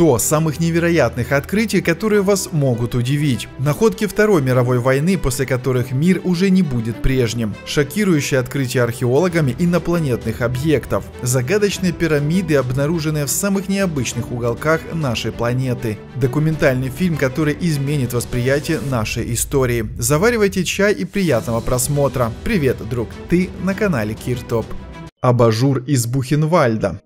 100 самых невероятных открытий, которые вас могут удивить. Находки Второй мировой войны, после которых мир уже не будет прежним. Шокирующие открытия археологами инопланетных объектов. Загадочные пирамиды, обнаруженные в самых необычных уголках нашей планеты. Документальный фильм, который изменит восприятие нашей истории. Заваривайте чай и приятного просмотра. Привет, друг, ты на канале Киртоп. Абажур из Бухенвальда.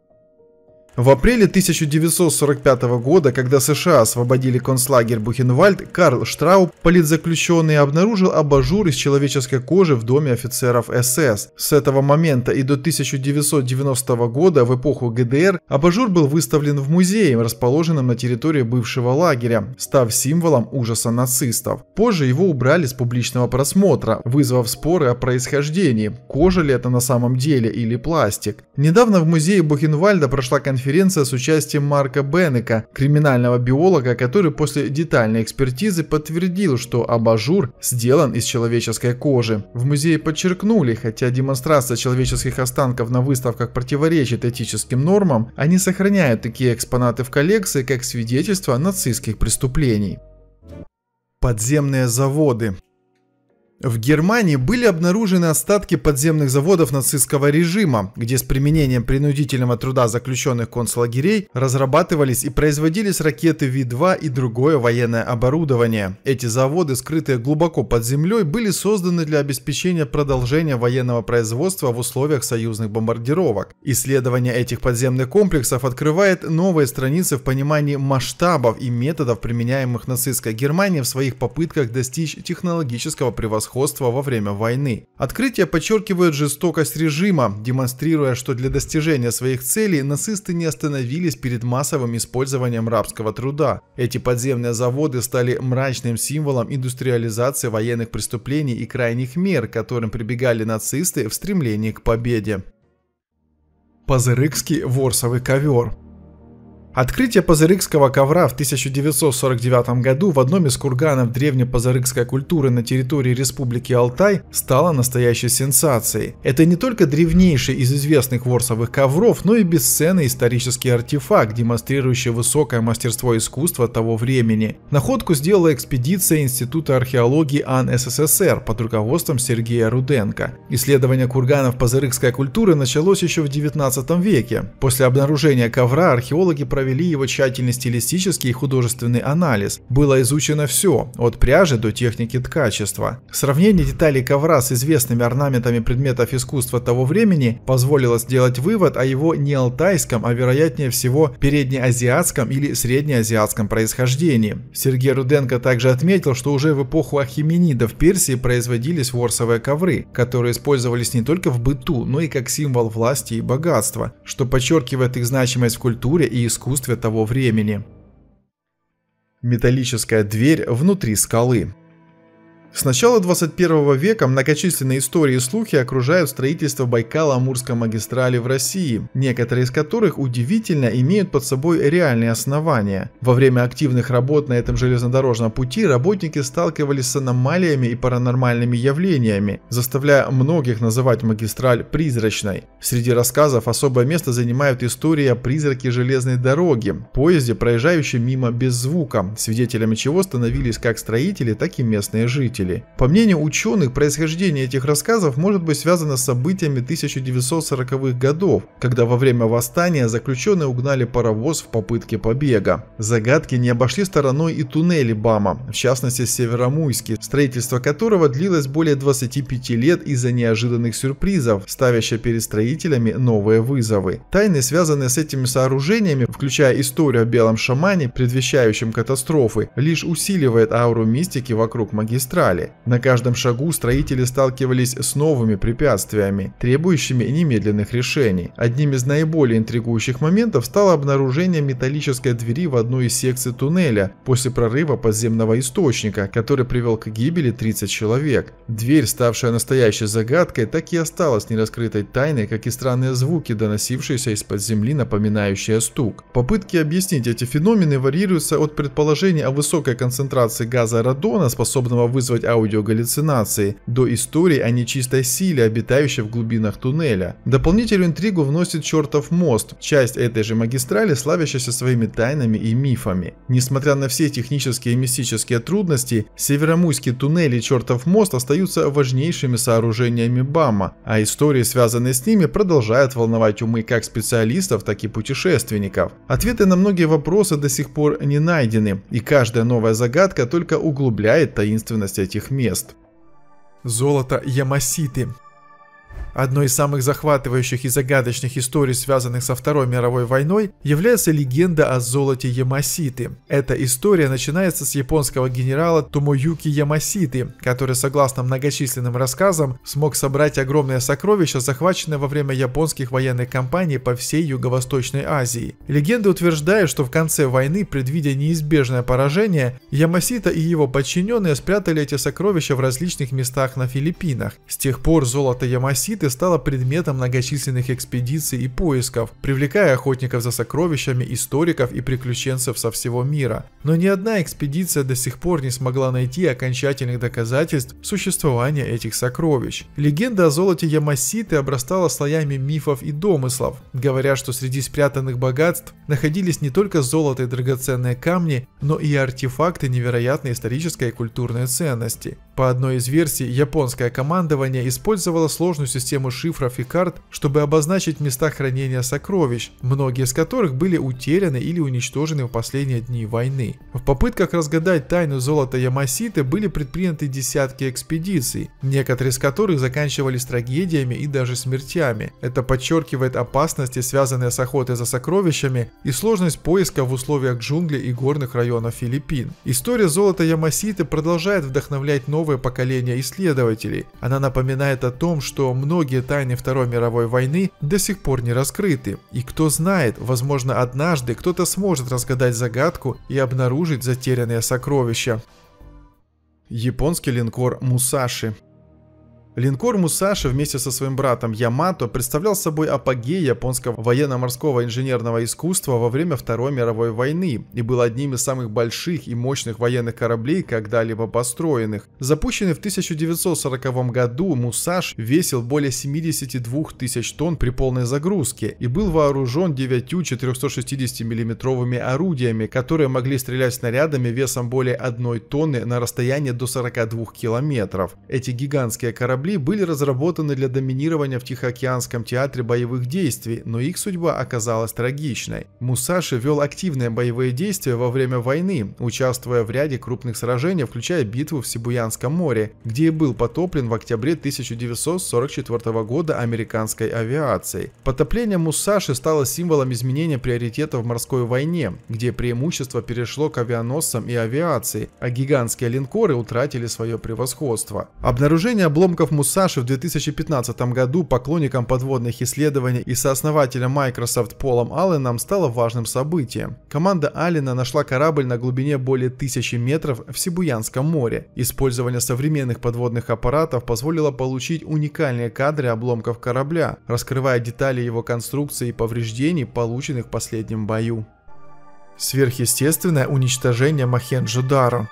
В апреле 1945 года, когда США освободили концлагерь Бухенвальд, Карл Штрауб, политзаключенный, обнаружил абажур из человеческой кожи в доме офицеров СС. С этого момента и до 1990 года, в эпоху ГДР, абажур был выставлен в музее, расположенном на территории бывшего лагеря, став символом ужаса нацистов. Позже его убрали с публичного просмотра, вызвав споры о происхождении, кожа ли это на самом деле или пластик. Недавно в музее Бухенвальда прошла конференция конференция с участием Марка Беннека, криминального биолога, который после детальной экспертизы подтвердил, что абажур сделан из человеческой кожи. В музее подчеркнули, хотя демонстрация человеческих останков на выставках противоречит этическим нормам, они сохраняют такие экспонаты в коллекции как свидетельство нацистских преступлений. Подземные заводы в Германии были обнаружены остатки подземных заводов нацистского режима, где с применением принудительного труда заключенных концлагерей разрабатывались и производились ракеты Ви-2 и другое военное оборудование. Эти заводы, скрытые глубоко под землей, были созданы для обеспечения продолжения военного производства в условиях союзных бомбардировок. Исследование этих подземных комплексов открывает новые страницы в понимании масштабов и методов, применяемых нацистской Германией в своих попытках достичь технологического превосходства превосходство во время войны. Открытие подчеркивает жестокость режима, демонстрируя, что для достижения своих целей нацисты не остановились перед массовым использованием рабского труда. Эти подземные заводы стали мрачным символом индустриализации военных преступлений и крайних мер, к которым прибегали нацисты в стремлении к победе. Пазырыкский ворсовый ковер Открытие пазырыкского ковра в 1949 году в одном из курганов древнепазырыкской культуры на территории Республики Алтай стало настоящей сенсацией. Это не только древнейший из известных ворсовых ковров, но и бесценный исторический артефакт, демонстрирующий высокое мастерство искусства того времени. Находку сделала экспедиция Института археологии АН СССР под руководством Сергея Руденко. Исследование курганов пазырыкской культуры началось еще в 19 веке. После обнаружения ковра археологи провели провели его тщательный стилистический и художественный анализ. Было изучено все, от пряжи до техники ткачества. Сравнение деталей ковра с известными орнаментами предметов искусства того времени позволило сделать вывод о его не алтайском, а вероятнее всего переднеазиатском или среднеазиатском происхождении. Сергей Руденко также отметил, что уже в эпоху Ахименидов в Персии производились ворсовые ковры, которые использовались не только в быту, но и как символ власти и богатства, что подчеркивает их значимость в культуре и искусстве искусстве того времени. Металлическая дверь внутри скалы. С начала 21 века многочисленные истории и слухи окружают строительство Байкала-Амурской магистрали в России, некоторые из которых удивительно имеют под собой реальные основания. Во время активных работ на этом железнодорожном пути работники сталкивались с аномалиями и паранормальными явлениями, заставляя многих называть магистраль призрачной. Среди рассказов особое место занимают истории о призраке железной дороги, поезде, проезжающем мимо без звука, свидетелями чего становились как строители, так и местные жители жителей. По мнению ученых, происхождение этих рассказов может быть связано с событиями 1940-х годов, когда во время восстания заключенные угнали паровоз в попытке побега. Загадки не обошли стороной и туннели Бама, в частности Северомуйский, строительство которого длилось более 25 лет из-за неожиданных сюрпризов, ставящих перед строителями новые вызовы. Тайны, связанные с этими сооружениями, включая историю о белом шамане, предвещающем катастрофы, лишь усиливает ауру мистики вокруг магистрали растали. На каждом шагу строители сталкивались с новыми препятствиями, требующими немедленных решений. Одним из наиболее интригующих моментов стало обнаружение металлической двери в одной из секций туннеля после прорыва подземного источника, который привел к гибели 30 человек. Дверь, ставшая настоящей загадкой, так и осталась нераскрытой тайной, как и странные звуки, доносившиеся из-под земли, напоминающие стук. Попытки объяснить эти феномены варьируются от предположений о высокой концентрации газа радона, способного вызвать использовать аудиогаллюцинации, до истории о нечистой силе, обитающей в глубинах туннеля. Дополнительную интригу вносит чертов мост, часть этой же магистрали, славящаяся своими тайнами и мифами. Несмотря на все технические и мистические трудности, Северомуйский туннель и чертов мост остаются важнейшими сооружениями БАМа, а истории, связанные с ними, продолжают волновать умы как специалистов, так и путешественников. Ответы на многие вопросы до сих пор не найдены, и каждая новая загадка только углубляет таинственность этих этих мест. Золото Ямаситы Одной из самых захватывающих и загадочных историй, связанных со Второй мировой войной, является легенда о золоте Ямаситы. Эта история начинается с японского генерала Томоюки Ямаситы, который, согласно многочисленным рассказам, смог собрать огромное сокровище, захваченное во время японских военных кампаний по всей Юго-Восточной Азии. Легенда утверждает, что в конце войны, предвидя неизбежное поражение, Ямасита и его подчиненные спрятали эти сокровища в различных местах на Филиппинах. С тех пор золото Ямаситы изредка стала предметом многочисленных экспедиций и поисков, привлекая охотников за сокровищами, историков и приключенцев со всего мира. Но ни одна экспедиция до сих пор не смогла найти окончательных доказательств существования этих сокровищ. Легенда о золоте Ямаситы обрастала слоями мифов и домыслов, говоря, что среди спрятанных богатств находились не только золото и драгоценные камни, но и артефакты невероятной исторической и культурной ценности. По одной из версий, японское командование использовало сложную систему систему шифров и карт, чтобы обозначить места хранения сокровищ, многие из которых были утеряны или уничтожены в последние дни войны. В попытках разгадать тайну золота Ямаситы были предприняты десятки экспедиций, некоторые из которых заканчивались трагедиями и даже смертями. Это подчеркивает опасности, связанные с охотой за сокровищами и сложность поиска в условиях джунглей и горных районов Филиппин. История золота Ямаситы продолжает вдохновлять новое поколение исследователей. Она напоминает о том, что многие многие тайны Второй мировой войны до сих пор не раскрыты. И кто знает, возможно однажды кто-то сможет разгадать загадку и обнаружить затерянные сокровища. Японский линкор «Мусаши» Линкор Мусаши вместе со своим братом Ямато представлял собой апогей японского военно-морского инженерного искусства во время Второй мировой войны и был одним из самых больших и мощных военных кораблей, когда-либо построенных. Запущенный в 1940 году, Мусаш весил более 72 тысяч тонн при полной загрузке и был вооружен 9 460 миллиметровыми орудиями, которые могли стрелять снарядами весом более 1 тонны на расстояние до 42 километров. Эти гигантские корабли корабли были разработаны для доминирования в Тихоокеанском театре боевых действий, но их судьба оказалась трагичной. Мусаши вел активные боевые действия во время войны, участвуя в ряде крупных сражений, включая битву в Сибуянском море, где и был потоплен в октябре 1944 года американской авиацией. Потопление Мусаши стало символом изменения приоритетов в морской войне, где преимущество перешло к авианосцам и авиации, а гигантские линкоры утратили свое превосходство. Обнаружение обломков Мусаши в 2015 году поклонником подводных исследований и сооснователем Microsoft Полом Алленом стало важным событием. Команда Аллена нашла корабль на глубине более тысячи метров в Сибуянском море. Использование современных подводных аппаратов позволило получить уникальные кадры обломков корабля, раскрывая детали его конструкции и повреждений, полученных в последнем бою. Сверхъестественное уничтожение Махенджо-Даро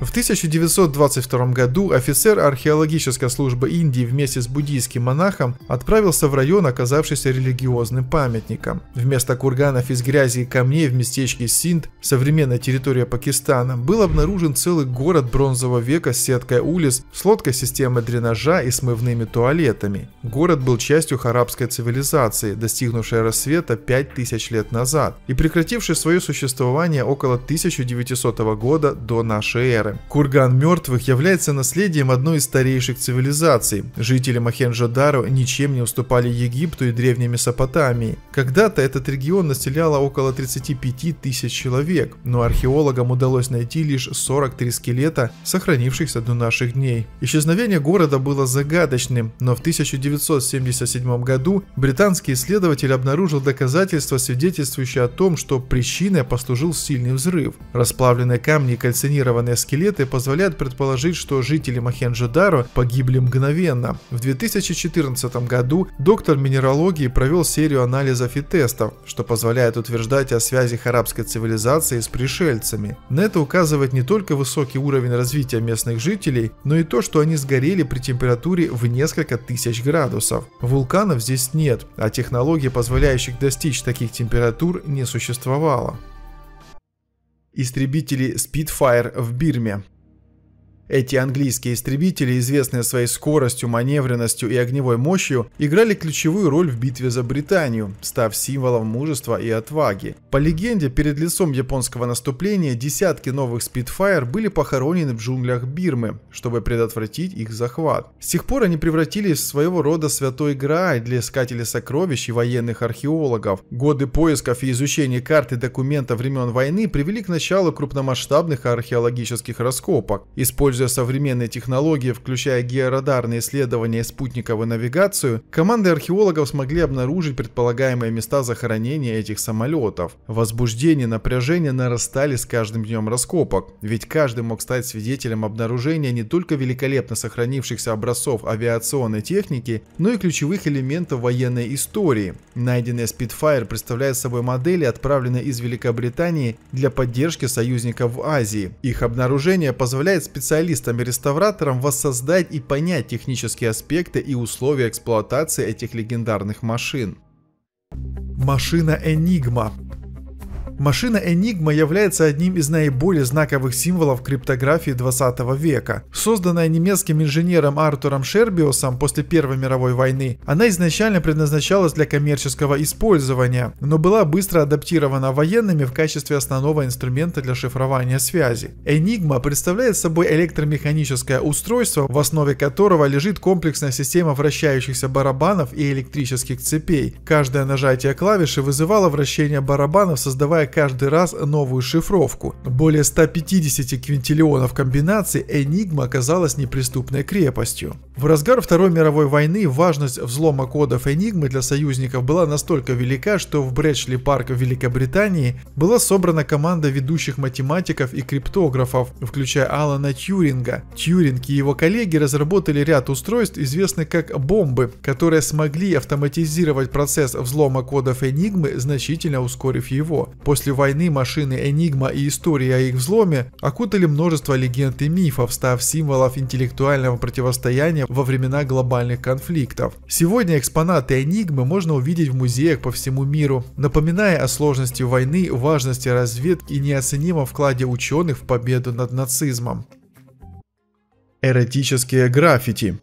в 1922 году офицер археологической службы Индии вместе с буддийским монахом отправился в район, оказавшийся религиозным памятником. Вместо курганов из грязи и камней в местечке Синд, современная территория Пакистана, был обнаружен целый город бронзового века с сеткой улиц, с лодкой системой дренажа и смывными туалетами. Город был частью харабской цивилизации, достигнувшей рассвета 5000 лет назад и прекратившей свое существование около 1900 года до нашей эры. Курган мертвых является наследием одной из старейших цивилизаций. Жители Махенджо-Даро ничем не уступали Египту и древней Месопотамии. Когда-то этот регион населяло около 35 тысяч человек, но археологам удалось найти лишь 43 скелета, сохранившихся до наших дней. Исчезновение города было загадочным, но в 1977 году британский исследователь обнаружил доказательства, свидетельствующие о том, что причиной послужил сильный взрыв. Расплавленные камни и кальцинированные обглоданные скелеты позволяют предположить, что жители Махенджо-Даро погибли мгновенно. В 2014 году доктор минералогии провел серию анализов и тестов, что позволяет утверждать о связях арабской цивилизации с пришельцами. На это указывает не только высокий уровень развития местных жителей, но и то, что они сгорели при температуре в несколько тысяч градусов. Вулканов здесь нет, а технологий, позволяющих достичь таких температур, не существовало истребители Spitfire в Бирме. Эти английские истребители, известные своей скоростью, маневренностью и огневой мощью, играли ключевую роль в битве за Британию, став символом мужества и отваги. По легенде, перед лицом японского наступления десятки новых Spitfire были похоронены в джунглях Бирмы, чтобы предотвратить их захват. С тех пор они превратились в своего рода святой Грааль для искателей сокровищ и военных археологов. Годы поисков и изучения карты документа времен войны привели к началу крупномасштабных археологических раскопок. Используя Используя современные технологии, включая георадарные исследования и спутниковую навигацию, команды археологов смогли обнаружить предполагаемые места захоронения этих самолетов. Возбуждение и напряжение нарастали с каждым днем раскопок, ведь каждый мог стать свидетелем обнаружения не только великолепно сохранившихся образцов авиационной техники, но и ключевых элементов военной истории. Найденная Spitfire представляет собой модели, отправленные из Великобритании для поддержки союзников в Азии. Их обнаружение позволяет специалистам специалистами-реставратором воссоздать и понять технические аспекты и условия эксплуатации этих легендарных машин. Машина Enigma Машина Enigma является одним из наиболее знаковых символов криптографии 20 века. Созданная немецким инженером Артуром Шербиосом после Первой мировой войны, она изначально предназначалась для коммерческого использования, но была быстро адаптирована военными в качестве основного инструмента для шифрования связи. Enigma представляет собой электромеханическое устройство, в основе которого лежит комплексная система вращающихся барабанов и электрических цепей. Каждое нажатие клавиши вызывало вращение барабанов, создавая каждый раз новую шифровку. Более 150 квинтиллионов комбинаций Enigma оказалась неприступной крепостью. В разгар Второй мировой войны важность взлома кодов Энигмы для союзников была настолько велика, что в Брэчли-парк в Великобритании была собрана команда ведущих математиков и криптографов, включая Алана Тьюринга. Тьюринг и его коллеги разработали ряд устройств, известных как бомбы, которые смогли автоматизировать процесс взлома кодов Энигмы, значительно ускорив его. После войны машины Энигма и истории о их взломе окутали множество легенд и мифов, став символов интеллектуального противостояния во времена глобальных конфликтов. Сегодня экспонаты Энигмы можно увидеть в музеях по всему миру, напоминая о сложности войны, важности разведки и неоценимом вкладе ученых в победу над нацизмом. Эротические граффити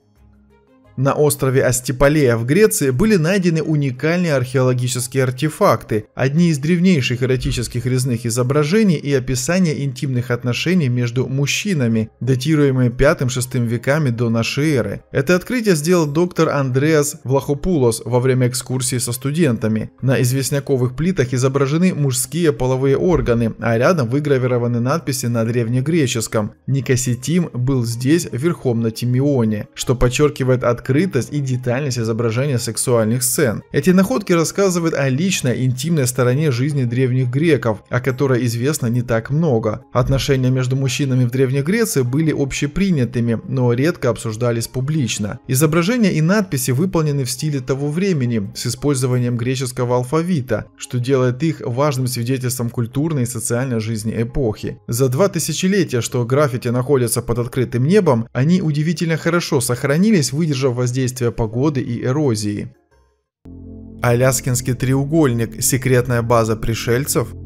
на острове Астиполея в Греции были найдены уникальные археологические артефакты, одни из древнейших эротических резных изображений и описания интимных отношений между мужчинами, датируемые 5-6 веками до нашей эры. Это открытие сделал доктор Андреас Влахопулос во время экскурсии со студентами. На известняковых плитах изображены мужские половые органы, а рядом выгравированы надписи на древнегреческом. Никоситим был здесь верхом на Тимионе, что подчеркивает открытие открытость и детальность изображения сексуальных сцен. Эти находки рассказывают о личной, интимной стороне жизни древних греков, о которой известно не так много. Отношения между мужчинами в Древней Греции были общепринятыми, но редко обсуждались публично. Изображения и надписи выполнены в стиле того времени, с использованием греческого алфавита, что делает их важным свидетельством культурной и социальной жизни эпохи. За два тысячелетия, что граффити находятся под открытым небом, они удивительно хорошо сохранились, выдержав воздействия погоды и эрозии. Аляскинский треугольник – секретная база пришельцев –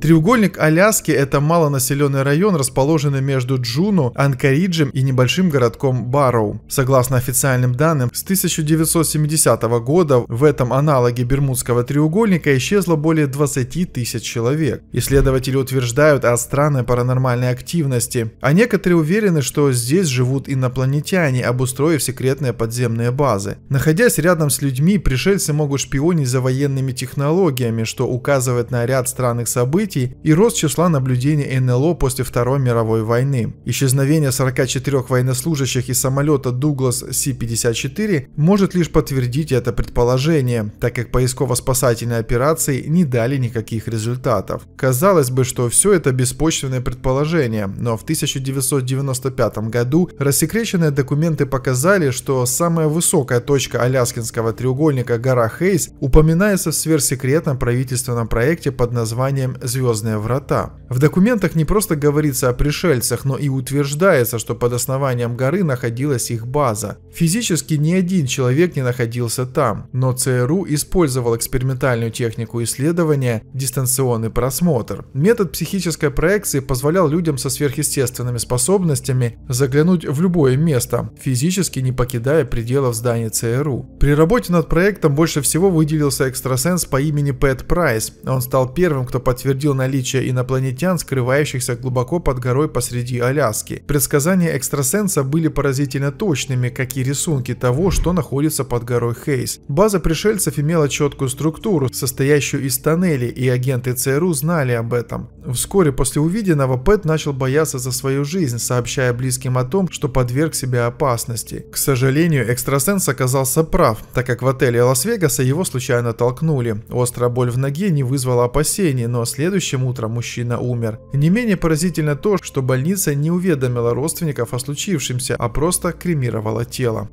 Треугольник Аляски – это малонаселенный район, расположенный между Джуну, Анкориджем и небольшим городком Барроу. Согласно официальным данным, с 1970 года в этом аналоге Бермудского треугольника исчезло более 20 тысяч человек. Исследователи утверждают о странной паранормальной активности, а некоторые уверены, что здесь живут инопланетяне, обустроив секретные подземные базы. Находясь рядом с людьми, пришельцы могут шпионить за военными технологиями, что указывает на ряд странных событий, событий и рост числа наблюдений НЛО после Второй мировой войны. Исчезновение 44 военнослужащих из самолета Douglas C-54 может лишь подтвердить это предположение, так как поисково-спасательные операции не дали никаких результатов. Казалось бы, что все это беспочвенное предположение, но в 1995 году рассекреченные документы показали, что самая высокая точка Аляскинского треугольника гора Хейс упоминается в сверхсекретном правительственном проекте под названием «Звезда «Звездные врата». В документах не просто говорится о пришельцах, но и утверждается, что под основанием горы находилась их база. Физически ни один человек не находился там, но ЦРУ использовал экспериментальную технику исследования «дистанционный просмотр». Метод психической проекции позволял людям со сверхъестественными способностями заглянуть в любое место, физически не покидая пределов здания ЦРУ. При работе над проектом больше всего выделился экстрасенс по имени Пэт Прайс. Он стал первым, кто подтвердил подтвердил наличие инопланетян, скрывающихся глубоко под горой посреди Аляски. Предсказания экстрасенса были поразительно точными, как и рисунки того, что находится под горой Хейс. База пришельцев имела четкую структуру, состоящую из тоннелей, и агенты ЦРУ знали об этом. Вскоре после увиденного Пэт начал бояться за свою жизнь, сообщая близким о том, что подверг себя опасности. К сожалению, экстрасенс оказался прав, так как в отеле Лас-Вегаса его случайно толкнули. Острая боль в ноге не вызвала опасений, но следующий следующим утром мужчина умер. Не менее поразительно то, что больница не уведомила родственников о случившемся, а просто кремировала тело.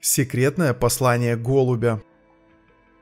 Секретное послание голубя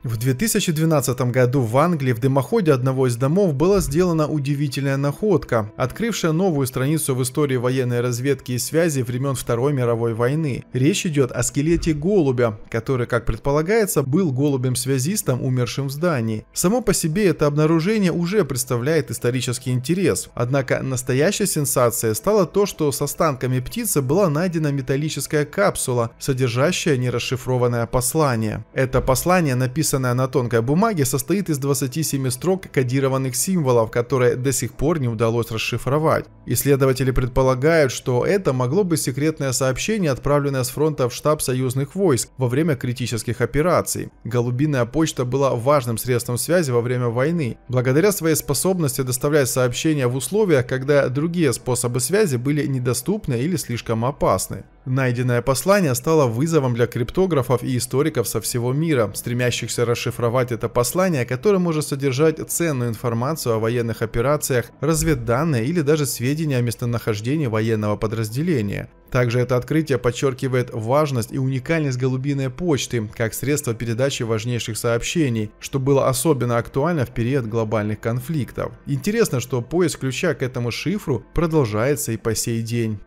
в 2012 году в Англии в дымоходе одного из домов была сделана удивительная находка, открывшая новую страницу в истории военной разведки и связи времен Второй мировой войны. Речь идет о скелете голубя, который, как предполагается, был голубем-связистом, умершим в здании. Само по себе это обнаружение уже представляет исторический интерес, однако настоящей сенсацией стало то, что с останками птицы была найдена металлическая капсула, содержащая нерасшифрованное послание. Это послание написано написанная на тонкой бумаге, состоит из 27 строк кодированных символов, которые до сих пор не удалось расшифровать. Исследователи предполагают, что это могло быть секретное сообщение, отправленное с фронта в штаб союзных войск во время критических операций. Голубиная почта была важным средством связи во время войны, благодаря своей способности доставлять сообщения в условиях, когда другие способы связи были недоступны или слишком опасны. Найденное послание стало вызовом для криптографов и историков со всего мира, стремящихся пытающихся расшифровать это послание, которое может содержать ценную информацию о военных операциях, разведданные или даже сведения о местонахождении военного подразделения. Также это открытие подчеркивает важность и уникальность голубиной почты как средства передачи важнейших сообщений, что было особенно актуально в период глобальных конфликтов. Интересно, что поиск ключа к этому шифру продолжается и по сей день.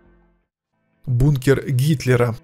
Бункер Гитлера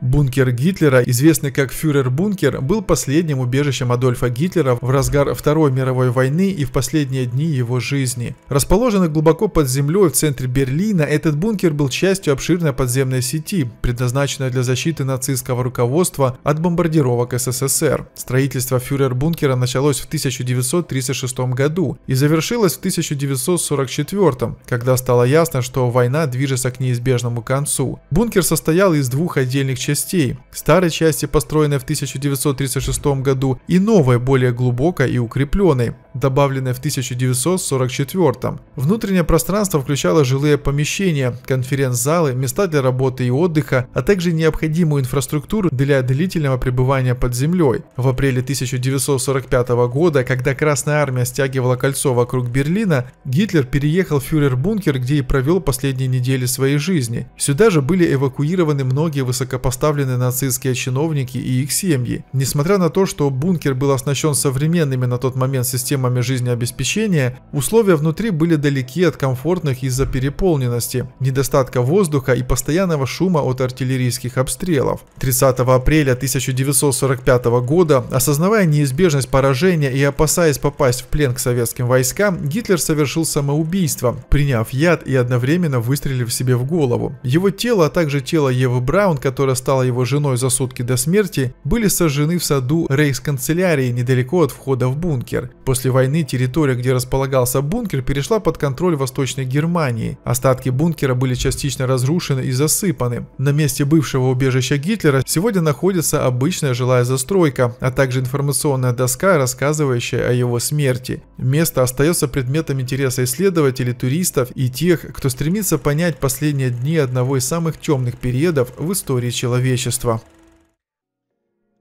Бункер Гитлера, известный как фюрер-бункер, был последним убежищем Адольфа Гитлера в разгар Второй мировой войны и в последние дни его жизни. Расположенный глубоко под землей в центре Берлина, этот бункер был частью обширной подземной сети, предназначенной для защиты нацистского руководства от бомбардировок СССР. Строительство фюрер-бункера началось в 1936 году и завершилось в 1944, когда стало ясно, что война движется к неизбежному концу. Бункер состоял из двух отдельных частей частей. Старой части, построенной в 1936 году, и новой, более глубокой и укрепленной, добавленной в 1944. Внутреннее пространство включало жилые помещения, конференц-залы, места для работы и отдыха, а также необходимую инфраструктуру для длительного пребывания под землей. В апреле 1945 года, когда Красная Армия стягивала кольцо вокруг Берлина, Гитлер переехал в фюрер-бункер, где и провел последние недели своей жизни. Сюда же были эвакуированы многие высокопоставленные поставлены нацистские чиновники и их семьи. Несмотря на то, что бункер был оснащен современными на тот момент системами жизнеобеспечения, условия внутри были далеки от комфортных из-за переполненности, недостатка воздуха и постоянного шума от артиллерийских обстрелов. 30 апреля 1945 года, осознавая неизбежность поражения и опасаясь попасть в плен к советским войскам, Гитлер совершил самоубийство, приняв яд и одновременно выстрелив себе в голову. Его тело, а также тело Евы Браун, которая стала его женой за сутки до смерти, были сожжены в саду рейхсканцелярии недалеко от входа в бункер. После войны территория, где располагался бункер, перешла под контроль Восточной Германии. Остатки бункера были частично разрушены и засыпаны. На месте бывшего убежища Гитлера сегодня находится обычная жилая застройка, а также информационная доска, рассказывающая о его смерти. Место остается предметом интереса исследователей, туристов и тех, кто стремится понять последние дни одного из самых темных периодов в истории человека человечества.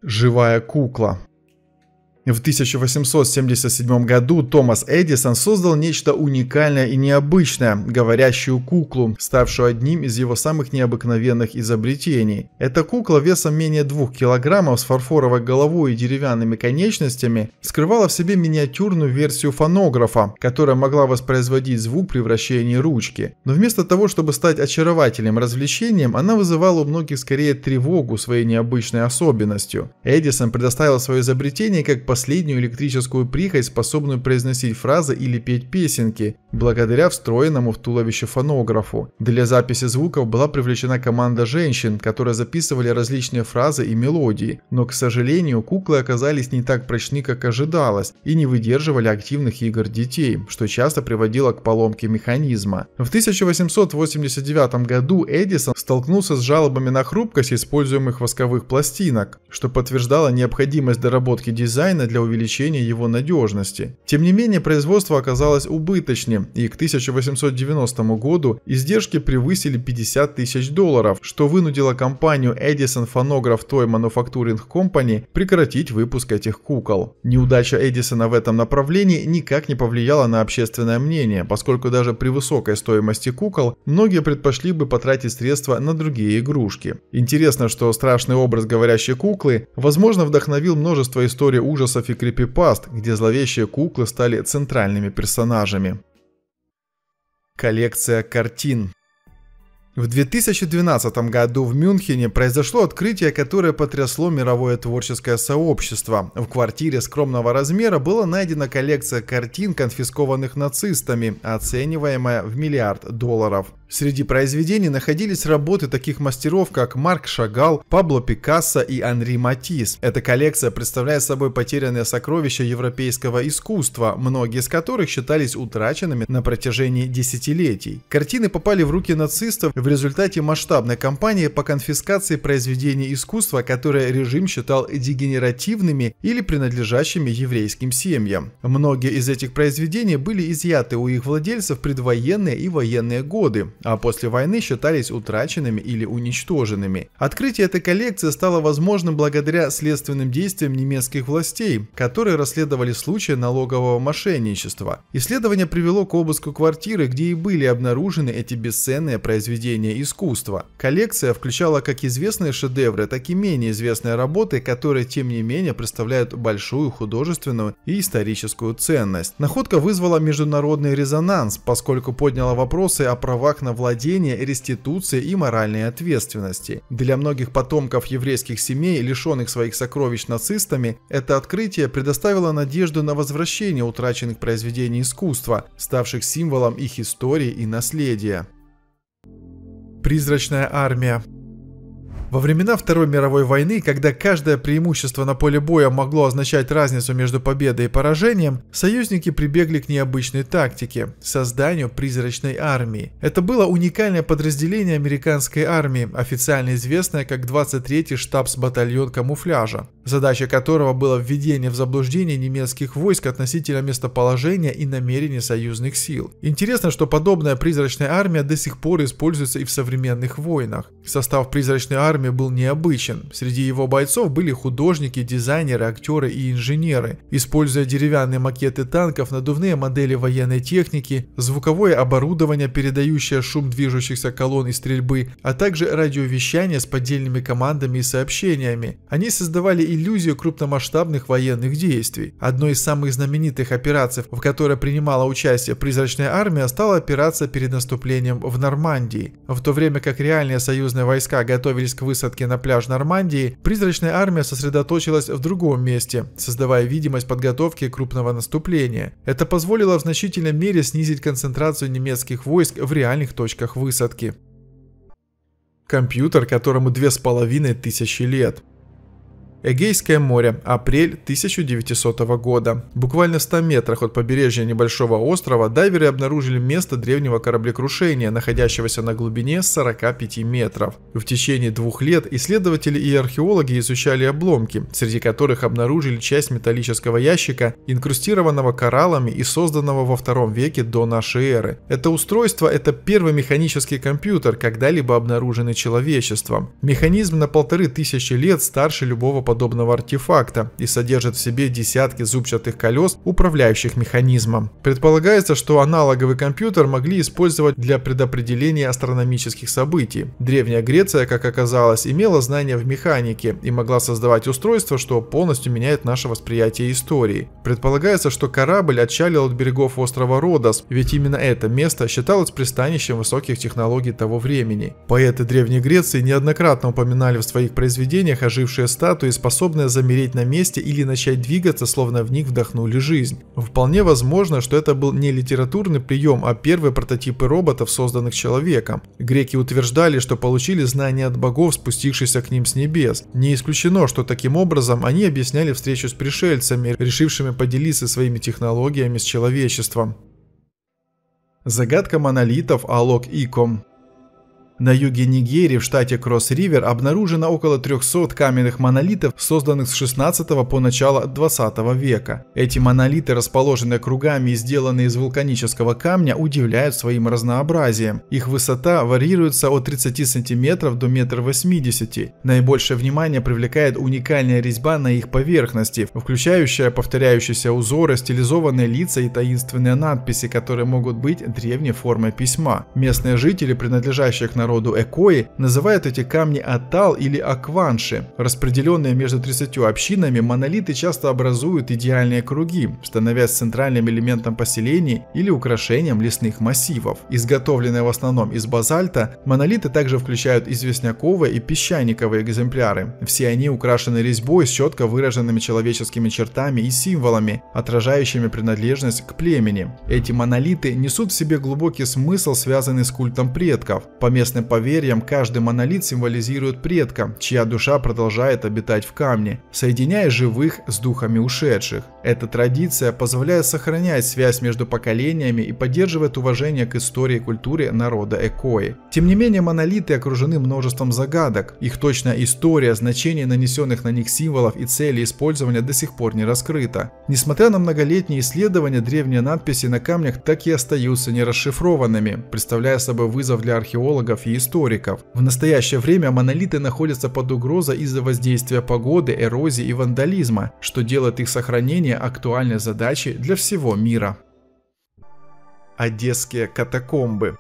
Живая кукла. В 1877 году Томас Эдисон создал нечто уникальное и необычное – говорящую куклу, ставшую одним из его самых необыкновенных изобретений. Эта кукла весом менее 2 килограммов с фарфоровой головой и деревянными конечностями скрывала в себе миниатюрную версию фонографа, которая могла воспроизводить звук при вращении ручки. Но вместо того, чтобы стать очаровательным развлечением, она вызывала у многих скорее тревогу своей необычной особенностью. Эдисон предоставил свое изобретение как последнюю электрическую прихоть, способную произносить фразы или петь песенки – благодаря встроенному в туловище фонографу. Для записи звуков была привлечена команда женщин, которые записывали различные фразы и мелодии, но, к сожалению, куклы оказались не так прочны, как ожидалось, и не выдерживали активных игр детей, что часто приводило к поломке механизма. В 1889 году Эдисон столкнулся с жалобами на хрупкость используемых восковых пластинок, что подтверждало необходимость доработки дизайна для увеличения его надежности. Тем не менее, производство оказалось убыточным, и к 1890 году издержки превысили 50 тысяч долларов, что вынудило компанию Edison Phonograph Toy Manufacturing Company прекратить выпуск этих кукол. Неудача Эдисона в этом направлении никак не повлияла на общественное мнение, поскольку даже при высокой стоимости кукол многие предпочли бы потратить средства на другие игрушки. Интересно, что страшный образ говорящей куклы, возможно, вдохновил множество историй ужасов и крипипаст, где зловещие куклы стали центральными персонажами. Коллекция картин. В 2012 году в Мюнхене произошло открытие, которое потрясло мировое творческое сообщество. В квартире скромного размера была найдена коллекция картин, конфискованных нацистами, оцениваемая в миллиард долларов. Среди произведений находились работы таких мастеров, как Марк Шагал, Пабло Пикассо и Анри Матис. Эта коллекция представляет собой потерянное сокровище европейского искусства, многие из которых считались утраченными на протяжении десятилетий. Картины попали в руки нацистов в результате масштабной кампании по конфискации произведений искусства, которые режим считал дегенеративными или принадлежащими еврейским семьям. Многие из этих произведений были изъяты у их владельцев предвоенные и военные годы а после войны считались утраченными или уничтоженными. Открытие этой коллекции стало возможным благодаря следственным действиям немецких властей, которые расследовали случаи налогового мошенничества. Исследование привело к обыску квартиры, где и были обнаружены эти бесценные произведения искусства. Коллекция включала как известные шедевры, так и менее известные работы, которые тем не менее представляют большую художественную и историческую ценность. Находка вызвала международный резонанс, поскольку подняла вопросы о правах на на владение, реституции и моральной ответственности. Для многих потомков еврейских семей, лишенных своих сокровищ нацистами, это открытие предоставило надежду на возвращение утраченных произведений искусства, ставших символом их истории и наследия. Призрачная армия во времена Второй мировой войны, когда каждое преимущество на поле боя могло означать разницу между победой и поражением, союзники прибегли к необычной тактике – созданию призрачной армии. Это было уникальное подразделение американской армии, официально известное как 23-й штабс-батальон камуфляжа, задача которого было введение в заблуждение немецких войск относительно местоположения и намерений союзных сил. Интересно, что подобная призрачная армия до сих пор используется и в современных войнах. Состав призрачной армии армии был необычен. Среди его бойцов были художники, дизайнеры, актеры и инженеры. Используя деревянные макеты танков, надувные модели военной техники, звуковое оборудование, передающее шум движущихся колонн и стрельбы, а также радиовещание с поддельными командами и сообщениями, они создавали иллюзию крупномасштабных военных действий. Одной из самых знаменитых операций, в которой принимала участие призрачная армия, стала операция перед наступлением в Нормандии. В то время как реальные союзные войска готовились к высадки на пляж Нормандии, призрачная армия сосредоточилась в другом месте, создавая видимость подготовки крупного наступления. Это позволило в значительной мере снизить концентрацию немецких войск в реальных точках высадки. Компьютер, которому две с половиной тысячи лет – Эгейское море, апрель 1900 года. Буквально в 100 метрах от побережья небольшого острова дайверы обнаружили место древнего кораблекрушения, находящегося на глубине 45 метров. В течение двух лет исследователи и археологи изучали обломки, среди которых обнаружили часть металлического ящика, инкрустированного кораллами и созданного во втором веке до нашей эры. Это устройство – это первый механический компьютер, когда-либо обнаруженный человечеством. Механизм на полторы тысячи лет старше любого подобного артефакта и содержит в себе десятки зубчатых колес, управляющих механизмом. Предполагается, что аналоговый компьютер могли использовать для предопределения астрономических событий. Древняя Греция, как оказалось, имела знания в механике и могла создавать устройство, что полностью меняет наше восприятие истории. Предполагается, что корабль отчалил от берегов острова Родос, ведь именно это место считалось пристанищем высоких технологий того времени. Поэты Древней Греции неоднократно упоминали в своих произведениях ожившие статуи способная замереть на месте или начать двигаться, словно в них вдохнули жизнь. Вполне возможно, что это был не литературный прием, а первые прототипы роботов, созданных человеком. Греки утверждали, что получили знания от богов, спустившихся к ним с небес. Не исключено, что таким образом они объясняли встречу с пришельцами, решившими поделиться своими технологиями с человечеством. Загадка монолитов Алок Иком на юге Нигерии в штате Кросс-Ривер обнаружено около 300 каменных монолитов, созданных с 16 по начало 20 века. Эти монолиты, расположенные кругами и сделанные из вулканического камня, удивляют своим разнообразием. Их высота варьируется от 30 см до 1,80 м. Наибольшее внимание привлекает уникальная резьба на их поверхности, включающая повторяющиеся узоры, стилизованные лица и таинственные надписи, которые могут быть древней формой письма. Местные жители, принадлежащих народу народу Экои называют эти камни Атал или Акванши. Распределенные между 30 общинами, монолиты часто образуют идеальные круги, становясь центральным элементом поселений или украшением лесных массивов. Изготовленные в основном из базальта, монолиты также включают известняковые и песчаниковые экземпляры. Все они украшены резьбой с четко выраженными человеческими чертами и символами, отражающими принадлежность к племени. Эти монолиты несут в себе глубокий смысл, связанный с культом предков. По местным местным поверьям, каждый монолит символизирует предка, чья душа продолжает обитать в камне, соединяя живых с духами ушедших. Эта традиция позволяет сохранять связь между поколениями и поддерживает уважение к истории и культуре народа Экои. Тем не менее, монолиты окружены множеством загадок. Их точная история, значение нанесенных на них символов и цели использования до сих пор не раскрыто. Несмотря на многолетние исследования, древние надписи на камнях так и остаются нерасшифрованными, представляя собой вызов для археологов фотографии историков. В настоящее время монолиты находятся под угрозой из-за воздействия погоды, эрозии и вандализма, что делает их сохранение актуальной задачей для всего мира. Одесские катакомбы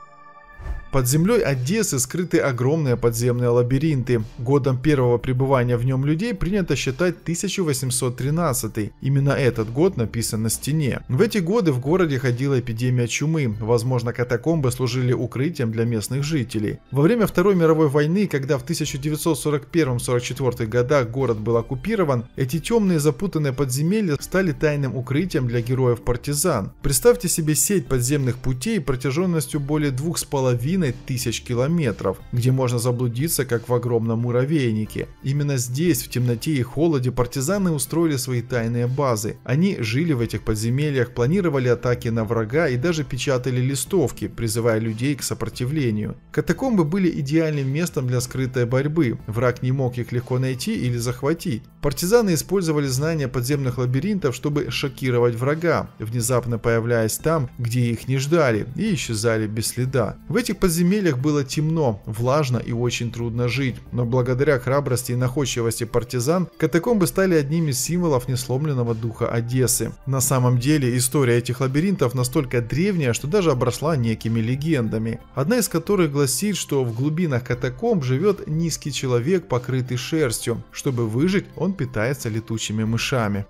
под землей Одессы скрыты огромные подземные лабиринты. Годом первого пребывания в нем людей принято считать 1813. Именно этот год написан на стене. В эти годы в городе ходила эпидемия чумы. Возможно, катакомбы служили укрытием для местных жителей. Во время Второй мировой войны, когда в 1941-44 годах город был оккупирован, эти темные запутанные подземелья стали тайным укрытием для героев партизан. Представьте себе сеть подземных путей протяженностью более двух с половиной тысяч километров, где можно заблудиться, как в огромном муравейнике. Именно здесь, в темноте и холоде, партизаны устроили свои тайные базы. Они жили в этих подземельях, планировали атаки на врага и даже печатали листовки, призывая людей к сопротивлению. Катакомбы были идеальным местом для скрытой борьбы. Враг не мог их легко найти или захватить. Партизаны использовали знания подземных лабиринтов, чтобы шокировать врага, внезапно появляясь там, где их не ждали, и исчезали без следа. В этих подземельях было темно, влажно и очень трудно жить, но благодаря храбрости и находчивости партизан катакомбы стали одним из символов несломленного духа Одессы. На самом деле история этих лабиринтов настолько древняя, что даже обросла некими легендами. Одна из которых гласит, что в глубинах катакомб живет низкий человек, покрытый шерстью. Чтобы выжить, он питается летучими мышами.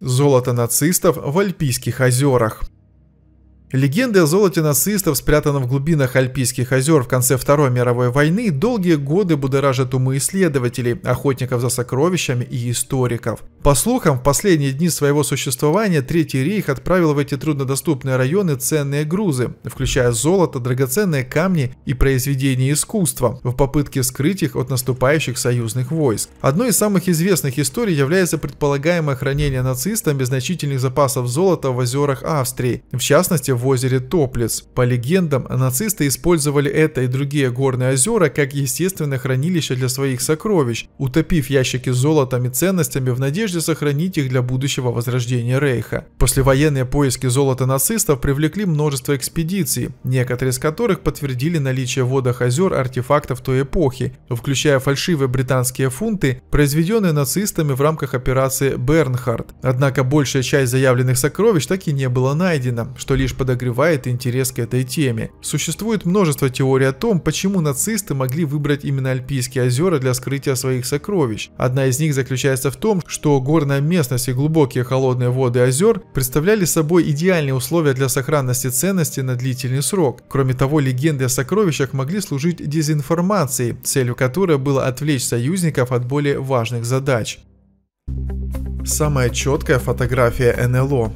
Золото нацистов в Альпийских озерах Легенды о золоте нацистов, спрятанном в глубинах Альпийских озер в конце Второй мировой войны, долгие годы будоражат умы исследователей, охотников за сокровищами и историков. По слухам, в последние дни своего существования Третий рейх отправил в эти труднодоступные районы ценные грузы, включая золото, драгоценные камни и произведения искусства, в попытке скрыть их от наступающих союзных войск. Одной из самых известных историй является предполагаемое хранение нацистами значительных запасов золота в озерах Австрии, в частности в в озере Топлиц. По легендам, нацисты использовали это и другие горные озера как естественное хранилище для своих сокровищ, утопив ящики с золотом и ценностями в надежде сохранить их для будущего возрождения Рейха. Послевоенные поиски золота нацистов привлекли множество экспедиций, некоторые из которых подтвердили наличие в водах озер артефактов той эпохи, включая фальшивые британские фунты, произведенные нацистами в рамках операции «Бернхард». Однако большая часть заявленных сокровищ так и не была найдена, что лишь подогревает интерес к этой теме. Существует множество теорий о том, почему нацисты могли выбрать именно Альпийские озера для скрытия своих сокровищ. Одна из них заключается в том, что горная местность и глубокие холодные воды озер представляли собой идеальные условия для сохранности ценности на длительный срок. Кроме того, легенды о сокровищах могли служить дезинформацией, целью которой было отвлечь союзников от более важных задач. Самая четкая фотография НЛО.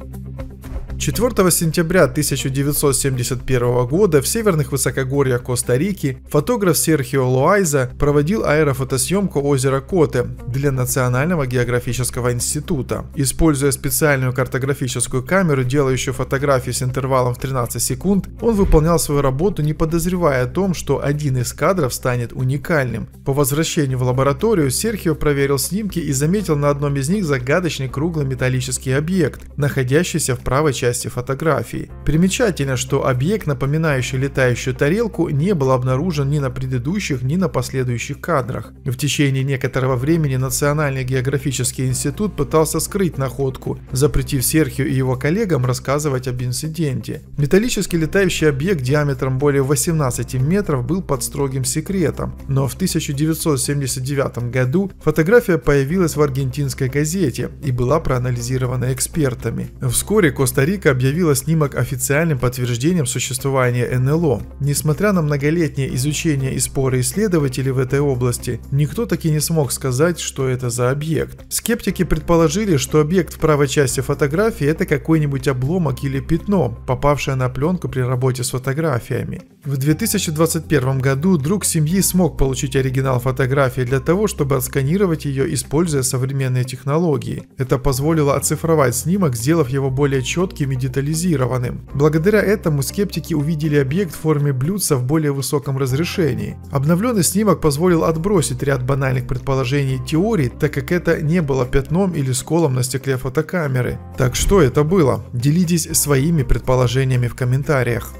4 сентября 1971 года в северных высокогорьях Коста-Рики фотограф Серхио Луайза проводил аэрофотосъемку озера Коте для Национального географического института. Используя специальную картографическую камеру, делающую фотографии с интервалом в 13 секунд, он выполнял свою работу, не подозревая о том, что один из кадров станет уникальным. По возвращению в лабораторию Серхио проверил снимки и заметил на одном из них загадочный круглый металлический объект, находящийся в правой части части фотографии. Примечательно, что объект, напоминающий летающую тарелку, не был обнаружен ни на предыдущих, ни на последующих кадрах. В течение некоторого времени Национальный географический институт пытался скрыть находку, запретив Серхию и его коллегам рассказывать об инциденте. Металлический летающий объект диаметром более 18 метров был под строгим секретом, но в 1979 году фотография появилась в аргентинской газете и была проанализирована экспертами. Вскоре Коста-Рика коста объявила снимок официальным подтверждением существования НЛО. Несмотря на многолетнее изучение и споры исследователей в этой области, никто так и не смог сказать, что это за объект. Скептики предположили, что объект в правой части фотографии это какой-нибудь обломок или пятно, попавшее на пленку при работе с фотографиями. В 2021 году друг семьи смог получить оригинал фотографии для того, чтобы отсканировать ее, используя современные технологии. Это позволило оцифровать снимок, сделав его более четким более детализированным. Благодаря этому скептики увидели объект в форме блюдца в более высоком разрешении. Обновленный снимок позволил отбросить ряд банальных предположений и теорий, так как это не было пятном или сколом на стекле фотокамеры. Так что это было? Делитесь своими предположениями в комментариях.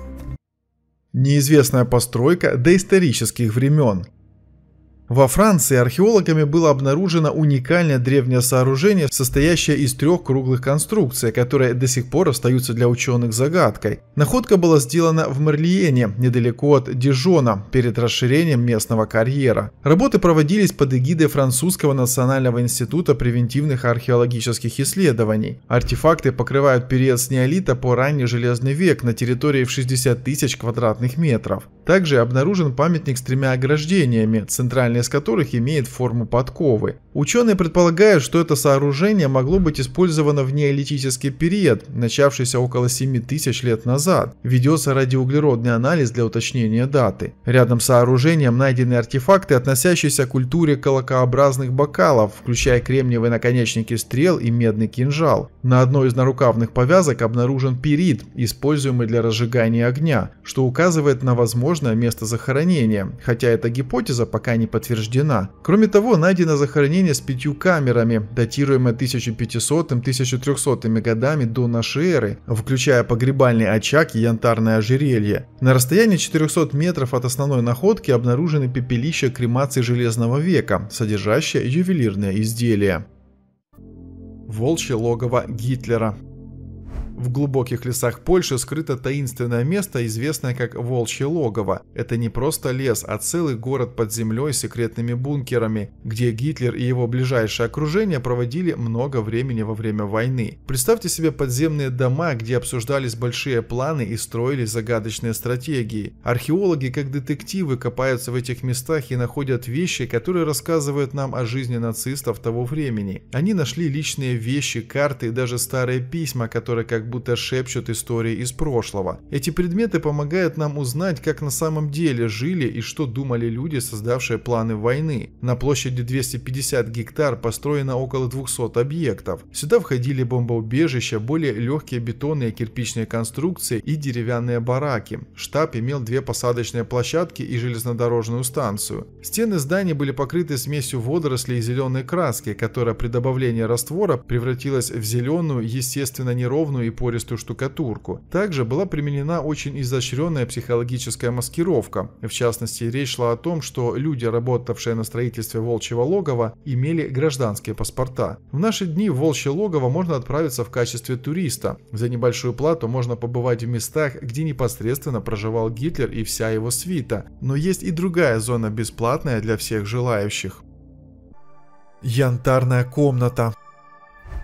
Неизвестная постройка до исторических времен. Во Франции археологами было обнаружено уникальное древнее сооружение, состоящее из трех круглых конструкций, которые до сих пор остаются для ученых загадкой. Находка была сделана в Мерлиене, недалеко от Дижона, перед расширением местного карьера. Работы проводились под эгидой Французского национального института превентивных археологических исследований. Артефакты покрывают период с неолита по ранний железный век на территории в 60 тысяч квадратных метров. Также обнаружен памятник с тремя ограждениями, центральное из которых имеет форму подковы. Ученые предполагают, что это сооружение могло быть использовано в неолитический период, начавшийся около 7000 лет назад. Ведется радиоуглеродный анализ для уточнения даты. Рядом с сооружением найдены артефакты, относящиеся к культуре колокообразных бокалов, включая кремниевые наконечники стрел и медный кинжал. На одной из нарукавных повязок обнаружен пирит, используемый для разжигания огня, что указывает на возможное место захоронения, хотя эта гипотеза пока не подтверждена. Кроме того, найдено захоронение помещение с пятью камерами, датируемое 1500-1300 годами до нашей эры, включая погребальный очаг и янтарное ожерелье. На расстоянии 400 метров от основной находки обнаружены пепелища кремации Железного века, содержащие ювелирные изделия. Волчье логово Гитлера в глубоких лесах Польши скрыто таинственное место, известное как Волчье логово. Это не просто лес, а целый город под землей с секретными бункерами, где Гитлер и его ближайшее окружение проводили много времени во время войны. Представьте себе подземные дома, где обсуждались большие планы и строились загадочные стратегии. Археологи, как детективы, копаются в этих местах и находят вещи, которые рассказывают нам о жизни нацистов того времени. Они нашли личные вещи, карты и даже старые письма, которые как как будто шепчут истории из прошлого. Эти предметы помогают нам узнать, как на самом деле жили и что думали люди, создавшие планы войны. На площади 250 гектар построено около 200 объектов. Сюда входили бомбоубежища, более легкие бетонные кирпичные конструкции и деревянные бараки. Штаб имел две посадочные площадки и железнодорожную станцию. Стены зданий были покрыты смесью водорослей и зеленой краски, которая при добавлении раствора превратилась в зеленую, естественно неровную и пористую штукатурку. Также была применена очень изощренная психологическая маскировка. В частности, речь шла о том, что люди, работавшие на строительстве Волчьего логова, имели гражданские паспорта. В наши дни в Волчье логово можно отправиться в качестве туриста. За небольшую плату можно побывать в местах, где непосредственно проживал Гитлер и вся его свита. Но есть и другая зона бесплатная для всех желающих. Янтарная комната.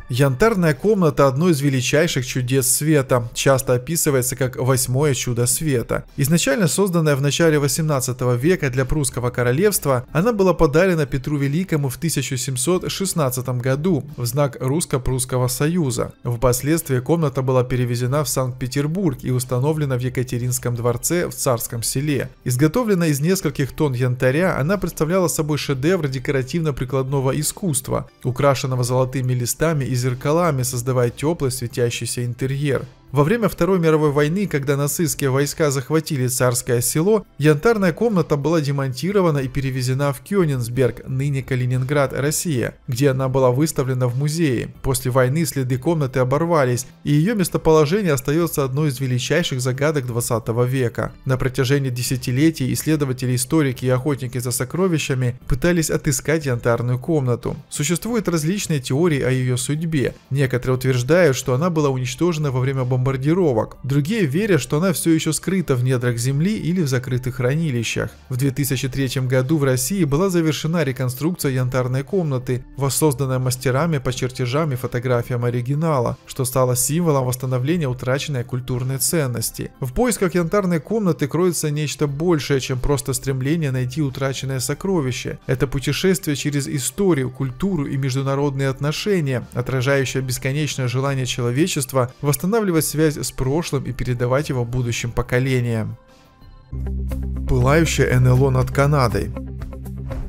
Янтарная комната – одно из величайших чудес света, часто описывается как «восьмое чудо света». Изначально созданная в начале 18 века для прусского королевства, она была подарена Петру Великому в 1716 году в знак Русско-Прусского союза. Впоследствии комната была перевезена в Санкт-Петербург и установлена в Екатеринском дворце в Царском селе. Изготовлена из нескольких тонн янтаря, она представляла собой шедевр декоративно-прикладного искусства, украшенного золотыми листами и и зеркалами, создавая теплый светящийся интерьер. Во время Второй мировой войны, когда нацистские войска захватили царское село, янтарная комната была демонтирована и перевезена в Кёнинсберг, ныне Калининград, Россия, где она была выставлена в музее. После войны следы комнаты оборвались, и ее местоположение остается одной из величайших загадок 20 века. На протяжении десятилетий исследователи, историки и охотники за сокровищами пытались отыскать янтарную комнату. Существуют различные теории о ее судьбе. Некоторые утверждают, что она была уничтожена во время бомбардировки бомбардировок. Другие верят, что она все еще скрыта в недрах земли или в закрытых хранилищах. В 2003 году в России была завершена реконструкция янтарной комнаты, воссозданная мастерами по чертежам и фотографиям оригинала, что стало символом восстановления утраченной культурной ценности. В поисках янтарной комнаты кроется нечто большее, чем просто стремление найти утраченное сокровище. Это путешествие через историю, культуру и международные отношения, отражающее бесконечное желание человечества восстанавливать устанавливать связь с прошлым и передавать его будущим поколениям. Пылающее НЛО над Канадой.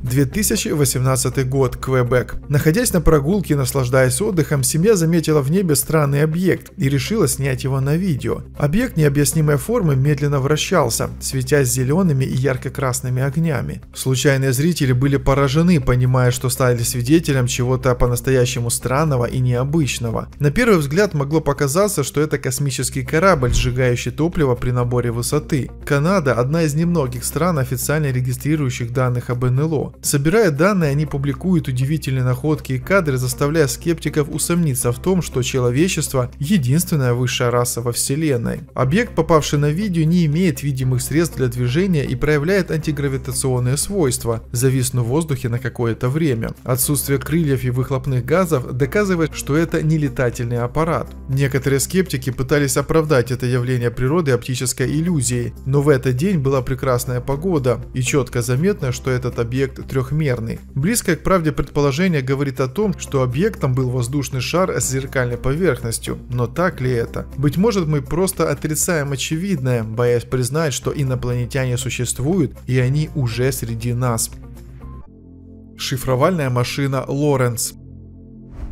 2018 год, Квебек. Находясь на прогулке и наслаждаясь отдыхом, семья заметила в небе странный объект и решила снять его на видео. Объект необъяснимой формы медленно вращался, светясь зелеными и ярко-красными огнями. Случайные зрители были поражены, понимая, что стали свидетелем чего-то по-настоящему странного и необычного. На первый взгляд могло показаться, что это космический корабль, сжигающий топливо при наборе высоты. Канада – одна из немногих стран, официально регистрирующих данных об НЛО НЛО. Собирая данные, они публикуют удивительные находки и кадры, заставляя скептиков усомниться в том, что человечество – единственная высшая раса во Вселенной. Объект, попавший на видео, не имеет видимых средств для движения и проявляет антигравитационные свойства, зависнув в воздухе на какое-то время. Отсутствие крыльев и выхлопных газов доказывает, что это не летательный аппарат. Некоторые скептики пытались оправдать это явление природы оптической иллюзией, но в этот день была прекрасная погода и четко заметно, что этот объект объект трехмерный. Близкое к правде предположение говорит о том, что объектом был воздушный шар с зеркальной поверхностью, но так ли это? Быть может мы просто отрицаем очевидное, боясь признать, что инопланетяне существуют и они уже среди нас. Шифровальная машина Лоренс –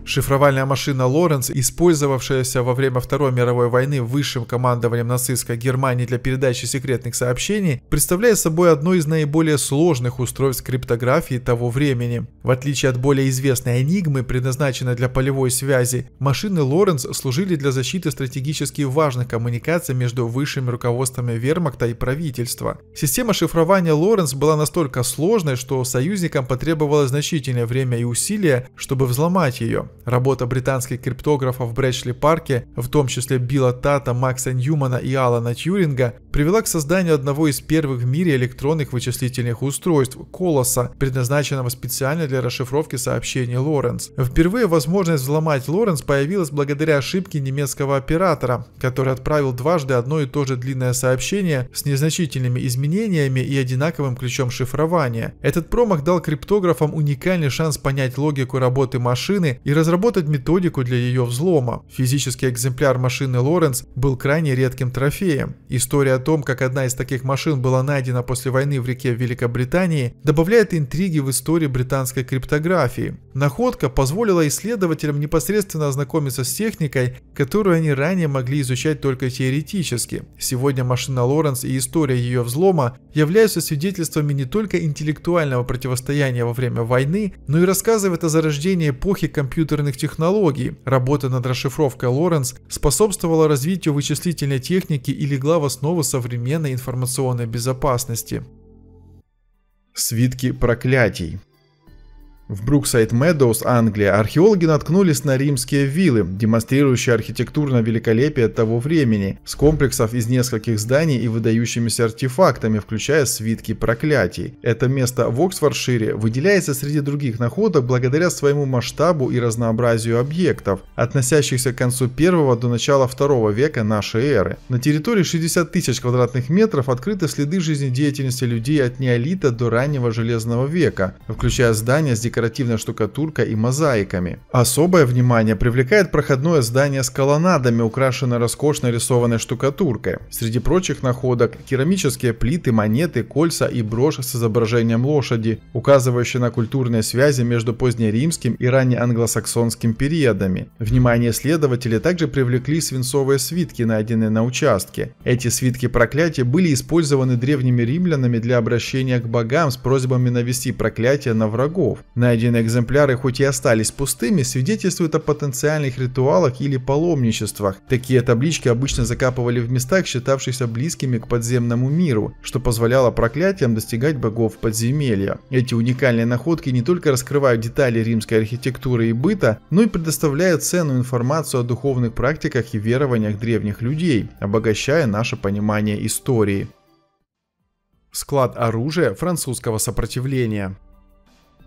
Шифровальная машина Лоренс, использовавшаяся во время Второй мировой войны высшим командованием нацистской Германии для передачи секретных сообщений, представляет собой одно из наиболее сложных устройств криптографии того времени. В отличие от более известной Энигмы, предназначенной для полевой связи, машины Лоренс служили для защиты стратегически важных коммуникаций между высшими руководствами вермахта и правительства. Система шифрования Лоренс была настолько сложной, что союзникам потребовалось значительное время и усилия, чтобы взломать ее. Работа британских криптографов в Брэчли Парке, в том числе Билла Тата, Макса Ньюмана и Алана Тьюринга, привела к созданию одного из первых в мире электронных вычислительных устройств – Колоса, предназначенного специально для расшифровки сообщений Лоренс. Впервые возможность взломать Лоренс появилась благодаря ошибке немецкого оператора, который отправил дважды одно и то же длинное сообщение с незначительными изменениями и одинаковым ключом шифрования. Этот промах дал криптографам уникальный шанс понять логику работы машины и разработать методику для ее взлома. Физический экземпляр машины Лоренс был крайне редким трофеем. История том, как одна из таких машин была найдена после войны в реке Великобритании, добавляет интриги в истории британской криптографии. Находка позволила исследователям непосредственно ознакомиться с техникой, которую они ранее могли изучать только теоретически. Сегодня машина Лоренс и история ее взлома являются свидетельствами не только интеллектуального противостояния во время войны, но и рассказывает о зарождении эпохи компьютерных технологий. Работа над расшифровкой Лоренс способствовала развитию вычислительной техники и легла в основу современной информационной безопасности. Свитки проклятий в Бруксайд медоуз Англия, археологи наткнулись на римские виллы, демонстрирующие архитектурное великолепие того времени, с комплексов из нескольких зданий и выдающимися артефактами, включая свитки проклятий. Это место в Оксфордшире выделяется среди других находок благодаря своему масштабу и разнообразию объектов, относящихся к концу первого до начала второго века нашей эры. На территории 60 тысяч квадратных метров открыты следы жизнедеятельности людей от неолита до раннего железного века, включая здания с декорацией декоративная штукатурка и мозаиками. Особое внимание привлекает проходное здание с колоннадами, украшенное роскошно рисованной штукатуркой. Среди прочих находок керамические плиты, монеты, кольца и брошь с изображением лошади, указывающие на культурные связи между позднеримским и ранне-англосаксонским периодами. Внимание исследователей также привлекли свинцовые свитки, найденные на участке. Эти свитки проклятия были использованы древними римлянами для обращения к богам с просьбами навести проклятие на врагов. Найденные экземпляры, хоть и остались пустыми, свидетельствуют о потенциальных ритуалах или паломничествах. Такие таблички обычно закапывали в местах, считавшихся близкими к подземному миру, что позволяло проклятиям достигать богов подземелья. Эти уникальные находки не только раскрывают детали римской архитектуры и быта, но и предоставляют ценную информацию о духовных практиках и верованиях древних людей, обогащая наше понимание истории. Склад оружия французского сопротивления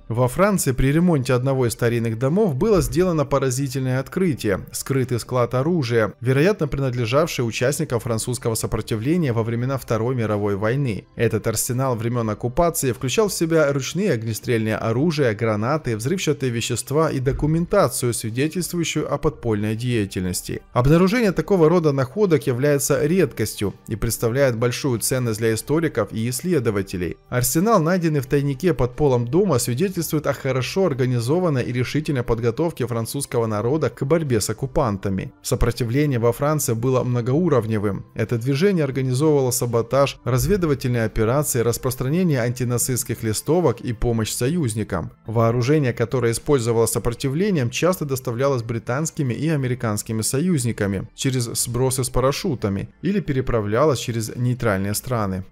во Франции при ремонте одного из старинных домов было сделано поразительное открытие – скрытый склад оружия, вероятно принадлежавший участникам французского сопротивления во времена Второй мировой войны. Этот арсенал времен оккупации включал в себя ручные огнестрельные оружия, гранаты, взрывчатые вещества и документацию, свидетельствующую о подпольной деятельности. Обнаружение такого рода находок является редкостью и представляет большую ценность для историков и исследователей. Арсенал, найденный в тайнике под полом дома, свидетельствует свидетельствует о хорошо организованной и решительной подготовке французского народа к борьбе с оккупантами. Сопротивление во Франции было многоуровневым. Это движение организовывало саботаж, разведывательные операции, распространение антинацистских листовок и помощь союзникам. Вооружение, которое использовало сопротивлением, часто доставлялось британскими и американскими союзниками через сбросы с парашютами или переправлялось через нейтральные страны.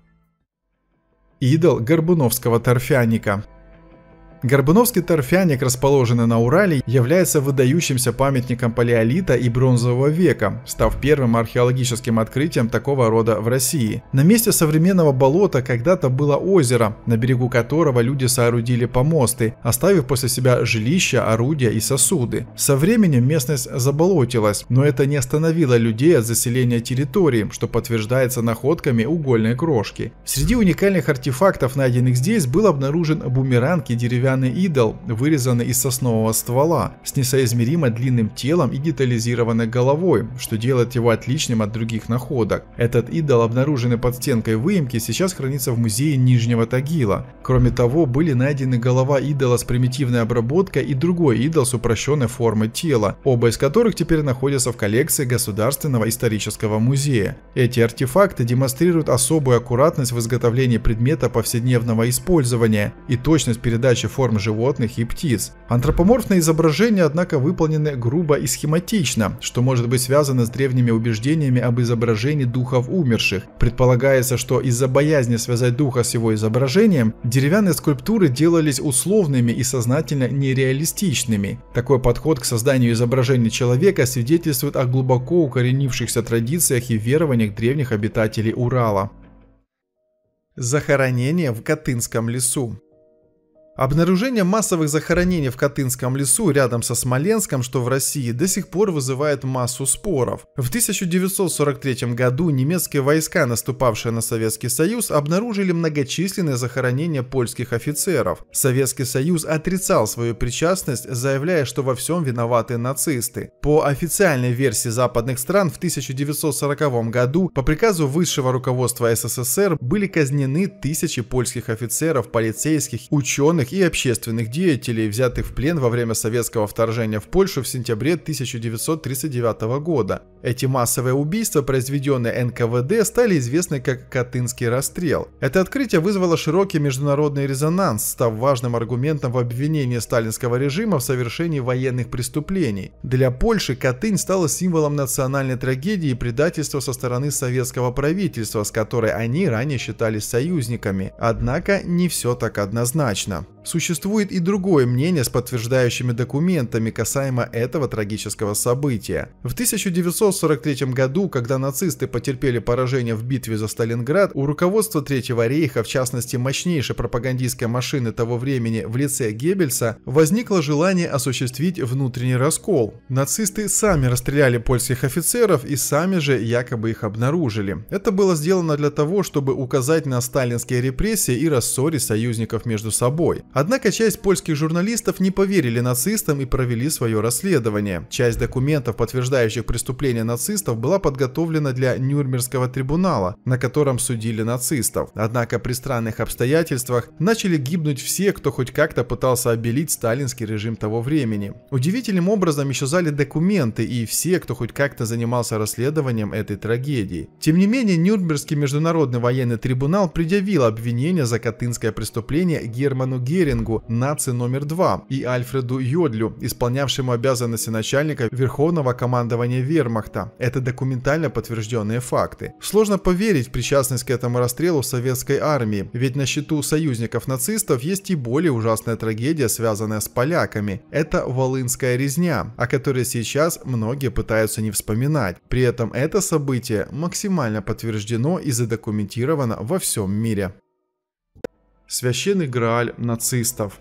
Идол Горбуновского торфяника – Горбуновский торфяник, расположенный на Урале, является выдающимся памятником палеолита и бронзового века, став первым археологическим открытием такого рода в России. На месте современного болота когда-то было озеро, на берегу которого люди соорудили помосты, оставив после себя жилища, орудия и сосуды. Со временем местность заболотилась, но это не остановило людей от заселения территории, что подтверждается находками угольной крошки. Среди уникальных артефактов, найденных здесь, был обнаружен бумеранг и деревянный деревянный идол, вырезанный из соснового ствола, с несоизмеримо длинным телом и детализированной головой, что делает его отличным от других находок. Этот идол, обнаруженный под стенкой выемки, сейчас хранится в музее Нижнего Тагила. Кроме того, были найдены голова идола с примитивной обработкой и другой идол с упрощенной формы тела, оба из которых теперь находятся в коллекции Государственного исторического музея. Эти артефакты демонстрируют особую аккуратность в изготовлении предмета повседневного использования и точность передачи форм животных и птиц. Антропоморфные изображения, однако, выполнены грубо и схематично, что может быть связано с древними убеждениями об изображении духов умерших. Предполагается, что из-за боязни связать духа с его изображением, деревянные скульптуры делались условными и сознательно нереалистичными. Такой подход к созданию изображений человека свидетельствует о глубоко укоренившихся традициях и верованиях древних обитателей Урала. Захоронение в Катынском лесу Обнаружение массовых захоронений в Катынском лесу рядом со Смоленском, что в России, до сих пор вызывает массу споров. В 1943 году немецкие войска, наступавшие на Советский Союз, обнаружили многочисленные захоронения польских офицеров. Советский Союз отрицал свою причастность, заявляя, что во всем виноваты нацисты. По официальной версии западных стран, в 1940 году по приказу высшего руководства СССР были казнены тысячи польских офицеров, полицейских, ученых военных и общественных деятелей, взятых в плен во время советского вторжения в Польшу в сентябре 1939 года. Эти массовые убийства, произведенные НКВД, стали известны как Катынский расстрел. Это открытие вызвало широкий международный резонанс, став важным аргументом в обвинении сталинского режима в совершении военных преступлений. Для Польши Катынь стала символом национальной трагедии и предательства со стороны советского правительства, с которой они ранее считались союзниками. Однако не все так однозначно. Существует и другое мнение с подтверждающими документами касаемо этого трагического события. В 1943 году, когда нацисты потерпели поражение в битве за Сталинград, у руководства Третьего рейха, в частности мощнейшей пропагандистской машины того времени в лице Геббельса, возникло желание осуществить внутренний раскол. Нацисты сами расстреляли польских офицеров и сами же якобы их обнаружили. Это было сделано для того, чтобы указать на сталинские репрессии и рассоре союзников между собой. Однако часть польских журналистов не поверили нацистам и провели свое расследование. Часть документов, подтверждающих преступления нацистов, была подготовлена для Нюрнбергского трибунала, на котором судили нацистов. Однако при странных обстоятельствах начали гибнуть все, кто хоть как-то пытался обелить сталинский режим того времени. Удивительным образом исчезали документы и все, кто хоть как-то занимался расследованием этой трагедии. Тем не менее, Нюрнбергский международный военный трибунал предъявил обвинение за Катынское преступление Герману Герману Герингу, нации номер 2 и Альфреду Йодлю, исполнявшему обязанности начальника Верховного командования Вермахта. Это документально подтвержденные факты. Сложно поверить в причастность к этому расстрелу советской армии, ведь на счету союзников нацистов есть и более ужасная трагедия, связанная с поляками. Это Волынская резня, о которой сейчас многие пытаются не вспоминать. При этом это событие максимально подтверждено и задокументировано во всем мире. Священный Грааль нацистов.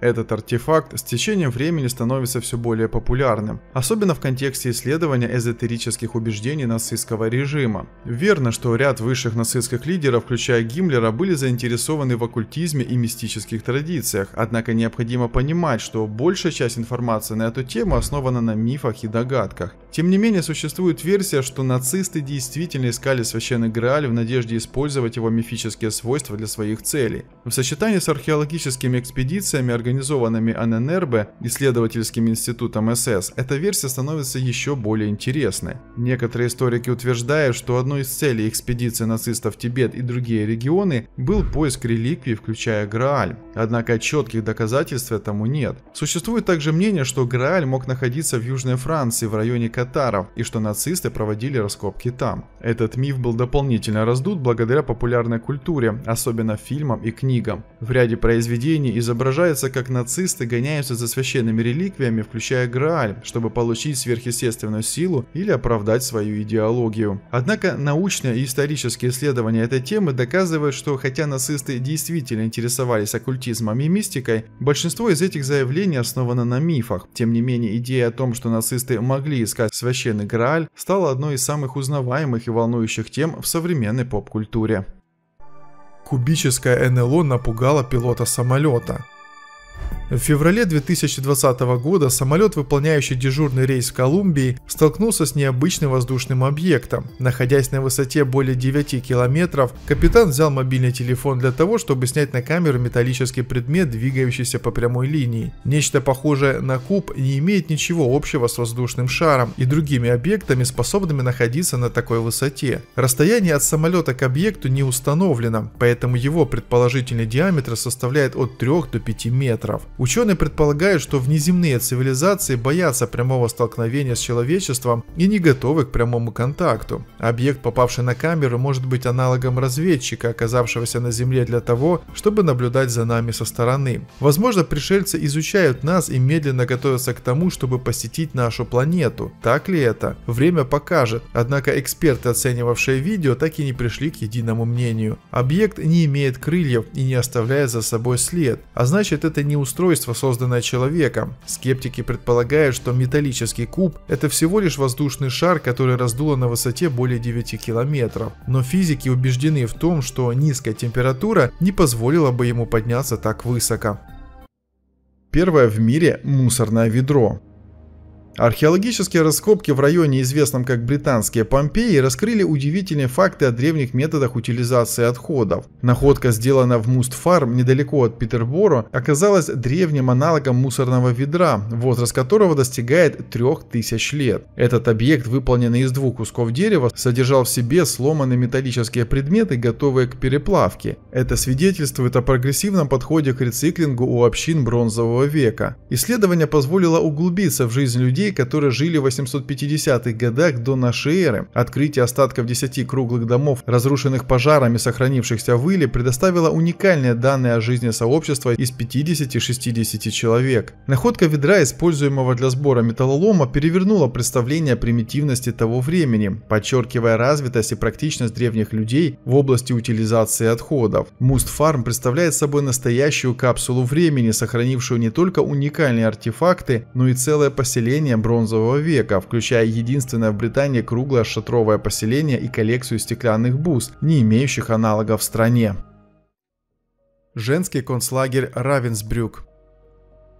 Этот артефакт с течением времени становится все более популярным, особенно в контексте исследования эзотерических убеждений нацистского режима. Верно, что ряд высших нацистских лидеров, включая Гиммлера, были заинтересованы в оккультизме и мистических традициях, однако необходимо понимать, что большая часть информации на эту тему основана на мифах и догадках. Тем не менее, существует версия, что нацисты действительно искали священный Грааль в надежде использовать его мифические свойства для своих целей. В сочетании с археологическими экспедициями организованными ННРБ исследовательским институтом СС, эта версия становится еще более интересной. Некоторые историки утверждают, что одной из целей экспедиции нацистов в Тибет и другие регионы был поиск реликвий, включая Грааль. Однако четких доказательств этому нет. Существует также мнение, что Грааль мог находиться в Южной Франции, в районе Катаров, и что нацисты проводили раскопки там. Этот миф был дополнительно раздут благодаря популярной культуре, особенно фильмам и книгам. В ряде произведений изображается как нацисты гоняются за священными реликвиями, включая Грааль, чтобы получить сверхъестественную силу или оправдать свою идеологию. Однако научные и исторические исследования этой темы доказывают, что хотя нацисты действительно интересовались оккультизмом и мистикой, большинство из этих заявлений основано на мифах. Тем не менее, идея о том, что нацисты могли искать священный Грааль, стала одной из самых узнаваемых и волнующих тем в современной поп-культуре. Кубическое НЛО напугало пилота самолета – в феврале 2020 года самолет, выполняющий дежурный рейс в Колумбии, столкнулся с необычным воздушным объектом. Находясь на высоте более 9 километров, капитан взял мобильный телефон для того, чтобы снять на камеру металлический предмет, двигающийся по прямой линии. Нечто похожее на куб не имеет ничего общего с воздушным шаром и другими объектами, способными находиться на такой высоте. Расстояние от самолета к объекту не установлено, поэтому его предположительный диаметр составляет от 3 до 5 метров километров. Ученые предполагают, что внеземные цивилизации боятся прямого столкновения с человечеством и не готовы к прямому контакту. Объект, попавший на камеру, может быть аналогом разведчика, оказавшегося на Земле для того, чтобы наблюдать за нами со стороны. Возможно, пришельцы изучают нас и медленно готовятся к тому, чтобы посетить нашу планету. Так ли это? Время покажет. Однако эксперты, оценивавшие видео, так и не пришли к единому мнению. Объект не имеет крыльев и не оставляет за собой след, а значит это не не устройство, созданное человеком. Скептики предполагают, что металлический куб – это всего лишь воздушный шар, который раздуло на высоте более 9 километров. Но физики убеждены в том, что низкая температура не позволила бы ему подняться так высоко. Первое в мире мусорное ведро. Археологические раскопки в районе, известном как Британские Помпеи, раскрыли удивительные факты о древних методах утилизации отходов. Находка, сделана в Мустфарм недалеко от Петерборо, оказалась древним аналогом мусорного ведра, возраст которого достигает 3000 лет. Этот объект, выполненный из двух кусков дерева, содержал в себе сломанные металлические предметы, готовые к переплавке. Это свидетельствует о прогрессивном подходе к рециклингу у общин бронзового века. Исследование позволило углубиться в жизнь людей людей, которые жили в 850-х годах до нашей эры. Открытие остатков 10 круглых домов, разрушенных пожарами, сохранившихся в Иле, предоставило уникальные данные о жизни сообщества из 50-60 человек. Находка ведра, используемого для сбора металлолома, перевернула представление о примитивности того времени, подчеркивая развитость и практичность древних людей в области утилизации отходов. Мустфарм представляет собой настоящую капсулу времени, сохранившую не только уникальные артефакты, но и целое поселение населением Бронзового века, включая единственное в Британии круглое шатровое поселение и коллекцию стеклянных бус, не имеющих аналогов в стране. Женский концлагерь Равенсбрюк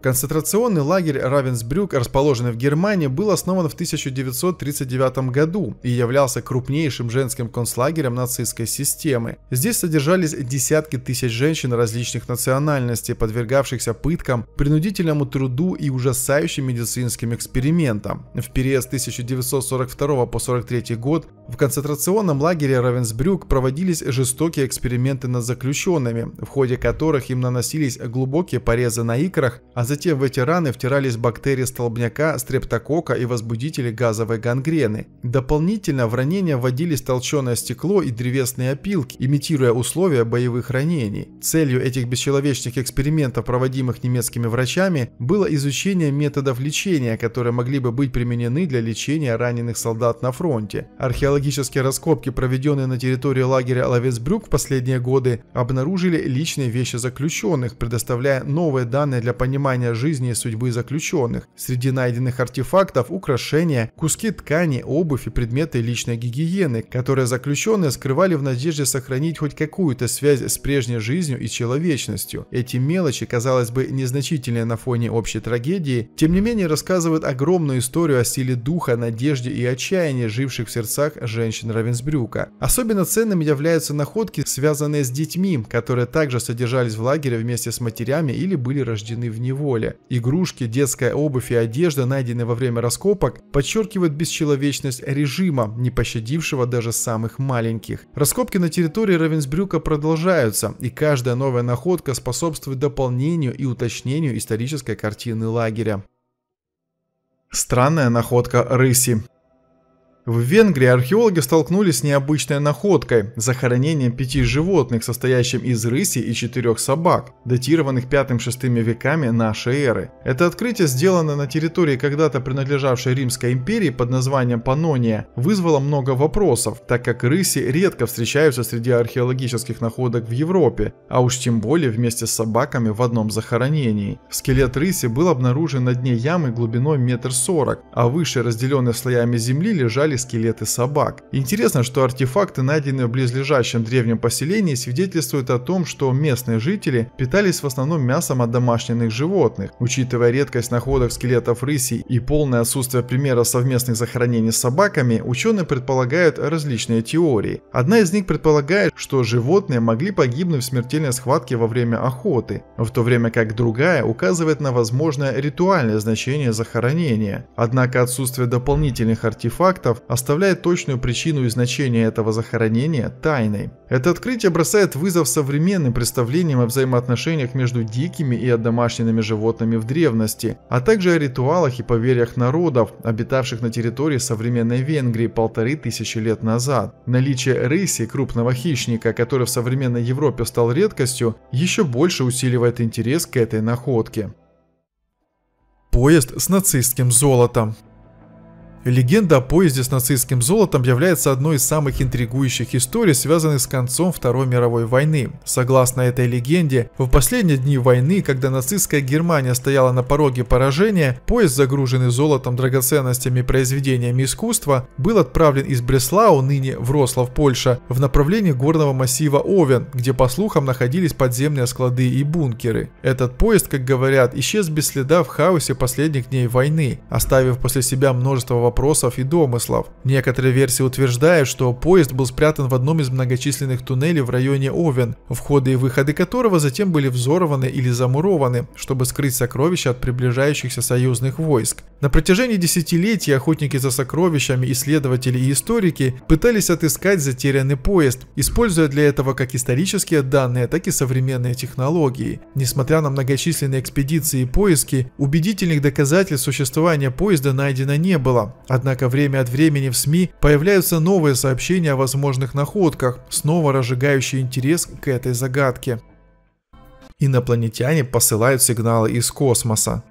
Концентрационный лагерь Равенсбрюк, расположенный в Германии, был основан в 1939 году и являлся крупнейшим женским концлагерем нацистской системы. Здесь содержались десятки тысяч женщин различных национальностей, подвергавшихся пыткам, принудительному труду и ужасающим медицинским экспериментам. В период с 1942 по 1943 год в концентрационном лагере Равенсбрюк проводились жестокие эксперименты над заключенными, в ходе которых им наносились глубокие порезы на икрах, а затем Затем в эти раны втирались бактерии столбняка, стрептокока и возбудители газовой гангрены. Дополнительно в ранения вводились толченое стекло и древесные опилки, имитируя условия боевых ранений. Целью этих бесчеловечных экспериментов, проводимых немецкими врачами, было изучение методов лечения, которые могли бы быть применены для лечения раненых солдат на фронте. Археологические раскопки, проведенные на территории лагеря Лавецбрюк в последние годы, обнаружили личные вещи заключенных, предоставляя новые данные для понимания понимания жизни и судьбы заключенных. Среди найденных артефактов – украшения, куски ткани, обувь и предметы личной гигиены, которые заключенные скрывали в надежде сохранить хоть какую-то связь с прежней жизнью и человечностью. Эти мелочи, казалось бы, незначительные на фоне общей трагедии, тем не менее рассказывают огромную историю о силе духа, надежде и отчаянии живших в сердцах женщин Равенсбрюка. Особенно ценными являются находки, связанные с детьми, которые также содержались в лагере вместе с матерями или были рождены в него поле. Игрушки, детская обувь и одежда, найденные во время раскопок, подчеркивают бесчеловечность режима, не пощадившего даже самых маленьких. Раскопки на территории Равенсбрюка продолжаются, и каждая новая находка способствует дополнению и уточнению исторической картины лагеря. Странная находка рыси. В Венгрии археологи столкнулись с необычной находкой – захоронением пяти животных, состоящим из рыси и четырех собак, датированных 5-6 веками нашей эры. Это открытие, сделанное на территории когда-то принадлежавшей Римской империи под названием Панония, вызвало много вопросов, так как рыси редко встречаются среди археологических находок в Европе, а уж тем более вместе с собаками в одном захоронении. Скелет рыси был обнаружен на дне ямы глубиной метр сорок, а выше разделенные слоями земли лежали обнаружили скелеты собак. Интересно, что артефакты, найденные в близлежащем древнем поселении, свидетельствуют о том, что местные жители питались в основном мясом от домашних животных. Учитывая редкость находок скелетов рысей и полное отсутствие примера совместных захоронений с собаками, ученые предполагают различные теории. Одна из них предполагает, что животные могли погибнуть в смертельной схватке во время охоты, в то время как другая указывает на возможное ритуальное значение захоронения. Однако отсутствие дополнительных артефактов оставляет точную причину и значение этого захоронения тайной. Это открытие бросает вызов современным представлениям о взаимоотношениях между дикими и одомашненными животными в древности, а также о ритуалах и поверьях народов, обитавших на территории современной Венгрии полторы тысячи лет назад. Наличие рыси, крупного хищника, который в современной Европе стал редкостью, еще больше усиливает интерес к этой находке. Поезд с нацистским золотом. Легенда о поезде с нацистским золотом является одной из самых интригующих историй, связанных с концом Второй мировой войны. Согласно этой легенде, в последние дни войны, когда нацистская Германия стояла на пороге поражения, поезд, загруженный золотом, драгоценностями и произведениями искусства, был отправлен из Бреслау, ныне Врослав, Польша, в направлении горного массива Овен, где, по слухам, находились подземные склады и бункеры. Этот поезд, как говорят, исчез без следа в хаосе последних дней войны, оставив после себя множество вопросов вопросов и домыслов. Некоторые версии утверждают, что поезд был спрятан в одном из многочисленных туннелей в районе Овен, входы и выходы которого затем были взорваны или замурованы, чтобы скрыть сокровища от приближающихся союзных войск. На протяжении десятилетий охотники за сокровищами, исследователи и историки пытались отыскать затерянный поезд, используя для этого как исторические данные, так и современные технологии. Несмотря на многочисленные экспедиции и поиски, убедительных доказательств существования поезда найдено не было. Однако время от времени в СМИ появляются новые сообщения о возможных находках, снова разжигающие интерес к этой загадке. Инопланетяне посылают сигналы из космоса.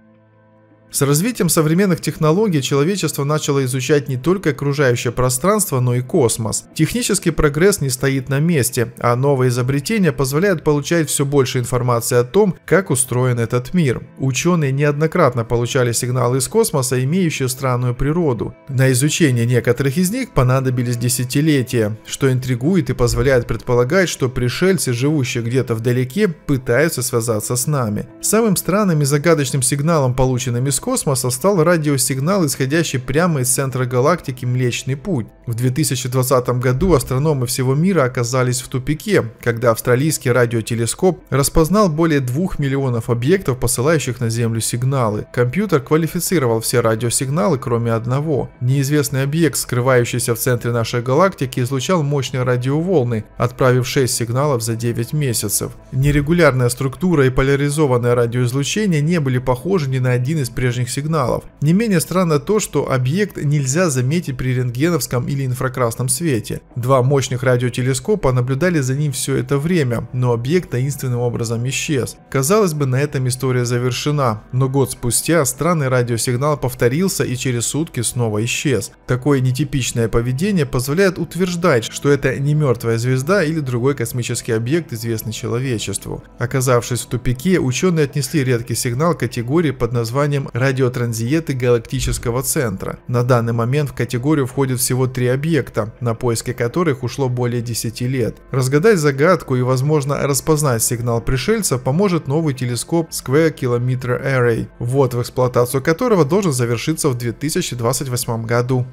С развитием современных технологий человечество начало изучать не только окружающее пространство, но и космос. Технический прогресс не стоит на месте, а новые изобретения позволяют получать все больше информации о том, как устроен этот мир. Ученые неоднократно получали сигналы из космоса, имеющие странную природу. На изучение некоторых из них понадобились десятилетия, что интригует и позволяет предполагать, что пришельцы, живущие где-то вдалеке, пытаются связаться с нами. Самым странным и загадочным сигналом, полученным из космоса стал радиосигнал, исходящий прямо из центра галактики Млечный Путь. В 2020 году астрономы всего мира оказались в тупике, когда австралийский радиотелескоп распознал более 2 миллионов объектов, посылающих на Землю сигналы. Компьютер квалифицировал все радиосигналы, кроме одного. Неизвестный объект, скрывающийся в центре нашей галактики, излучал мощные радиоволны, отправив 6 сигналов за 9 месяцев. Нерегулярная структура и поляризованное радиоизлучение не были похожи ни на один из прежних прежних сигналов. Не менее странно то, что объект нельзя заметить при рентгеновском или инфракрасном свете. Два мощных радиотелескопа наблюдали за ним все это время, но объект таинственным образом исчез. Казалось бы, на этом история завершена, но год спустя странный радиосигнал повторился и через сутки снова исчез. Такое нетипичное поведение позволяет утверждать, что это не мертвая звезда или другой космический объект, известный человечеству. Оказавшись в тупике, ученые отнесли редкий сигнал к категории под названием радиотранзиеты галактического центра. На данный момент в категорию входят всего три объекта, на поиски которых ушло более 10 лет. Разгадать загадку и, возможно, распознать сигнал пришельца поможет новый телескоп Square Kilometer Array, ввод в эксплуатацию которого должен завершиться в 2028 году.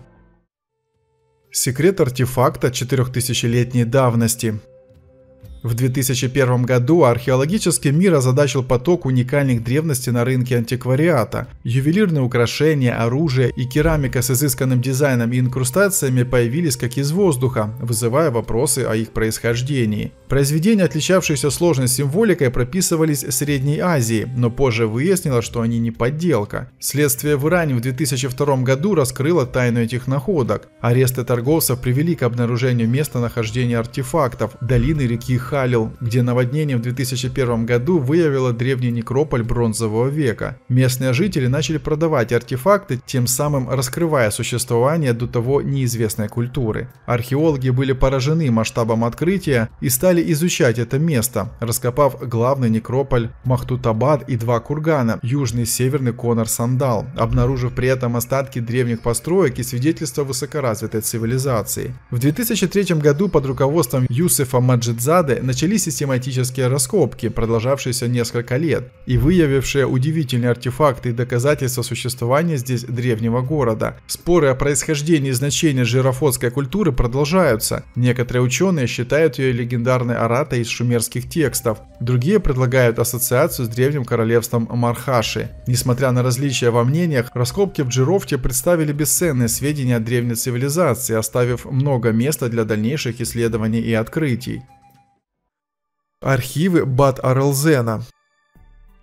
Секрет артефакта 4000-летней давности. В 2001 году археологический мир озадачил поток уникальных древностей на рынке антиквариата. Ювелирные украшения, оружие и керамика с изысканным дизайном и инкрустациями появились как из воздуха, вызывая вопросы о их происхождении. Произведения, отличавшиеся сложной символикой, прописывались в Средней Азии, но позже выяснилось, что они не подделка. Следствие в Иране в 2002 году раскрыло тайну этих находок. Аресты торговцев привели к обнаружению местонахождения артефактов – долины реки Х Халил, где наводнение в 2001 году выявило древний некрополь Бронзового века. Местные жители начали продавать артефакты, тем самым раскрывая существование до того неизвестной культуры. Археологи были поражены масштабом открытия и стали изучать это место, раскопав главный некрополь Махтутабад и два кургана, южный и северный Конор Сандал, обнаружив при этом остатки древних построек и свидетельства высокоразвитой цивилизации. В 2003 году под руководством Юсефа Маджидзаде начались систематические раскопки, продолжавшиеся несколько лет, и выявившие удивительные артефакты и доказательства существования здесь древнего города. Споры о происхождении и значении жирафотской культуры продолжаются. Некоторые ученые считают ее легендарной аратой из шумерских текстов, другие предлагают ассоциацию с древним королевством Мархаши. Несмотря на различия во мнениях, раскопки в Джировте представили бесценные сведения о древней цивилизации, оставив много места для дальнейших исследований и открытий архивы Бат Арлзена.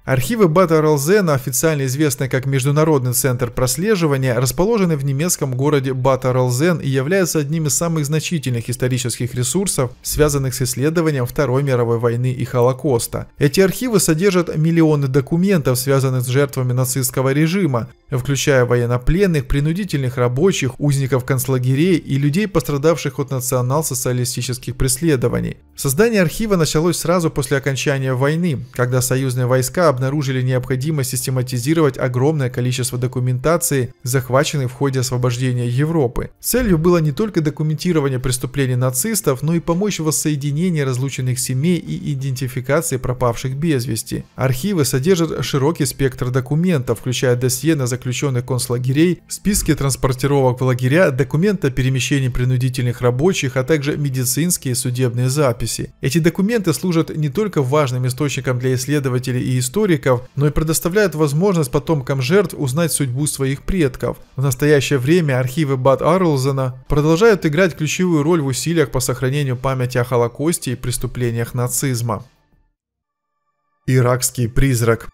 Архивы Баттерлзена, официально известные как Международный центр прослеживания, расположены в немецком городе Баттерлзен и являются одним из самых значительных исторических ресурсов, связанных с исследованием Второй мировой войны и Холокоста. Эти архивы содержат миллионы документов, связанных с жертвами нацистского режима, включая военнопленных, принудительных рабочих, узников концлагерей и людей, пострадавших от национал-социалистических преследований. Создание архива началось сразу после окончания войны, когда союзные войска обнаружили необходимость систематизировать огромное количество документации, захваченной в ходе освобождения Европы. Целью было не только документирование преступлений нацистов, но и помочь в воссоединении разлученных семей и идентификации пропавших без вести. Архивы содержат широкий спектр документов, включая досье на заключенных концлагерей, списки транспортировок в лагеря, документы о перемещении принудительных рабочих, а также медицинские и судебные записи. Эти документы служат не только важным источником для исследователей и историков, историков, но и предоставляет возможность потомкам жертв узнать судьбу своих предков. В настоящее время архивы Бад Арлзена продолжают играть ключевую роль в усилиях по сохранению памяти о Холокосте и преступлениях нацизма. Иракский призрак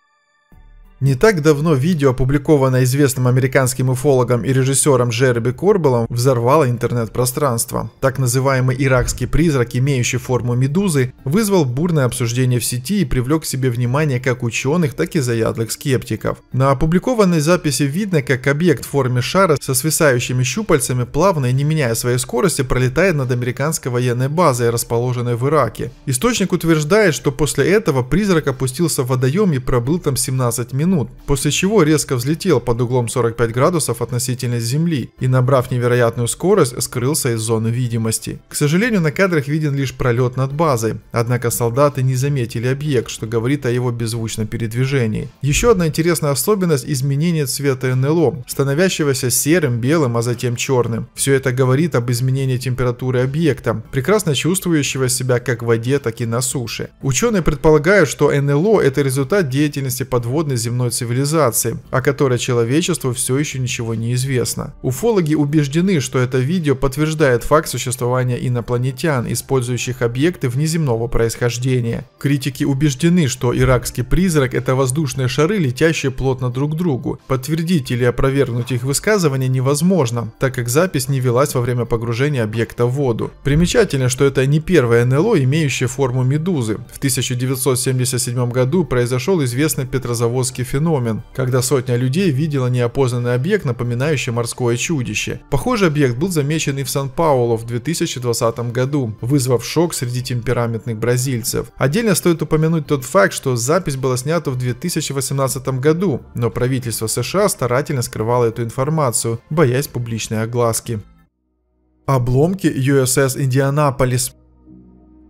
не так давно видео, опубликованное известным американским уфологом и режиссером Джереби Корбелом, взорвало интернет-пространство. Так называемый иракский призрак, имеющий форму медузы, вызвал бурное обсуждение в сети и привлек к себе внимание как ученых, так и заядлых скептиков. На опубликованной записи видно, как объект в форме шара со свисающими щупальцами плавно и не меняя своей скорости пролетает над американской военной базой, расположенной в Ираке. Источник утверждает, что после этого призрак опустился в водоем и пробыл там 17 минут минут, после чего резко взлетел под углом 45 градусов относительно Земли и, набрав невероятную скорость, скрылся из зоны видимости. К сожалению, на кадрах виден лишь пролет над базой, однако солдаты не заметили объект, что говорит о его беззвучном передвижении. Еще одна интересная особенность – изменение цвета НЛО, становящегося серым, белым, а затем черным. Все это говорит об изменении температуры объекта, прекрасно чувствующего себя как в воде, так и на суше. Ученые предполагают, что НЛО – это результат деятельности подводной земной земной цивилизации, о которой человечеству все еще ничего не известно. Уфологи убеждены, что это видео подтверждает факт существования инопланетян, использующих объекты внеземного происхождения. Критики убеждены, что иракский призрак – это воздушные шары, летящие плотно друг к другу. Подтвердить или опровергнуть их высказывания невозможно, так как запись не велась во время погружения объекта в воду. Примечательно, что это не первое НЛО, имеющее форму медузы. В 1977 году произошел известный Петрозаводский феномен, когда сотня людей видела неопознанный объект, напоминающий морское чудище. Похожий объект был замечен и в Сан-Паулу в 2020 году, вызвав шок среди темпераментных бразильцев. Отдельно стоит упомянуть тот факт, что запись была снята в 2018 году, но правительство США старательно скрывало эту информацию, боясь публичной огласки. Обломки USS «Индианаполис»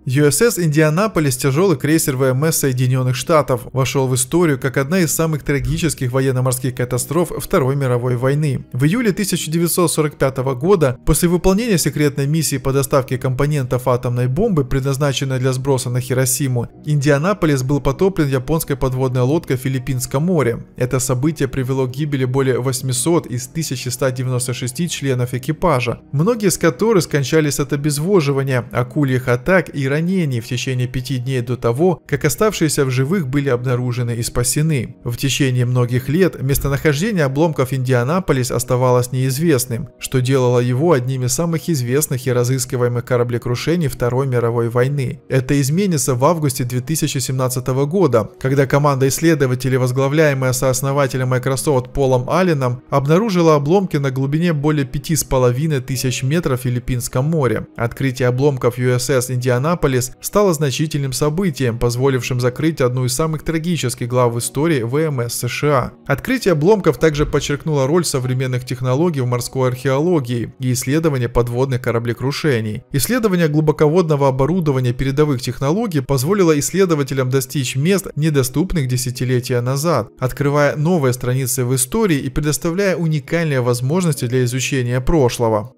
USS «Индианаполис» тяжелый крейсер ВМС эм Соединенных Штатов вошел в историю как одна из самых трагических военно-морских катастроф Второй мировой войны. В июле 1945 года, после выполнения секретной миссии по доставке компонентов атомной бомбы, предназначенной для сброса на Хиросиму, «Индианаполис» был потоплен японской подводной лодкой в Филиппинском море. Это событие привело к гибели более 800 из 1196 членов экипажа, многие из которых скончались от обезвоживания, акульих атак и ранений в течение пяти дней до того, как оставшиеся в живых были обнаружены и спасены. В течение многих лет местонахождение обломков Индианаполис оставалось неизвестным, что делало его одним из самых известных и разыскиваемых кораблекрушений Второй мировой войны. Это изменится в августе 2017 года, когда команда исследователей, возглавляемая сооснователем Microsoft Полом Алленом, обнаружила обломки на глубине более пяти с половиной тысяч метров в Филиппинском море. Открытие обломков USS Индианаполис Иннополис стало значительным событием, позволившим закрыть одну из самых трагических глав в истории ВМС США. Открытие обломков также подчеркнуло роль современных технологий в морской археологии и исследования подводных кораблекрушений. Исследование глубоководного оборудования передовых технологий позволило исследователям достичь мест, недоступных десятилетия назад, открывая новые страницы в истории и предоставляя уникальные возможности для изучения прошлого.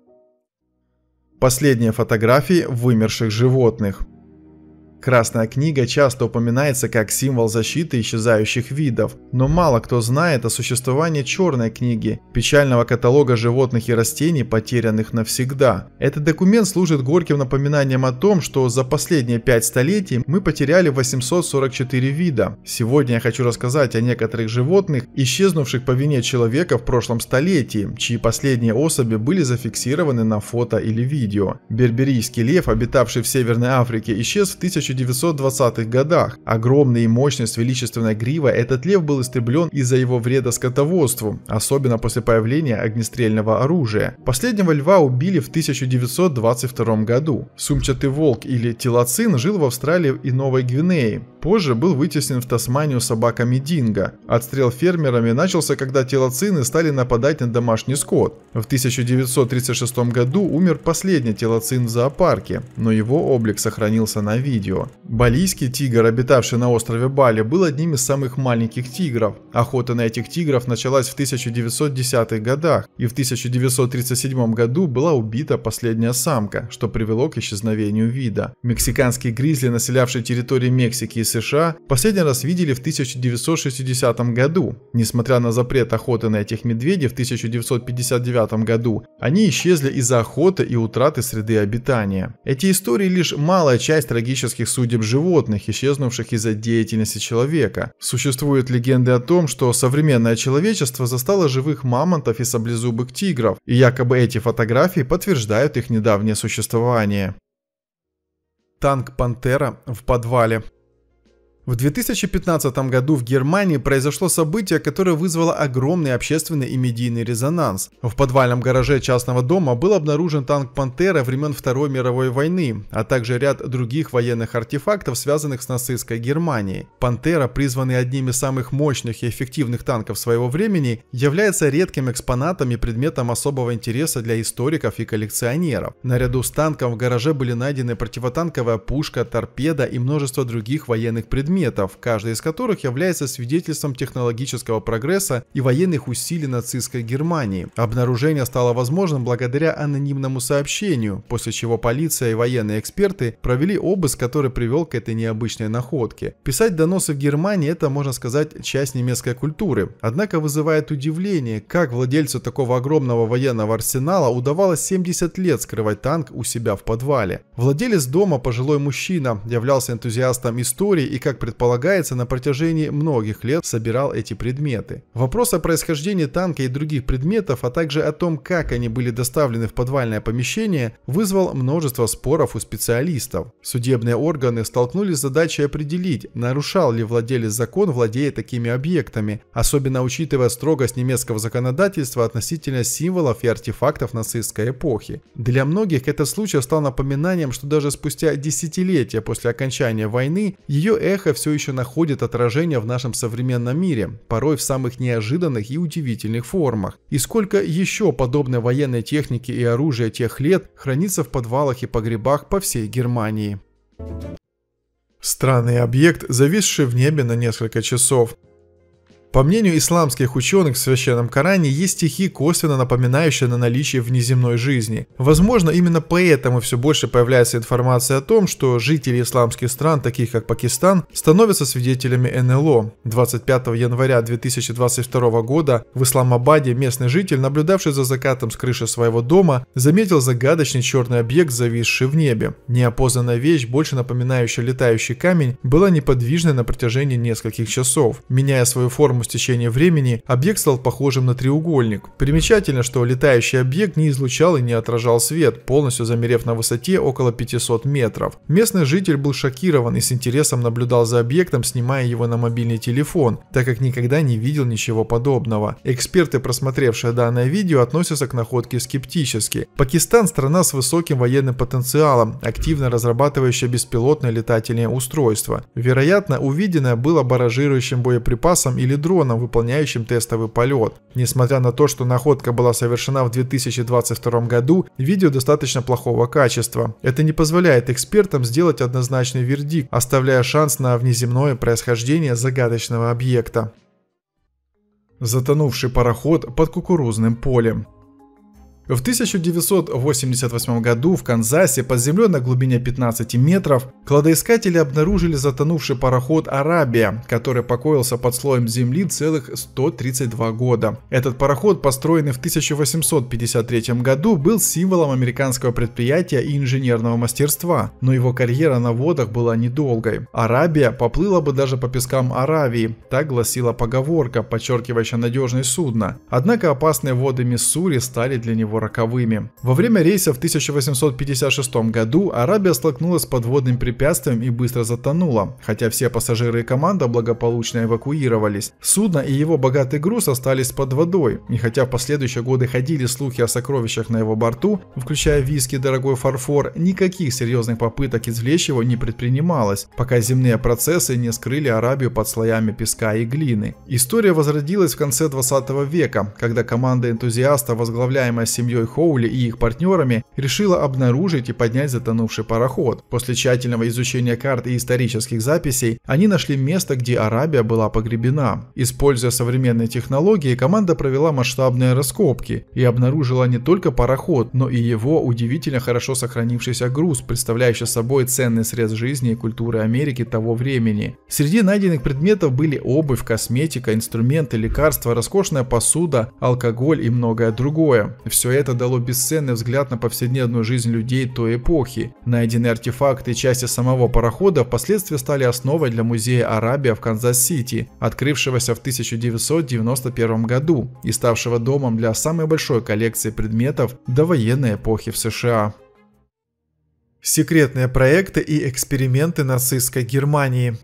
Последние фотографии вымерших животных. Красная книга часто упоминается как символ защиты исчезающих видов, но мало кто знает о существовании черной книги, печального каталога животных и растений, потерянных навсегда. Этот документ служит горьким напоминанием о том, что за последние пять столетий мы потеряли 844 вида. Сегодня я хочу рассказать о некоторых животных, исчезнувших по вине человека в прошлом столетии, чьи последние особи были зафиксированы на фото или видео. Берберийский лев, обитавший в Северной Африке, исчез в 1900 1920-х годах. огромная и мощный с величественной гривой этот лев был истреблен из-за его вреда скотоводству, особенно после появления огнестрельного оружия. Последнего льва убили в 1922 году. Сумчатый волк или телоцин жил в Австралии и Новой Гвинее. Позже был вытеснен в Тасманию собаками динго. Отстрел фермерами начался, когда телоцины стали нападать на домашний скот. В 1936 году умер последний телоцин в зоопарке, но его облик сохранился на видео ее. Балийский тигр, обитавший на острове Бали, был одним из самых маленьких тигров. Охота на этих тигров началась в 1910-х годах, и в 1937 году была убита последняя самка, что привело к исчезновению вида. Мексиканские гризли, населявшие территории Мексики и США, последний раз видели в 1960 году. Несмотря на запрет охоты на этих медведей в 1959 году, они исчезли из-за охоты и утраты среды обитания. Эти истории лишь малая часть трагических древних судеб животных, исчезнувших из-за деятельности человека. Существуют легенды о том, что современное человечество застало живых мамонтов и саблезубых тигров, и якобы эти фотографии подтверждают их недавнее существование. Танк «Пантера» в подвале. В 2015 году в Германии произошло событие, которое вызвало огромный общественный и медийный резонанс. В подвальном гараже частного дома был обнаружен танк «Пантера» времен Второй мировой войны, а также ряд других военных артефактов, связанных с нацистской Германией. «Пантера», призванный одним из самых мощных и эффективных танков своего времени, является редким экспонатом и предметом особого интереса для историков и коллекционеров. Наряду с танком в гараже были найдены противотанковая пушка, торпеда и множество других военных предметов, предметов, каждый из которых является свидетельством технологического прогресса и военных усилий нацистской Германии. Обнаружение стало возможным благодаря анонимному сообщению, после чего полиция и военные эксперты провели обыск, который привел к этой необычной находке. Писать доносы в Германии – это, можно сказать, часть немецкой культуры. Однако вызывает удивление, как владельцу такого огромного военного арсенала удавалось 70 лет скрывать танк у себя в подвале. Владелец дома, пожилой мужчина, являлся энтузиастом истории и, как предполагается, на протяжении многих лет собирал эти предметы. Вопрос о происхождении танка и других предметов, а также о том, как они были доставлены в подвальное помещение, вызвал множество споров у специалистов. Судебные органы столкнулись с задачей определить, нарушал ли владелец закон, владея такими объектами, особенно учитывая строгость немецкого законодательства относительно символов и артефактов нацистской эпохи. Для многих этот случай стал напоминанием, что даже спустя десятилетия после окончания войны ее эхо все еще находит отражение в нашем современном мире, порой в самых неожиданных и удивительных формах. И сколько еще подобной военной техники и оружия тех лет хранится в подвалах и погребах по всей Германии. Странный объект, зависший в небе на несколько часов. По мнению исламских ученых в Священном Коране есть стихи, косвенно напоминающие на наличие внеземной жизни. Возможно, именно поэтому все больше появляется информация о том, что жители исламских стран, таких как Пакистан, становятся свидетелями НЛО. 25 января 2022 года в Исламабаде местный житель, наблюдавший за закатом с крыши своего дома, заметил загадочный черный объект, зависший в небе. Неопознанная вещь, больше напоминающая летающий камень, была неподвижной на протяжении нескольких часов. Меняя свою форму стечения времени объект стал похожим на треугольник. Примечательно, что летающий объект не излучал и не отражал свет, полностью замерев на высоте около 500 метров. Местный житель был шокирован и с интересом наблюдал за объектом, снимая его на мобильный телефон, так как никогда не видел ничего подобного. Эксперты, просмотревшие данное видео, относятся к находке скептически. Пакистан – страна с высоким военным потенциалом, активно разрабатывающая беспилотные летательные устройства. Вероятно, увиденное было баражирующим боеприпасом или дроном, выполняющим тестовый полет. Несмотря на то, что находка была совершена в 2022 году, видео достаточно плохого качества. Это не позволяет экспертам сделать однозначный вердикт, оставляя шанс на внеземное происхождение загадочного объекта. Затонувший пароход под кукурузным полем. В 1988 году в Канзасе под землей на глубине 15 метров кладоискатели обнаружили затонувший пароход «Арабия», который покоился под слоем земли целых 132 года. Этот пароход, построенный в 1853 году, был символом американского предприятия и инженерного мастерства, но его карьера на водах была недолгой. «Арабия» поплыла бы даже по пескам Аравии, так гласила поговорка, подчеркивающая надежность судна. Однако опасные воды Миссури стали для него его роковыми. Во время рейса в 1856 году Арабия столкнулась с подводным препятствием и быстро затонула, хотя все пассажиры и команда благополучно эвакуировались. Судно и его богатый груз остались под водой, и хотя в последующие годы ходили слухи о сокровищах на его борту, включая виски и дорогой фарфор, никаких серьезных попыток извлечь его не предпринималось, пока земные процессы не скрыли Арабию под слоями песка и глины. История возродилась в конце 20 века, когда команда энтузиастов, возглавляемая семьей семьей Хоули и их партнерами решила обнаружить и поднять затонувший пароход. После тщательного изучения карт и исторических записей, они нашли место, где Арабия была погребена. Используя современные технологии, команда провела масштабные раскопки и обнаружила не только пароход, но и его удивительно хорошо сохранившийся груз, представляющий собой ценный срез жизни и культуры Америки того времени. Среди найденных предметов были обувь, косметика, инструменты, лекарства, роскошная посуда, алкоголь и многое другое. Все это дало бесценный взгляд на повседневную жизнь людей той эпохи. Найденные артефакты и части самого парохода впоследствии стали основой для музея Арабия в Канзас-Сити, открывшегося в 1991 году и ставшего домом для самой большой коллекции предметов Довоенной эпохи в США. Секретные проекты и эксперименты нацистской Германии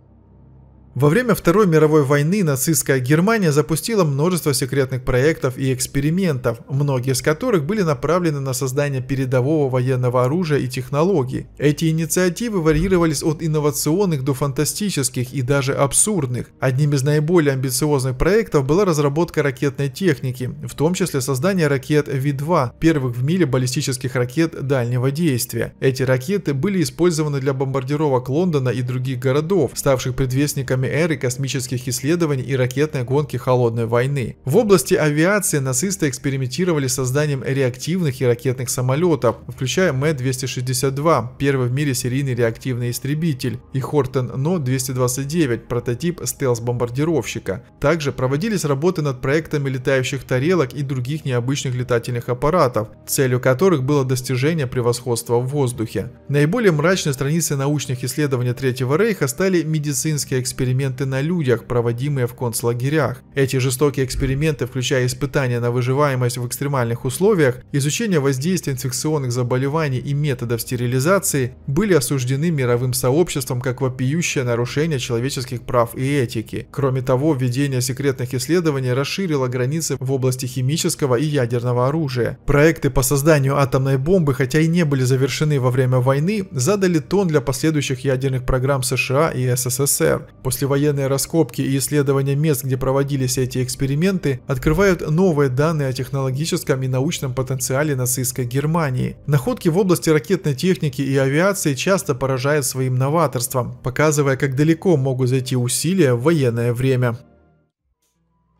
во время Второй мировой войны нацистская Германия запустила множество секретных проектов и экспериментов, многие из которых были направлены на создание передового военного оружия и технологий. Эти инициативы варьировались от инновационных до фантастических и даже абсурдных. Одним из наиболее амбициозных проектов была разработка ракетной техники, в том числе создание ракет Ви-2, первых в мире баллистических ракет дальнего действия. Эти ракеты были использованы для бомбардировок Лондона и других городов, ставших предвестниками итогами эры космических исследований и ракетной гонки Холодной войны. В области авиации нацисты экспериментировали с созданием реактивных и ракетных самолетов, включая М-262, первый в мире серийный реактивный истребитель, и Хортен Но-229, прототип стелс-бомбардировщика. Также проводились работы над проектами летающих тарелок и других необычных летательных аппаратов, целью которых было достижение превосходства в воздухе. Наиболее мрачной страницей научных исследований Третьего Рейха стали медицинские эксперименты эксперименты на людях, проводимые в концлагерях. Эти жестокие эксперименты, включая испытания на выживаемость в экстремальных условиях, изучение воздействия инфекционных заболеваний и методов стерилизации, были осуждены мировым сообществом как вопиющее нарушение человеческих прав и этики. Кроме того, введение секретных исследований расширило границы в области химического и ядерного оружия. Проекты по созданию атомной бомбы, хотя и не были завершены во время войны, задали тон для последующих ядерных программ США и СССР. После послевоенные раскопки и исследования мест, где проводились эти эксперименты, открывают новые данные о технологическом и научном потенциале нацистской Германии. Находки в области ракетной техники и авиации часто поражают своим новаторством, показывая, как далеко могут зайти усилия в военное время.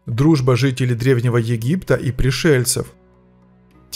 Дружба жителей Древнего Египта и пришельцев –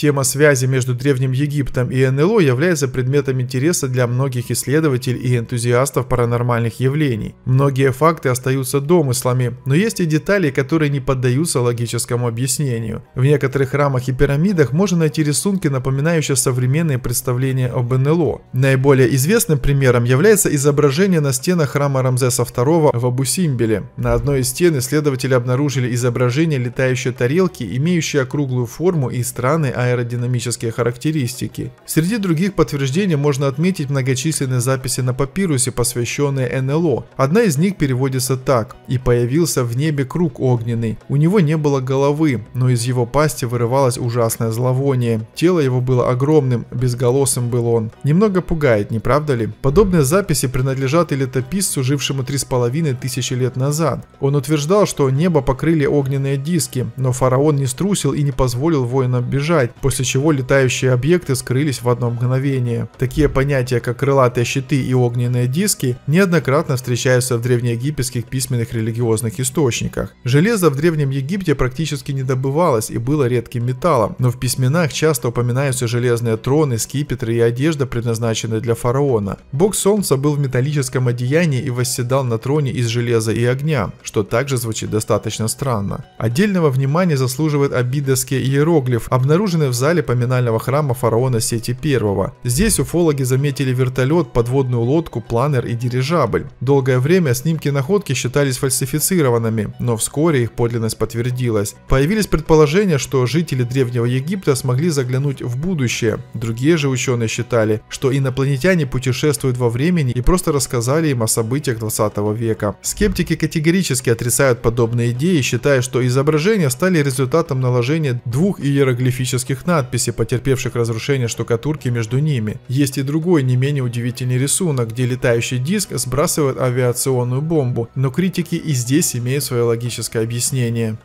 Тема связи между Древним Египтом и НЛО является предметом интереса для многих исследователей и энтузиастов паранормальных явлений. Многие факты остаются домыслами, но есть и детали, которые не поддаются логическому объяснению. В некоторых храмах и пирамидах можно найти рисунки, напоминающие современные представления об НЛО. Наиболее известным примером является изображение на стенах храма Рамзеса II в Абусимбеле. На одной из стен исследователи обнаружили изображение летающей тарелки, имеющей округлую форму и странный аэродинамические характеристики. Среди других подтверждений можно отметить многочисленные записи на папирусе, посвященные НЛО. Одна из них переводится так «И появился в небе круг огненный. У него не было головы, но из его пасти вырывалось ужасное зловоние. Тело его было огромным, безголосым был он. Немного пугает, не правда ли? Подобные записи принадлежат и летописцу, жившему половиной тысячи лет назад. Он утверждал, что небо покрыли огненные диски, но фараон не струсил и не позволил воинам бежать, после чего летающие объекты скрылись в одно мгновение. Такие понятия, как крылатые щиты и огненные диски, неоднократно встречаются в древнеегипетских письменных религиозных источниках. Железо в Древнем Египте практически не добывалось и было редким металлом, но в письменах часто упоминаются железные троны, скипетры и одежда, предназначенная для фараона. Бог Солнца был в металлическом одеянии и восседал на троне из железа и огня, что также звучит достаточно странно. Отдельного внимания заслуживает абидовский иероглиф, обнаруженный в зале поминального храма фараона Сети I. Здесь уфологи заметили вертолет, подводную лодку, планер и дирижабль. Долгое время снимки находки считались фальсифицированными, но вскоре их подлинность подтвердилась. Появились предположения, что жители Древнего Египта смогли заглянуть в будущее. Другие же ученые считали, что инопланетяне путешествуют во времени и просто рассказали им о событиях 20 века. Скептики категорически отрицают подобные идеи, считая, что изображения стали результатом наложения двух иероглифических многих надписи потерпевших разрушение штукатурки между ними. Есть и другой не менее удивительный рисунок, где летающий диск сбрасывает авиационную бомбу, но критики и здесь имеют свое логическое объяснение.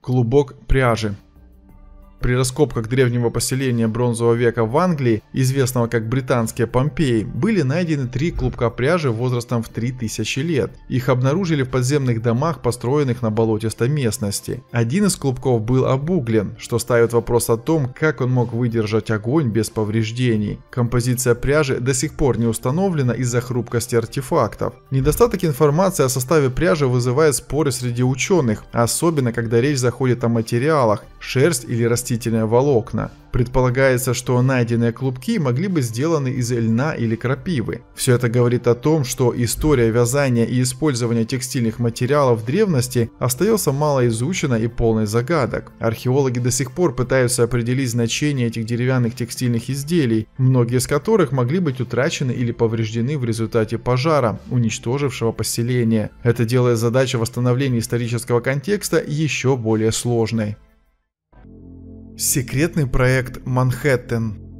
Клубок пряжи при раскопках древнего поселения бронзового века в Англии, известного как британские Помпеи, были найдены три клубка пряжи возрастом в 3000 лет. Их обнаружили в подземных домах, построенных на болотистой местности. Один из клубков был обуглен, что ставит вопрос о том, как он мог выдержать огонь без повреждений. Композиция пряжи до сих пор не установлена из-за хрупкости артефактов. Недостаток информации о составе пряжи вызывает споры среди ученых, особенно когда речь заходит о материалах, шерсть или растения растительные волокна. Предполагается, что найденные клубки могли быть сделаны из льна или крапивы. Все это говорит о том, что история вязания и использования текстильных материалов в древности остается малоизучена и полной загадок. Археологи до сих пор пытаются определить значение этих деревянных текстильных изделий, многие из которых могли быть утрачены или повреждены в результате пожара, уничтожившего поселение. Это делает задачу восстановления исторического контекста еще более сложной. Секретный проект Манхэттен.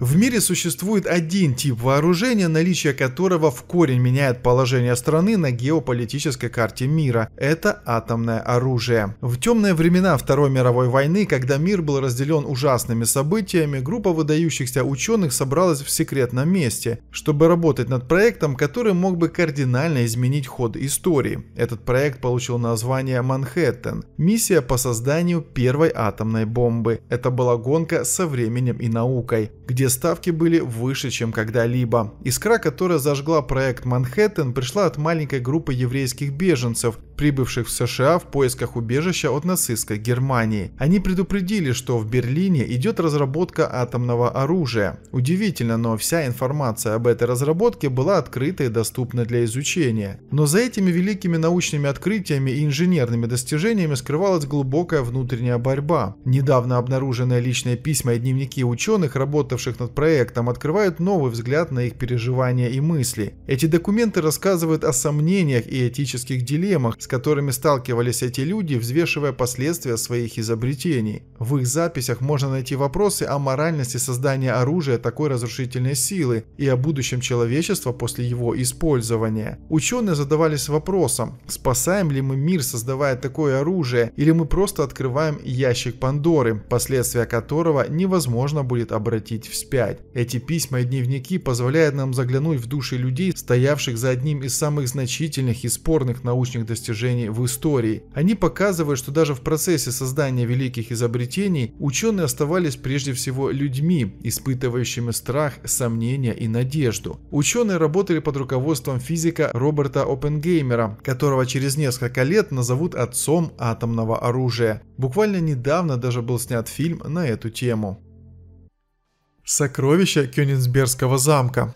В мире существует один тип вооружения, наличие которого в корень меняет положение страны на геополитической карте мира. Это атомное оружие. В темные времена Второй мировой войны, когда мир был разделен ужасными событиями, группа выдающихся ученых собралась в секретном месте, чтобы работать над проектом, который мог бы кардинально изменить ход истории. Этот проект получил название «Манхэттен» – миссия по созданию первой атомной бомбы. Это была гонка со временем и наукой, где ставки были выше, чем когда-либо. Искра, которая зажгла проект «Манхэттен», пришла от маленькой группы еврейских беженцев, прибывших в США в поисках убежища от нацистской Германии. Они предупредили, что в Берлине идет разработка атомного оружия. Удивительно, но вся информация об этой разработке была открыта и доступна для изучения. Но за этими великими научными открытиями и инженерными достижениями скрывалась глубокая внутренняя борьба. Недавно обнаруженные личные письма и дневники ученых, работавших над проектом, открывают новый взгляд на их переживания и мысли. Эти документы рассказывают о сомнениях и этических дилеммах, с которыми сталкивались эти люди, взвешивая последствия своих изобретений. В их записях можно найти вопросы о моральности создания оружия такой разрушительной силы и о будущем человечества после его использования. Ученые задавались вопросом, спасаем ли мы мир, создавая такое оружие, или мы просто открываем ящик Пандоры, последствия которого невозможно будет обратить вспять. Эти письма и дневники позволяют нам заглянуть в души людей, стоявших за одним из самых значительных и спорных научных достижений достижений в истории. Они показывают, что даже в процессе создания великих изобретений ученые оставались прежде всего людьми, испытывающими страх, сомнения и надежду. Ученые работали под руководством физика Роберта Опенгеймера, которого через несколько лет назовут отцом атомного оружия. Буквально недавно даже был снят фильм на эту тему. Сокровища Кёнигсбергского замка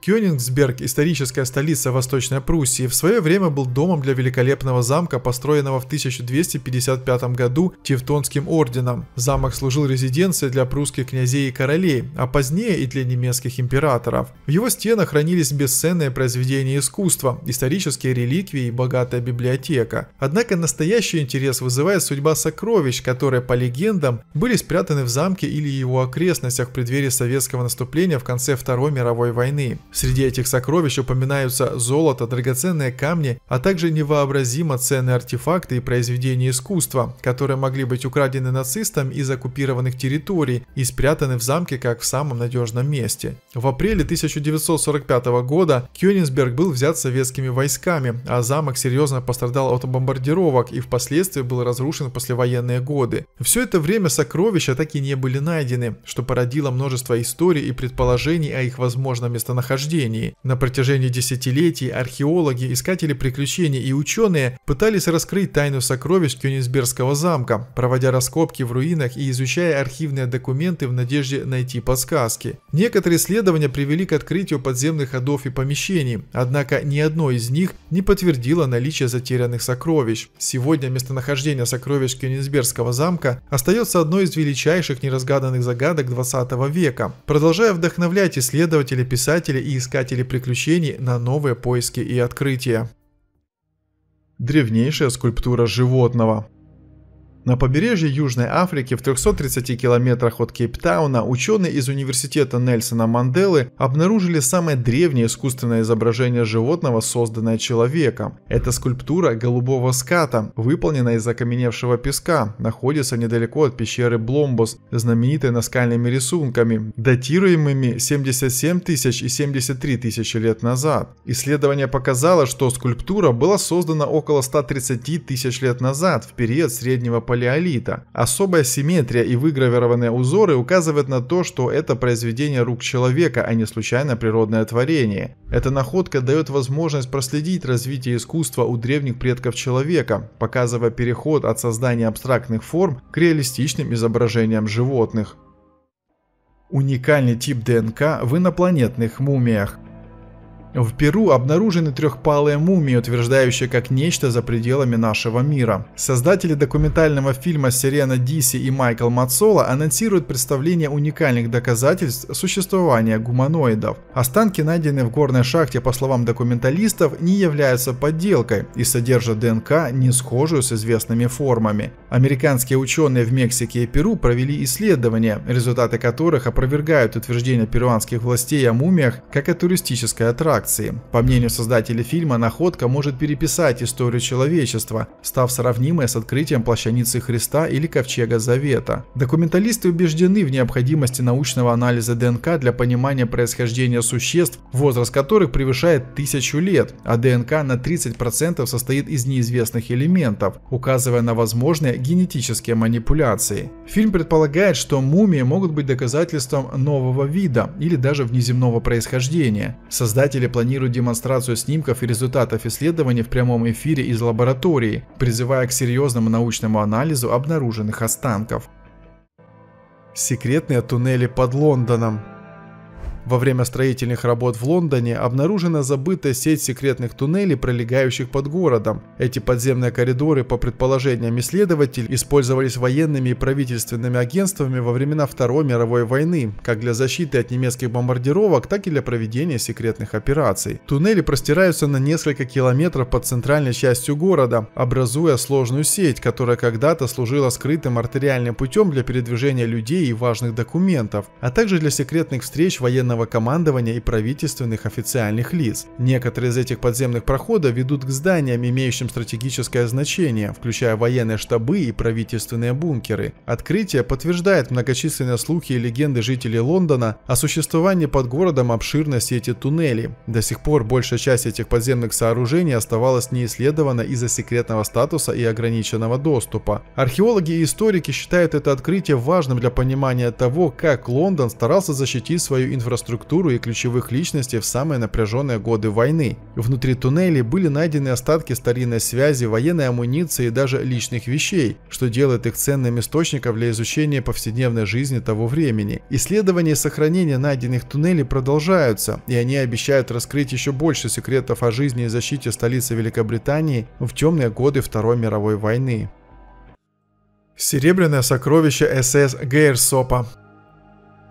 Кёнигсберг, историческая столица Восточной Пруссии, в свое время был домом для великолепного замка, построенного в 1255 году Тевтонским орденом. Замок служил резиденцией для прусских князей и королей, а позднее и для немецких императоров. В его стенах хранились бесценные произведения искусства, исторические реликвии и богатая библиотека. Однако настоящий интерес вызывает судьба сокровищ, которые, по легендам, были спрятаны в замке или его окрестностях в преддверии советского наступления в конце Второй мировой войны. Среди этих сокровищ упоминаются золото, драгоценные камни, а также невообразимо ценные артефакты и произведения искусства, которые могли быть украдены нацистам из оккупированных территорий и спрятаны в замке как в самом надежном месте. В апреле 1945 года Кёнигсберг был взят советскими войсками, а замок серьезно пострадал от бомбардировок и впоследствии был разрушен в послевоенные годы. Все это время сокровища так и не были найдены, что породило множество историй и предположений о их возможном местонахождении нахождении. На протяжении десятилетий археологи, искатели приключений и ученые пытались раскрыть тайну сокровищ Кёнигсбергского замка, проводя раскопки в руинах и изучая архивные документы в надежде найти подсказки. Некоторые исследования привели к открытию подземных ходов и помещений, однако ни одно из них не подтвердило наличие затерянных сокровищ. Сегодня местонахождение сокровищ Кёнигсбергского замка остается одной из величайших неразгаданных загадок 20 века. Продолжая вдохновлять исследователей, писателей и искатели приключений на новые поиски и открытия. Древнейшая скульптура животного – на побережье Южной Африки в 330 километрах от Кейптауна ученые из университета Нельсона Манделы обнаружили самое древнее искусственное изображение животного, созданное человеком. Это скульптура голубого ската, выполненная из окаменевшего песка, находится недалеко от пещеры Бломбос, знаменитой наскальными рисунками, датируемыми 77 тысяч и 73 тысячи лет назад. Исследование показало, что скульптура была создана около 130 тысяч лет назад, в период среднего палеолита. Особая симметрия и выгравированные узоры указывают на то, что это произведение рук человека, а не случайно природное творение. Эта находка дает возможность проследить развитие искусства у древних предков человека, показывая переход от создания абстрактных форм к реалистичным изображениям животных. Уникальный тип ДНК в инопланетных мумиях. В Перу обнаружены трехпалые мумии, утверждающие как нечто за пределами нашего мира. Создатели документального фильма «Сирена Диси» и Майкл Мацола анонсируют представление уникальных доказательств существования гуманоидов. Останки, найденные в горной шахте, по словам документалистов, не являются подделкой и содержат ДНК, не схожую с известными формами. Американские ученые в Мексике и Перу провели исследования, результаты которых опровергают утверждения перуанских властей о мумиях как о туристической аттракции реакции. По мнению создателей фильма, находка может переписать историю человечества, став сравнимой с открытием плащаницы Христа или Ковчега Завета. Документалисты убеждены в необходимости научного анализа ДНК для понимания происхождения существ, возраст которых превышает тысячу лет, а ДНК на 30% состоит из неизвестных элементов, указывая на возможные генетические манипуляции. Фильм предполагает, что мумии могут быть доказательством нового вида или даже внеземного происхождения. Создатели Израиле планирует демонстрацию снимков и результатов исследований в прямом эфире из лаборатории, призывая к серьезному научному анализу обнаруженных останков. Секретные туннели под Лондоном во время строительных работ в Лондоне обнаружена забытая сеть секретных туннелей, пролегающих под городом. Эти подземные коридоры, по предположениям исследователей, использовались военными и правительственными агентствами во времена Второй мировой войны, как для защиты от немецких бомбардировок, так и для проведения секретных операций. Туннели простираются на несколько километров под центральной частью города, образуя сложную сеть, которая когда-то служила скрытым артериальным путем для передвижения людей и важных документов, а также для секретных встреч военного военного командования и правительственных официальных лиц. Некоторые из этих подземных проходов ведут к зданиям, имеющим стратегическое значение, включая военные штабы и правительственные бункеры. Открытие подтверждает многочисленные слухи и легенды жителей Лондона о существовании под городом обширной сети туннелей. До сих пор большая часть этих подземных сооружений оставалась неисследована из-за секретного статуса и ограниченного доступа. Археологи и историки считают это открытие важным для понимания того, как Лондон старался защитить свою инфраструктуру структуру и ключевых личностей в самые напряженные годы войны. Внутри туннелей были найдены остатки старинной связи, военной амуниции и даже личных вещей, что делает их ценным источником для изучения повседневной жизни того времени. Исследования и сохранение найденных туннелей продолжаются, и они обещают раскрыть еще больше секретов о жизни и защите столицы Великобритании в темные годы Второй мировой войны. Серебряное сокровище СС Гейрсопа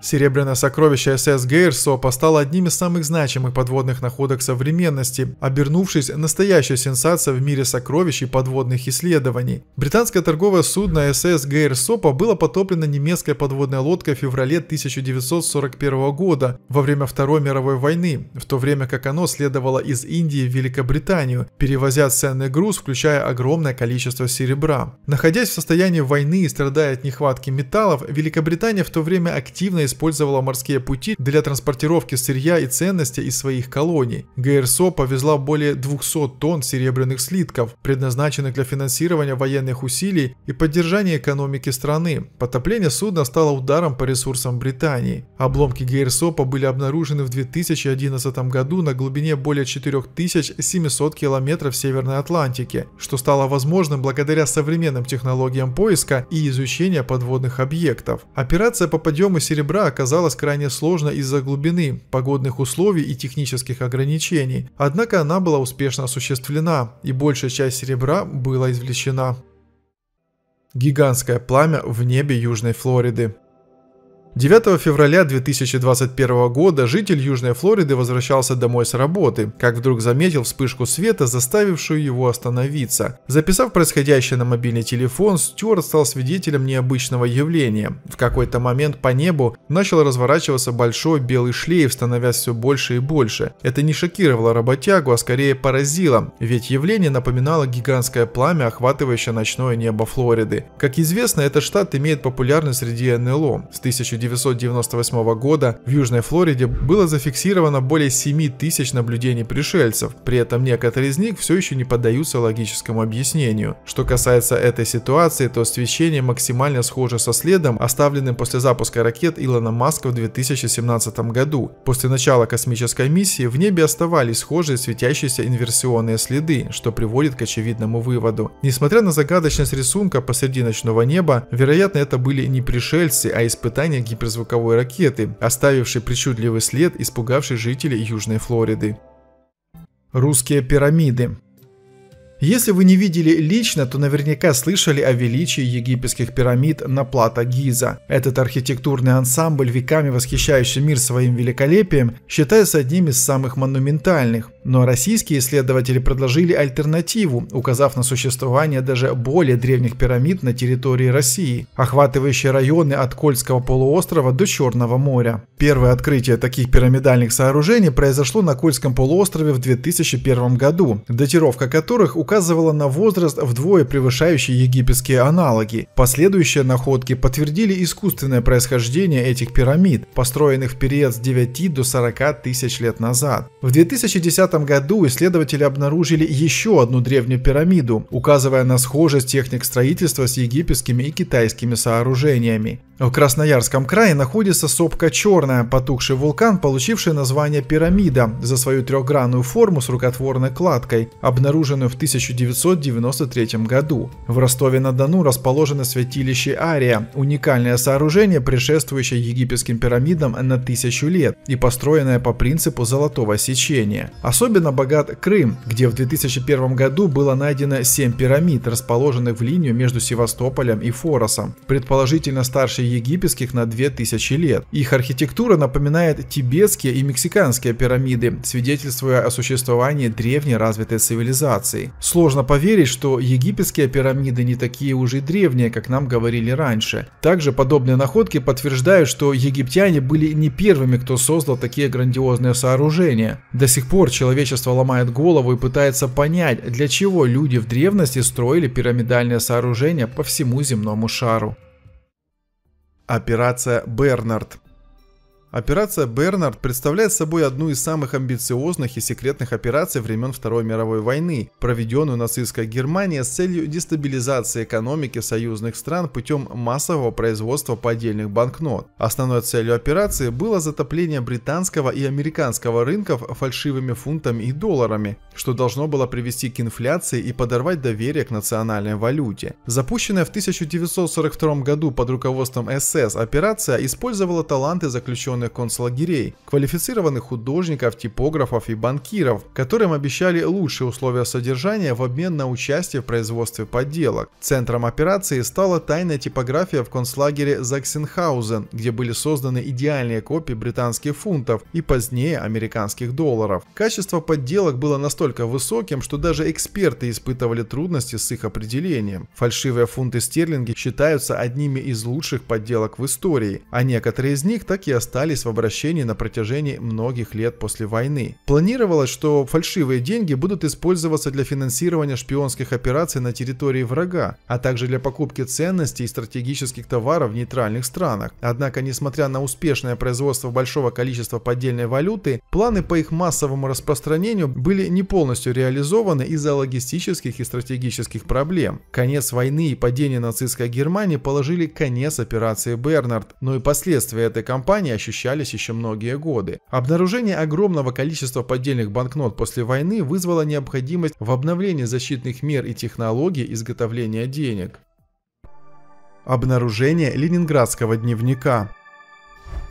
Серебряное сокровище СС Гейрсопа стало одним из самых значимых подводных находок современности, обернувшись настоящей сенсацией в мире сокровищ и подводных исследований. Британское торговое судно СС Гейрсопа было потоплено немецкой подводной лодкой в феврале 1941 года во время Второй мировой войны, в то время как оно следовало из Индии в Великобританию, перевозя ценный груз, включая огромное количество серебра. Находясь в состоянии войны и страдая от нехватки металлов, Великобритания в то время активно использовала морские пути для транспортировки сырья и ценностей из своих колоний. ГРСО повезла более 200 тонн серебряных слитков, предназначенных для финансирования военных усилий и поддержания экономики страны. Потопление судна стало ударом по ресурсам Британии. Обломки ГРСОПа были обнаружены в 2011 году на глубине более 4700 километров Северной Атлантики, что стало возможным благодаря современным технологиям поиска и изучения подводных объектов. Операция по подъему серебра» Игра оказалась крайне сложна из-за глубины, погодных условий и технических ограничений, однако она была успешно осуществлена, и большая часть серебра была извлечена. Гигантское пламя в небе Южной Флориды. 9 февраля 2021 года житель Южной Флориды возвращался домой с работы, как вдруг заметил вспышку света, заставившую его остановиться. Записав происходящее на мобильный телефон, Стюарт стал свидетелем необычного явления. В какой-то момент по небу начал разворачиваться большой белый шлейф, становясь все больше и больше. Это не шокировало работягу, а скорее поразило, ведь явление напоминало гигантское пламя, охватывающее ночное небо Флориды. Как известно, этот штат имеет популярность среди НЛО. С 1900 1998 года в Южной Флориде было зафиксировано более 7 тысяч наблюдений пришельцев, при этом некоторые из них все еще не поддаются логическому объяснению. Что касается этой ситуации, то освещение максимально схоже со следом, оставленным после запуска ракет Илона Маска в 2017 году. После начала космической миссии в небе оставались схожие светящиеся инверсионные следы, что приводит к очевидному выводу. Несмотря на загадочность рисунка посреди ночного неба, вероятно это были не пришельцы, а испытания гипотезы гиперзвуковой ракеты, оставившей причудливый след, испугавший жителей Южной Флориды. Русские пирамиды. Если вы не видели лично, то наверняка слышали о величии египетских пирамид на плато Гиза. Этот архитектурный ансамбль, веками восхищающий мир своим великолепием, считается одним из самых монументальных. Но российские исследователи предложили альтернативу, указав на существование даже более древних пирамид на территории России, охватывающие районы от Кольского полуострова до Черного моря. Первое открытие таких пирамидальных сооружений произошло на Кольском полуострове в 2001 году, датировка которых у указывала на возраст вдвое превышающий египетские аналоги. Последующие находки подтвердили искусственное происхождение этих пирамид, построенных в период с 9 до 40 тысяч лет назад. В 2010 году исследователи обнаружили еще одну древнюю пирамиду, указывая на схожесть техник строительства с египетскими и китайскими сооружениями. В Красноярском крае находится сопка Черная, потухший вулкан, получивший название пирамида за свою трехгранную форму с рукотворной кладкой, обнаруженную в 1000 1993 году. В Ростове-на-Дону расположено святилище Ария, уникальное сооружение, предшествующее египетским пирамидам на тысячу лет и построенное по принципу золотого сечения. Особенно богат Крым, где в 2001 году было найдено 7 пирамид, расположенных в линию между Севастополем и Форосом, предположительно старше египетских на 2000 лет. Их архитектура напоминает тибетские и мексиканские пирамиды, свидетельствуя о существовании древней развитой цивилизации. Сложно поверить, что египетские пирамиды не такие уже древние, как нам говорили раньше. Также подобные находки подтверждают, что египтяне были не первыми, кто создал такие грандиозные сооружения. До сих пор человечество ломает голову и пытается понять, для чего люди в древности строили пирамидальные сооружения по всему земному шару. Операция «Бернард» Операция «Бернард» представляет собой одну из самых амбициозных и секретных операций времен Второй мировой войны, проведенную нацистской Германией с целью дестабилизации экономики союзных стран путем массового производства поддельных банкнот. Основной целью операции было затопление британского и американского рынков фальшивыми фунтами и долларами, что должно было привести к инфляции и подорвать доверие к национальной валюте. Запущенная в 1942 году под руководством СС операция использовала таланты заключенных крупных концлагерей, квалифицированных художников, типографов и банкиров, которым обещали лучшие условия содержания в обмен на участие в производстве подделок. Центром операции стала тайная типография в концлагере Заксенхаузен, где были созданы идеальные копии британских фунтов и позднее американских долларов. Качество подделок было настолько высоким, что даже эксперты испытывали трудности с их определением. Фальшивые фунты стерлинги считаются одними из лучших подделок в истории, а некоторые из них так и остались сохранялись в обращении на протяжении многих лет после войны. Планировалось, что фальшивые деньги будут использоваться для финансирования шпионских операций на территории врага, а также для покупки ценностей и стратегических товаров в нейтральных странах. Однако, несмотря на успешное производство большого количества поддельной валюты, планы по их массовому распространению были не полностью реализованы из-за логистических и стратегических проблем. Конец войны и падение нацистской Германии положили конец операции Бернард, но и последствия этой кампании ощущались ощущались еще многие годы. Обнаружение огромного количества поддельных банкнот после войны вызвало необходимость в обновлении защитных мер и технологий изготовления денег. Обнаружение ленинградского дневника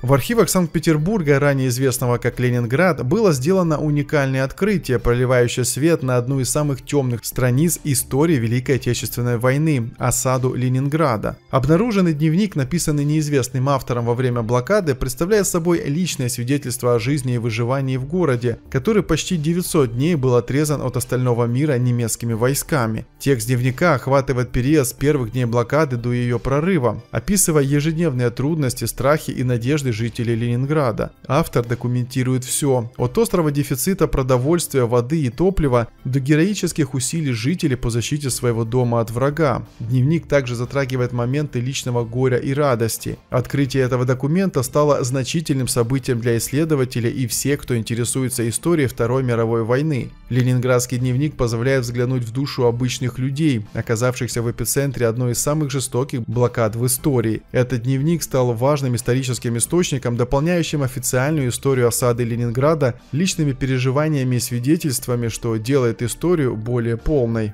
в архивах Санкт-Петербурга, ранее известного как Ленинград, было сделано уникальное открытие, проливающее свет на одну из самых темных страниц истории Великой Отечественной войны – осаду Ленинграда. Обнаруженный дневник, написанный неизвестным автором во время блокады, представляет собой личное свидетельство о жизни и выживании в городе, который почти 900 дней был отрезан от остального мира немецкими войсками. Текст дневника охватывает период с первых дней блокады до ее прорыва, описывая ежедневные трудности, страхи и надежды надежды жителей Ленинграда. Автор документирует все. От острого дефицита продовольствия, воды и топлива до героических усилий жителей по защите своего дома от врага. Дневник также затрагивает моменты личного горя и радости. Открытие этого документа стало значительным событием для исследователя и всех, кто интересуется историей Второй мировой войны. Ленинградский дневник позволяет взглянуть в душу обычных людей, оказавшихся в эпицентре одной из самых жестоких блокад в истории. Этот дневник стал важным историческим источником источникам, дополняющим официальную историю осады Ленинграда личными переживаниями и свидетельствами, что делает историю более полной.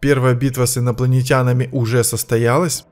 Первая битва с инопланетянами уже состоялась,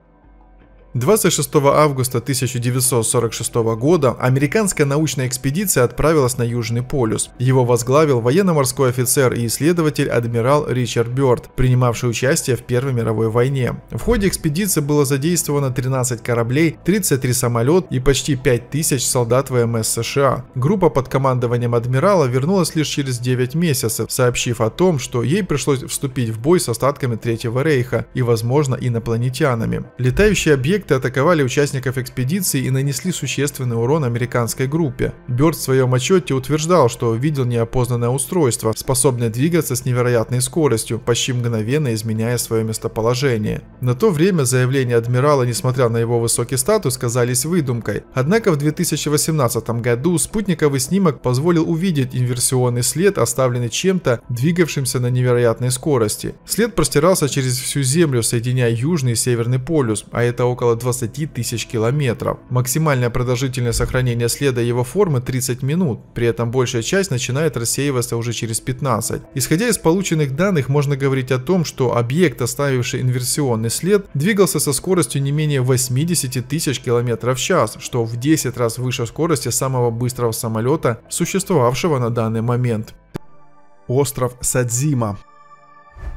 26 августа 1946 года американская научная экспедиция отправилась на Южный полюс. Его возглавил военно-морской офицер и исследователь адмирал Ричард Бёрд, принимавший участие в Первой мировой войне. В ходе экспедиции было задействовано 13 кораблей, 33 самолет и почти 5000 солдат ВМС США. Группа под командованием адмирала вернулась лишь через 9 месяцев, сообщив о том, что ей пришлось вступить в бой с остатками Третьего Рейха и, возможно, инопланетянами. Летающий объект конфликта атаковали участников экспедиции и нанесли существенный урон американской группе. Бёрд в своем отчете утверждал, что видел неопознанное устройство, способное двигаться с невероятной скоростью, почти мгновенно изменяя свое местоположение. На то время заявления адмирала, несмотря на его высокий статус, казались выдумкой. Однако в 2018 году спутниковый снимок позволил увидеть инверсионный след, оставленный чем-то, двигавшимся на невероятной скорости. След простирался через всю Землю, соединяя Южный и Северный полюс, а это около около 20 тысяч километров. Максимальная продолжительность сохранения следа его формы 30 минут, при этом большая часть начинает рассеиваться уже через 15. Исходя из полученных данных, можно говорить о том, что объект, оставивший инверсионный след, двигался со скоростью не менее 80 тысяч километров в час, что в 10 раз выше скорости самого быстрого самолета, существовавшего на данный момент. Остров Садзима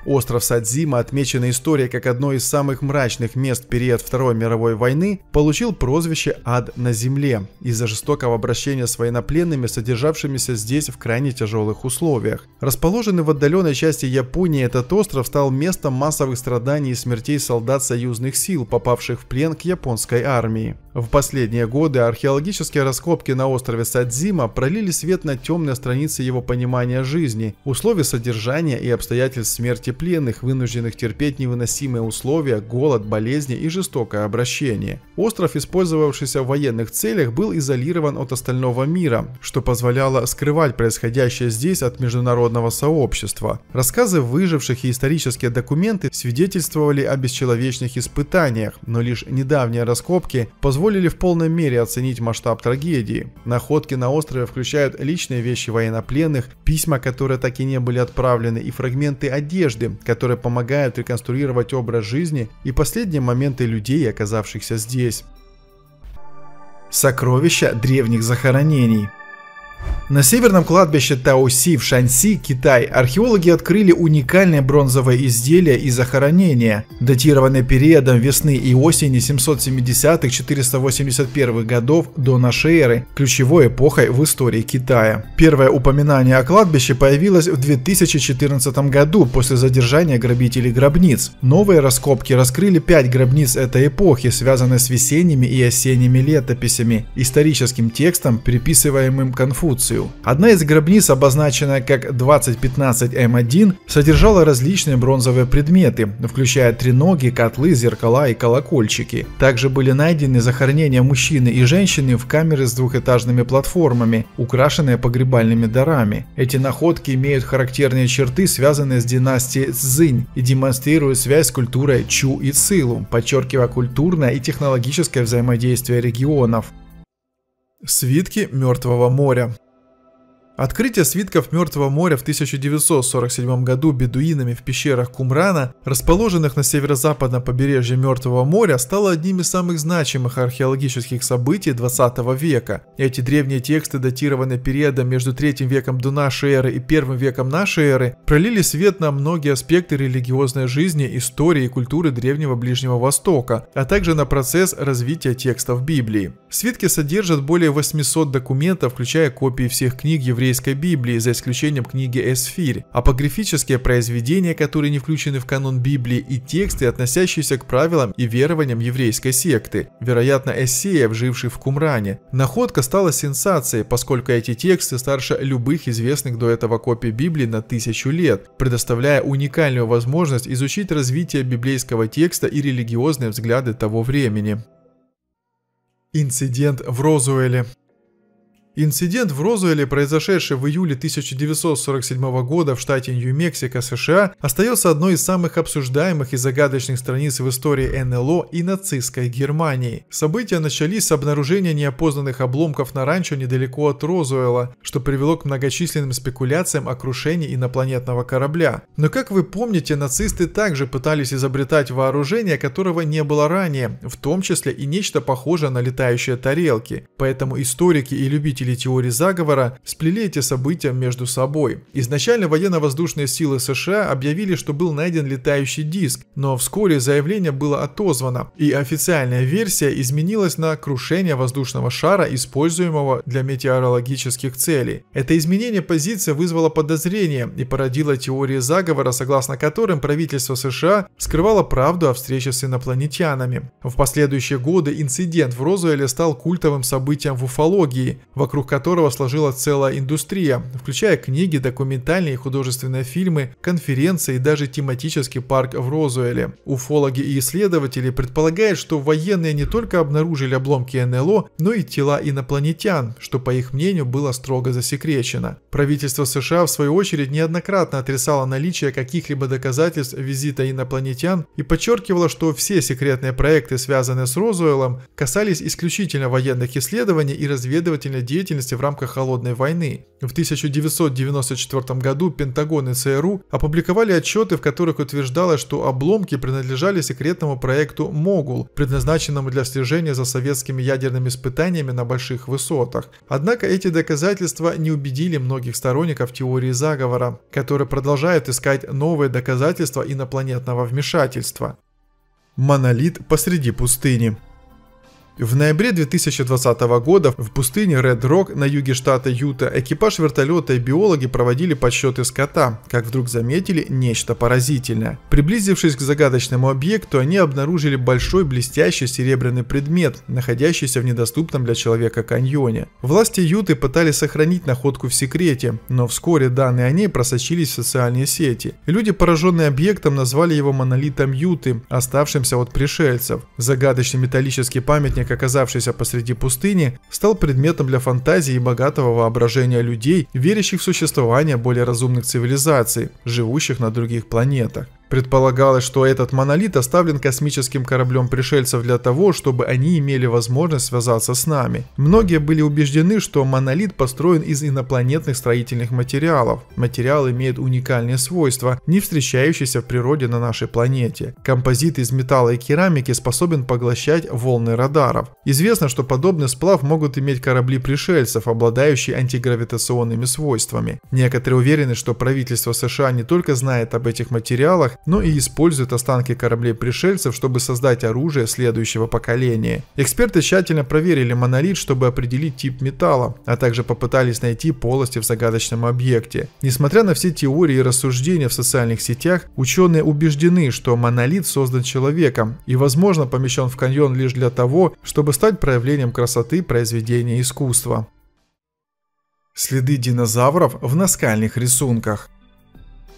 Остров Садзима, отмеченный историей как одно из самых мрачных мест период Второй мировой войны, получил прозвище «Ад на земле» из-за жестокого обращения с военнопленными, содержавшимися здесь в крайне тяжелых условиях. Расположенный в отдаленной части Японии, этот остров стал местом массовых страданий и смертей солдат союзных сил, попавших в плен к японской армии. В последние годы археологические раскопки на острове Садзима пролили свет на темные страницы его понимания жизни, условий содержания и обстоятельств смерти пленных, вынужденных терпеть невыносимые условия, голод, болезни и жестокое обращение. Остров, использовавшийся в военных целях, был изолирован от остального мира, что позволяло скрывать происходящее здесь от международного сообщества. Рассказы выживших и исторические документы свидетельствовали о бесчеловечных испытаниях, но лишь недавние раскопки позволили в полной мере оценить масштаб трагедии. Находки на острове включают личные вещи военнопленных, письма, которые так и не были отправлены, и фрагменты одежды, одежды, которые помогают реконструировать образ жизни и последние моменты людей, оказавшихся здесь. Сокровища древних захоронений – на северном кладбище Таоси в Шанси, Китай, археологи открыли уникальное бронзовое изделие и захоронение, датированное периодом весны и осени 770-481 годов до нашей эры, ключевой эпохой в истории Китая. Первое упоминание о кладбище появилось в 2014 году после задержания грабителей гробниц. Новые раскопки раскрыли пять гробниц этой эпохи, связанные с весенними и осенними летописями, историческим текстом, приписываемым Конфу Конфуцию. Одна из гробниц, обозначенная как 2015М1, эм содержала различные бронзовые предметы, включая треноги, котлы, зеркала и колокольчики. Также были найдены захоронения мужчины и женщины в камеры с двухэтажными платформами, украшенные погребальными дарами. Эти находки имеют характерные черты, связанные с династией Цзинь и демонстрируют связь с культурой Чу и Цилу, подчеркивая культурное и технологическое взаимодействие регионов. Свитки Мертвого моря. Открытие свитков Мертвого моря в 1947 году бедуинами в пещерах Кумрана, расположенных на северо-западном побережье Мертвого моря, стало одним из самых значимых археологических событий 20 века. Эти древние тексты, датированные периодом между третьим веком до нашей эры и первым веком нашей эры, пролили свет на многие аспекты религиозной жизни, истории и культуры Древнего Ближнего Востока, а также на процесс развития текстов Библии. Свитки содержат более 800 документов, включая копии всех книг еврейских еврейской Библии, за исключением книги Эсфирь, апокрифические произведения, которые не включены в канон Библии, и тексты, относящиеся к правилам и верованиям еврейской секты, вероятно, эссеев, живших в Кумране. Находка стала сенсацией, поскольку эти тексты старше любых известных до этого копий Библии на тысячу лет, предоставляя уникальную возможность изучить развитие библейского текста и религиозные взгляды того времени. Инцидент в Розуэле Инцидент в Розуэле, произошедший в июле 1947 года в штате Нью-Мексико, США, остается одной из самых обсуждаемых и загадочных страниц в истории НЛО и нацистской Германии. События начались с обнаружения неопознанных обломков на ранчо недалеко от Розуэла, что привело к многочисленным спекуляциям о крушении инопланетного корабля. Но как вы помните, нацисты также пытались изобретать вооружение, которого не было ранее, в том числе и нечто похожее на летающие тарелки. Поэтому историки и любители составители теории заговора сплели эти события между собой. Изначально военно-воздушные силы США объявили, что был найден летающий диск, но вскоре заявление было отозвано, и официальная версия изменилась на крушение воздушного шара, используемого для метеорологических целей. Это изменение позиции вызвало подозрение и породило теории заговора, согласно которым правительство США скрывало правду о встрече с инопланетянами. В последующие годы инцидент в Розуэле стал культовым событием в уфологии. Вокруг вокруг которого сложила целая индустрия, включая книги, документальные и художественные фильмы, конференции и даже тематический парк в Розуэле. Уфологи и исследователи предполагают, что военные не только обнаружили обломки НЛО, но и тела инопланетян, что, по их мнению, было строго засекречено. Правительство США, в свою очередь, неоднократно отрицало наличие каких-либо доказательств визита инопланетян и подчеркивало, что все секретные проекты, связанные с Розуэлом, касались исключительно военных исследований и разведывательной деятельности деятельности в рамках Холодной войны. В 1994 году Пентагон и ЦРУ опубликовали отчеты, в которых утверждалось, что обломки принадлежали секретному проекту «Могул», предназначенному для слежения за советскими ядерными испытаниями на больших высотах. Однако эти доказательства не убедили многих сторонников теории заговора, которые продолжают искать новые доказательства инопланетного вмешательства. Монолит посреди пустыни – в ноябре 2020 года в пустыне Ред Рок на юге штата Юта экипаж вертолета и биологи проводили подсчеты скота, как вдруг заметили нечто поразительное. Приблизившись к загадочному объекту, они обнаружили большой блестящий серебряный предмет, находящийся в недоступном для человека каньоне. Власти Юты пытались сохранить находку в секрете, но вскоре данные о ней просочились в социальные сети. Люди, пораженные объектом, назвали его монолитом Юты, оставшимся от пришельцев. Загадочный металлический памятник человек, оказавшийся посреди пустыни, стал предметом для фантазии и богатого воображения людей, верящих в существование более разумных цивилизаций, живущих на других планетах. Предполагалось, что этот монолит оставлен космическим кораблем пришельцев для того, чтобы они имели возможность связаться с нами. Многие были убеждены, что монолит построен из инопланетных строительных материалов. Материал имеет уникальные свойства, не встречающиеся в природе на нашей планете. Композит из металла и керамики способен поглощать волны радаров. Известно, что подобный сплав могут иметь корабли пришельцев, обладающие антигравитационными свойствами. Некоторые уверены, что правительство США не только знает об этих материалах, но и используют останки кораблей пришельцев, чтобы создать оружие следующего поколения. Эксперты тщательно проверили монолит, чтобы определить тип металла, а также попытались найти полости в загадочном объекте. Несмотря на все теории и рассуждения в социальных сетях, ученые убеждены, что монолит создан человеком и, возможно, помещен в каньон лишь для того, чтобы стать проявлением красоты произведения искусства. Следы динозавров в наскальных рисунках –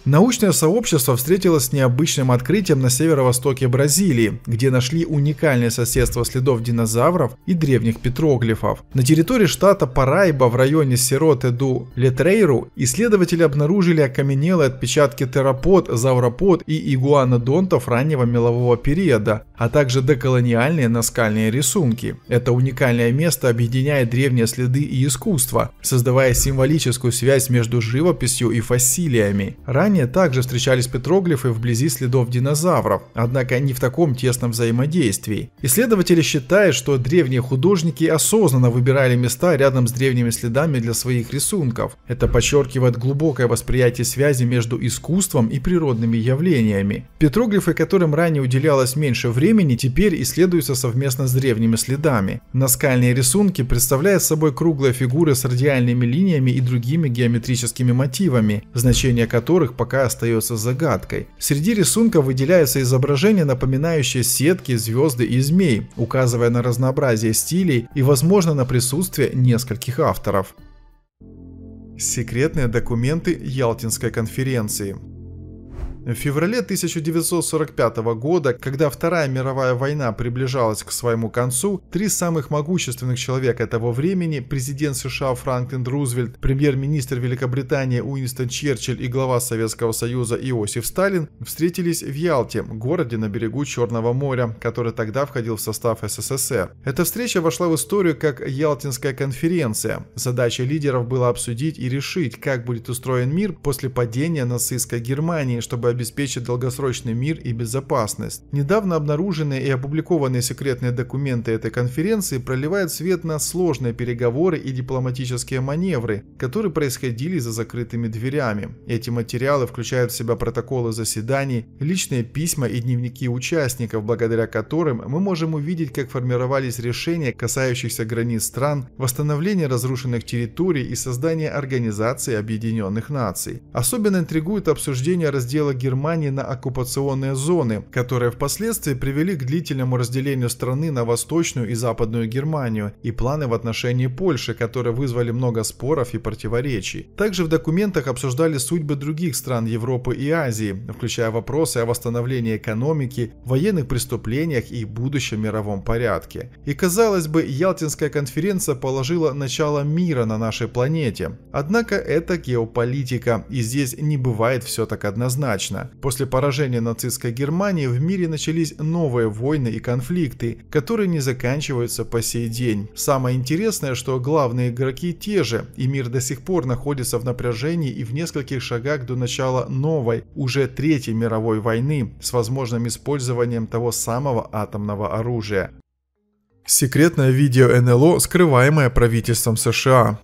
Научное сообщество встретилось с необычным открытием на северо-востоке Бразилии, где нашли уникальное соседство следов динозавров и древних петроглифов. На территории штата Парайба в районе Сироте ду Летрейру исследователи обнаружили окаменелые отпечатки терапод, завропод и игуанодонтов раннего мелового периода, а также деколониальные наскальные рисунки. Это уникальное место объединяет древние следы и искусство, создавая символическую связь между живописью и фасилиями. Ранее Ранее также встречались петроглифы вблизи следов динозавров, однако не в таком тесном взаимодействии. Исследователи считают, что древние художники осознанно выбирали места рядом с древними следами для своих рисунков. Это подчеркивает глубокое восприятие связи между искусством и природными явлениями. Петроглифы, которым ранее уделялось меньше времени, теперь исследуются совместно с древними следами. Наскальные рисунки представляют собой круглые фигуры с радиальными линиями и другими геометрическими мотивами, значение которых пока остается загадкой. Среди рисунка выделяются изображения, напоминающие сетки, звезды и змей, указывая на разнообразие стилей и, возможно, на присутствие нескольких авторов. Секретные документы Ялтинской конференции в феврале 1945 года, когда Вторая мировая война приближалась к своему концу, три самых могущественных человека того времени, президент США Франклин Рузвельт, премьер-министр Великобритании Уинстон Черчилль и глава Советского Союза Иосиф Сталин, встретились в Ялте, городе на берегу Черного моря, который тогда входил в состав СССР. Эта встреча вошла в историю как Ялтинская конференция. Задача лидеров была обсудить и решить, как будет устроен мир после падения нацистской Германии, чтобы обеспечит долгосрочный мир и безопасность. Недавно обнаруженные и опубликованные секретные документы этой конференции проливают свет на сложные переговоры и дипломатические маневры, которые происходили за закрытыми дверями. Эти материалы включают в себя протоколы заседаний, личные письма и дневники участников, благодаря которым мы можем увидеть, как формировались решения, касающиеся границ стран, восстановления разрушенных территорий и создания Организации Объединенных Наций. Особенно интригует обсуждение раздела Германии на оккупационные зоны, которые впоследствии привели к длительному разделению страны на Восточную и Западную Германию и планы в отношении Польши, которые вызвали много споров и противоречий. Также в документах обсуждали судьбы других стран Европы и Азии, включая вопросы о восстановлении экономики, военных преступлениях и будущем мировом порядке. И казалось бы, Ялтинская конференция положила начало мира на нашей планете. Однако это геополитика, и здесь не бывает все так однозначно удачно. После поражения нацистской Германии в мире начались новые войны и конфликты, которые не заканчиваются по сей день. Самое интересное, что главные игроки те же, и мир до сих пор находится в напряжении и в нескольких шагах до начала новой, уже Третьей мировой войны, с возможным использованием того самого атомного оружия. Секретное видео НЛО, скрываемое правительством США.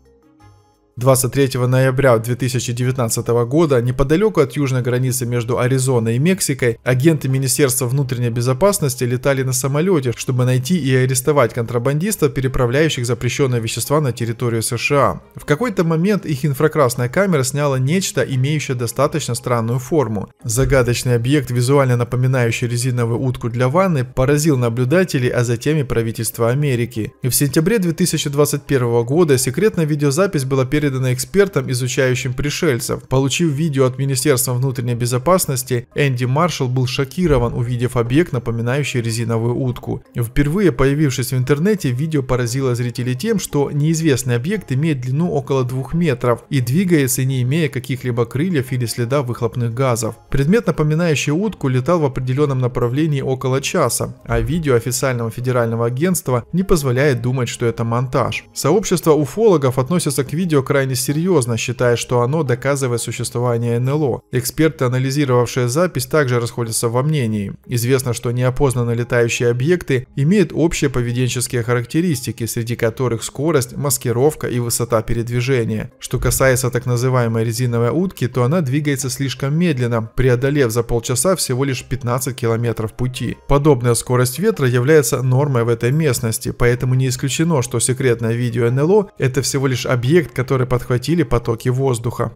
23 ноября 2019 года неподалеку от южной границы между Аризоной и Мексикой агенты Министерства внутренней безопасности летали на самолете, чтобы найти и арестовать контрабандистов, переправляющих запрещенные вещества на территорию США. В какой-то момент их инфракрасная камера сняла нечто, имеющее достаточно странную форму. Загадочный объект, визуально напоминающий резиновую утку для ванны, поразил наблюдателей, а затем и правительство Америки. И в сентябре 2021 года секретная видеозапись была перед переданы экспертам, изучающим пришельцев. Получив видео от Министерства внутренней безопасности, Энди Маршалл был шокирован, увидев объект, напоминающий резиновую утку. Впервые появившись в интернете, видео поразило зрителей тем, что неизвестный объект имеет длину около 2 метров и двигается, не имея каких-либо крыльев или следа выхлопных газов. Предмет, напоминающий утку, летал в определенном направлении около часа, а видео официального федерального агентства не позволяет думать, что это монтаж. Сообщество уфологов относится к видео крайне крайне серьезно, считая, что оно доказывает существование НЛО. Эксперты, анализировавшие запись, также расходятся во мнении. Известно, что неопознанные летающие объекты имеют общие поведенческие характеристики, среди которых скорость, маскировка и высота передвижения. Что касается так называемой резиновой утки, то она двигается слишком медленно, преодолев за полчаса всего лишь 15 километров пути. Подобная скорость ветра является нормой в этой местности, поэтому не исключено, что секретное видео НЛО – это всего лишь объект, который подхватили потоки воздуха.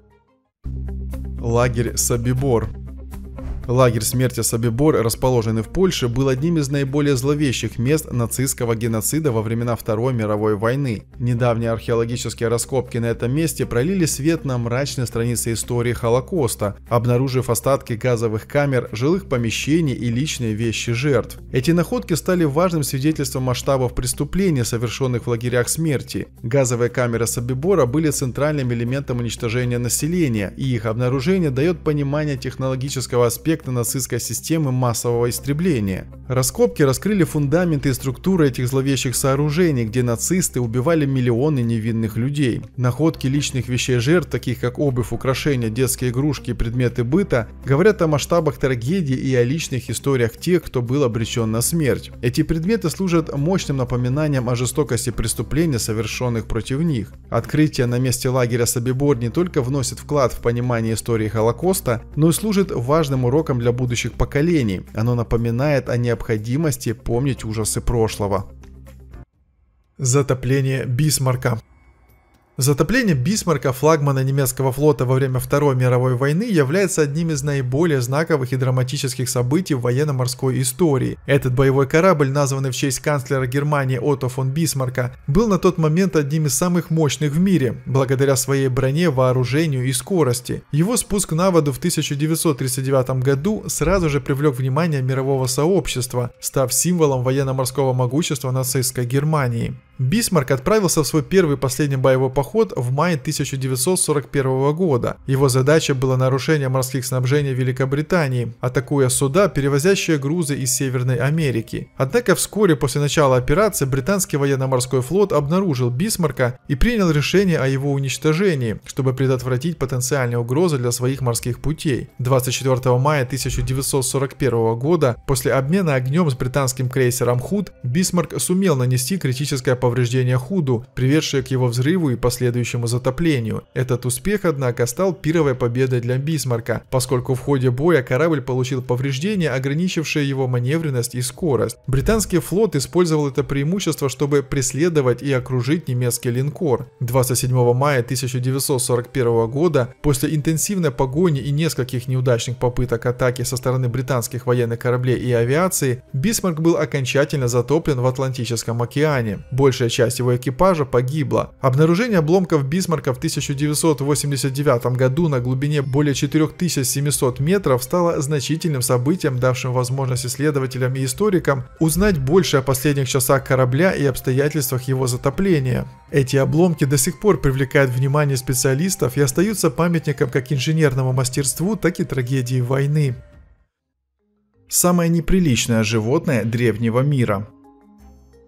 Лагерь Сабибор – Лагерь смерти Собибор, расположенный в Польше, был одним из наиболее зловещих мест нацистского геноцида во времена Второй мировой войны. Недавние археологические раскопки на этом месте пролили свет на мрачные страницы истории Холокоста, обнаружив остатки газовых камер, жилых помещений и личные вещи жертв. Эти находки стали важным свидетельством масштабов преступлений, совершенных в лагерях смерти. Газовые камеры Собибора были центральным элементом уничтожения населения, и их обнаружение дает понимание технологического аспекта эффекты нацистской системы массового истребления. Раскопки раскрыли фундаменты и структуры этих зловещих сооружений, где нацисты убивали миллионы невинных людей. Находки личных вещей жертв, таких как обувь, украшения, детские игрушки и предметы быта, говорят о масштабах трагедии и о личных историях тех, кто был обречен на смерть. Эти предметы служат мощным напоминанием о жестокости преступлений, совершенных против них. Открытие на месте лагеря Собибор не только вносит вклад в понимание истории Холокоста, но и служит важным уроком уроком для будущих поколений. Оно напоминает о необходимости помнить ужасы прошлого. Затопление Бисмарка Затопление Бисмарка, флагмана немецкого флота во время Второй мировой войны, является одним из наиболее знаковых и драматических событий в военно-морской истории. Этот боевой корабль, названный в честь канцлера Германии Отто фон Бисмарка, был на тот момент одним из самых мощных в мире, благодаря своей броне, вооружению и скорости. Его спуск на воду в 1939 году сразу же привлек внимание мирового сообщества, став символом военно-морского могущества нацистской Германии. Бисмарк отправился в свой первый последний боевой поход поход в мае 1941 года. Его задача была нарушение морских снабжений Великобритании, атакуя суда, перевозящие грузы из Северной Америки. Однако вскоре после начала операции британский военно-морской флот обнаружил Бисмарка и принял решение о его уничтожении, чтобы предотвратить потенциальные угрозы для своих морских путей. 24 мая 1941 года, после обмена огнем с британским крейсером «Худ», Бисмарк сумел нанести критическое повреждение «Худу», приведшее к его взрыву и последствиям последующему затоплению. Этот успех, однако, стал первой победой для Бисмарка, поскольку в ходе боя корабль получил повреждения, ограничившие его маневренность и скорость. Британский флот использовал это преимущество, чтобы преследовать и окружить немецкий линкор. 27 мая 1941 года, после интенсивной погони и нескольких неудачных попыток атаки со стороны британских военных кораблей и авиации, Бисмарк был окончательно затоплен в Атлантическом океане. Большая часть его экипажа погибла. Обнаружение обломков Бисмарка в 1989 году на глубине более 4700 метров стало значительным событием, давшим возможность исследователям и историкам узнать больше о последних часах корабля и обстоятельствах его затопления. Эти обломки до сих пор привлекают внимание специалистов и остаются памятником как инженерному мастерству, так и трагедии войны. Самое неприличное животное древнего мира –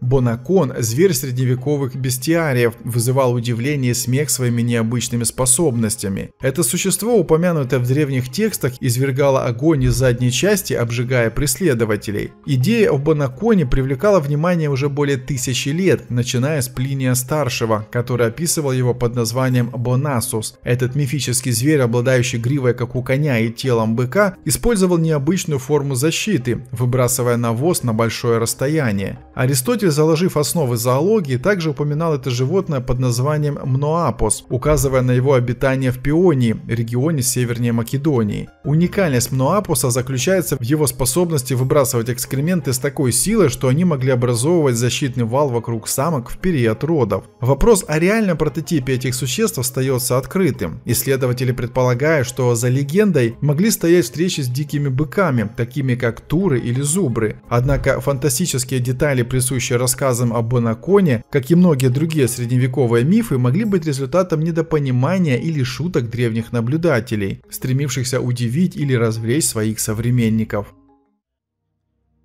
Бонакон, зверь средневековых бестиариев, вызывал удивление и смех своими необычными способностями. Это существо, упомянутое в древних текстах, извергало огонь из задней части, обжигая преследователей. Идея о Бонаконе привлекала внимание уже более тысячи лет, начиная с Плиния Старшего, который описывал его под названием Бонасус. Этот мифический зверь, обладающий гривой как у коня и телом быка, использовал необычную форму защиты, выбрасывая навоз на большое расстояние. Аристотель заложив основы зоологии, также упоминал это животное под названием Мноапос, указывая на его обитание в Пионии, регионе севернее Македонии. Уникальность Мноапоса заключается в его способности выбрасывать экскременты с такой силой, что они могли образовывать защитный вал вокруг самок в период родов. Вопрос о реальном прототипе этих существ остается открытым. Исследователи предполагают, что за легендой могли стоять встречи с дикими быками, такими как туры или зубры. Однако фантастические детали, присущие рассказам об Бонаконе, как и многие другие средневековые мифы, могли быть результатом недопонимания или шуток древних наблюдателей, стремившихся удивить или развлечь своих современников.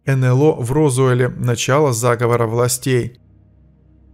НЛО в Розуэле – начало заговора властей –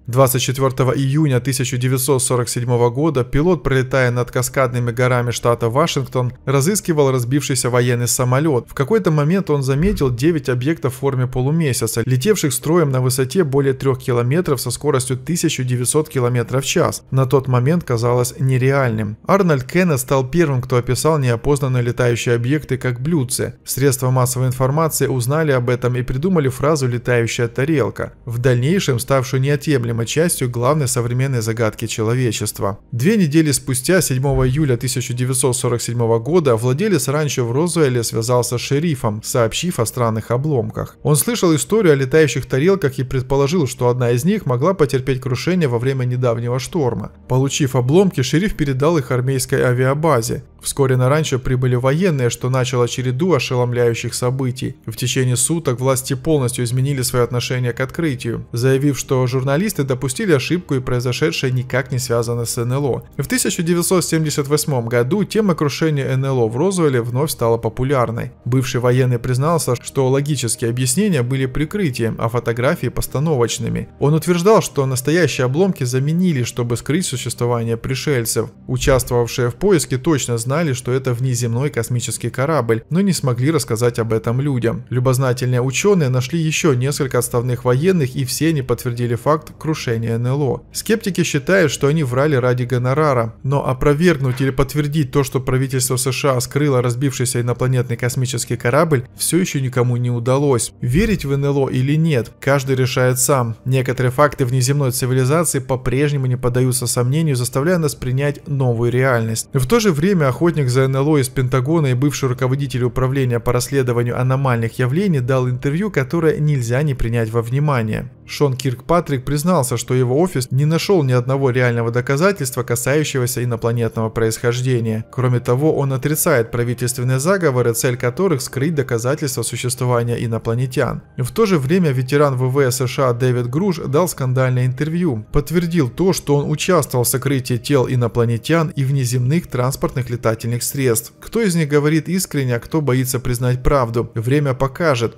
24 июня 1947 года пилот, пролетая над каскадными горами штата Вашингтон, разыскивал разбившийся военный самолет. В какой-то момент он заметил 9 объектов в форме полумесяца, летевших строем на высоте более 3 километров со скоростью 1900 км в час. На тот момент казалось нереальным. Арнольд Кеннет стал первым, кто описал неопознанные летающие объекты как блюдцы. Средства массовой информации узнали об этом и придумали фразу «летающая тарелка», в дальнейшем ставшую неотъемлемой неотъемлемой частью главной современной загадки человечества. Две недели спустя, 7 июля 1947 года, владелец ранчо в Розуэле связался с шерифом, сообщив о странных обломках. Он слышал историю о летающих тарелках и предположил, что одна из них могла потерпеть крушение во время недавнего шторма. Получив обломки, шериф передал их армейской авиабазе. Вскоре на ранчо прибыли военные, что начало череду ошеломляющих событий. В течение суток власти полностью изменили свое отношение к открытию, заявив, что журналисты программисты допустили ошибку и произошедшее никак не связано с НЛО. В 1978 году тема крушения НЛО в Розуэле вновь стала популярной. Бывший военный признался, что логические объяснения были прикрытием, а фотографии постановочными. Он утверждал, что настоящие обломки заменили, чтобы скрыть существование пришельцев. Участвовавшие в поиске точно знали, что это внеземной космический корабль, но не смогли рассказать об этом людям. Любознательные ученые нашли еще несколько отставных военных и все они подтвердили факт крушения крушения НЛО. Скептики считают, что они врали ради гонорара, но опровергнуть или подтвердить то, что правительство США скрыло разбившийся инопланетный космический корабль, все еще никому не удалось. Верить в НЛО или нет, каждый решает сам. Некоторые факты внеземной цивилизации по-прежнему не поддаются сомнению, заставляя нас принять новую реальность. В то же время охотник за НЛО из Пентагона и бывший руководитель управления по расследованию аномальных явлений дал интервью, которое нельзя не принять во внимание. Шон Киркпатрик признал, признался, что его офис не нашел ни одного реального доказательства, касающегося инопланетного происхождения. Кроме того, он отрицает правительственные заговоры, цель которых скрыть доказательства существования инопланетян. В то же время ветеран ВВС США Дэвид Груш дал скандальное интервью, подтвердил то, что он участвовал в сокрытии тел инопланетян и внеземных транспортных летательных средств. Кто из них говорит искренне, а кто боится признать правду? Время покажет.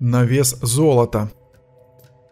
Навес золота.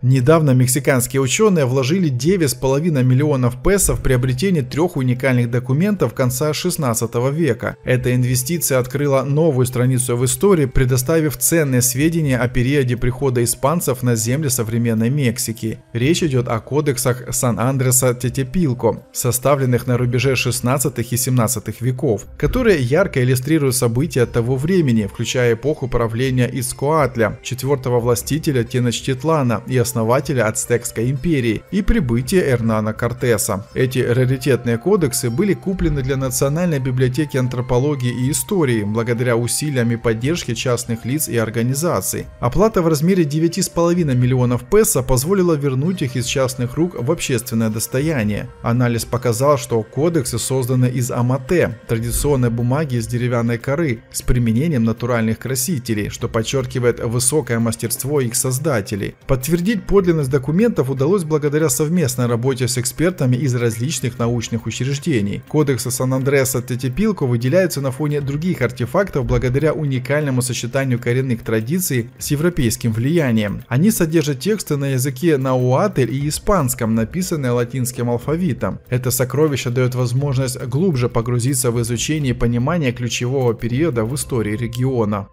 Недавно мексиканские ученые вложили 9,5 миллионов песо в приобретение трех уникальных документов конца 16 века. Эта инвестиция открыла новую страницу в истории, предоставив ценные сведения о периоде прихода испанцев на земли современной Мексики. Речь идет о кодексах Сан-Андреса Тетепилко, составленных на рубеже 16 и 17 веков, которые ярко иллюстрируют события того времени, включая эпоху правления Искуатля, четвертого властителя Теночтитлана и основателя Ацтекской империи и прибытие Эрнана Кортеса. Эти раритетные кодексы были куплены для Национальной библиотеки антропологии и истории благодаря усилиям и поддержке частных лиц и организаций. Оплата в размере 9,5 миллионов песо позволила вернуть их из частных рук в общественное достояние. Анализ показал, что кодексы созданы из амате, традиционной бумаги из деревянной коры с применением натуральных красителей, что подчеркивает высокое мастерство их создателей. Подтвердить Изучить подлинность документов удалось благодаря совместной работе с экспертами из различных научных учреждений. Кодексы Сан-Андреаса Тетепилко выделяются на фоне других артефактов благодаря уникальному сочетанию коренных традиций с европейским влиянием. Они содержат тексты на языке науатель и испанском, написанные латинским алфавитом. Это сокровище дает возможность глубже погрузиться в изучение и понимание ключевого периода в истории региона.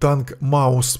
Танк Маус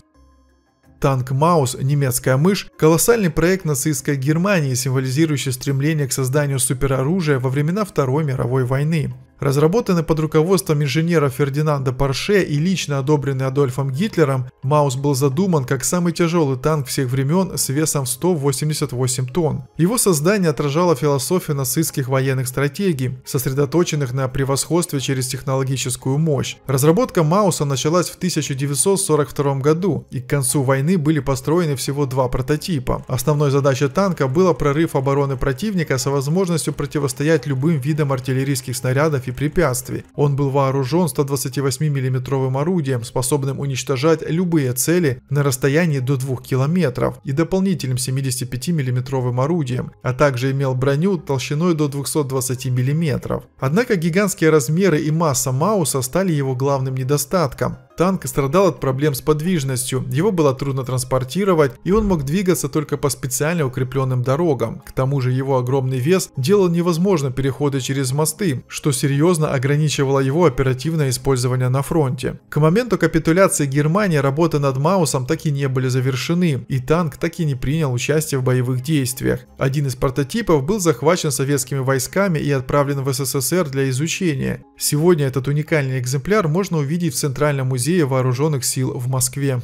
Танк Маус, немецкая мышь, колоссальный проект нацистской Германии, символизирующий стремление к созданию супероружия во времена Второй мировой войны. Разработанный под руководством инженера Фердинанда Парше и лично одобренный Адольфом Гитлером, Маус был задуман как самый тяжелый танк всех времен с весом 188 тонн. Его создание отражало философию нацистских военных стратегий, сосредоточенных на превосходстве через технологическую мощь. Разработка Мауса началась в 1942 году, и к концу войны были построены всего два прототипа. Основной задачей танка было прорыв обороны противника с возможностью противостоять любым видам артиллерийских снарядов и цепи препятствий. Он был вооружен 128 миллиметровым орудием, способным уничтожать любые цели на расстоянии до 2 километров и дополнительным 75 миллиметровым орудием, а также имел броню толщиной до 220 мм. Однако гигантские размеры и масса Мауса стали его главным недостатком. Танк страдал от проблем с подвижностью, его было трудно транспортировать, и он мог двигаться только по специально укрепленным дорогам. К тому же его огромный вес делал невозможно переходы через мосты, что серьезно ограничивало его оперативное использование на фронте. К моменту капитуляции Германии работы над Маусом так и не были завершены, и танк так и не принял участие в боевых действиях. Один из прототипов был захвачен советскими войсками и отправлен в СССР для изучения. Сегодня этот уникальный экземпляр можно увидеть в Центральном музее Музея Вооруженных Сил в Москве.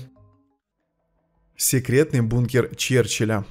Секретный бункер Черчилля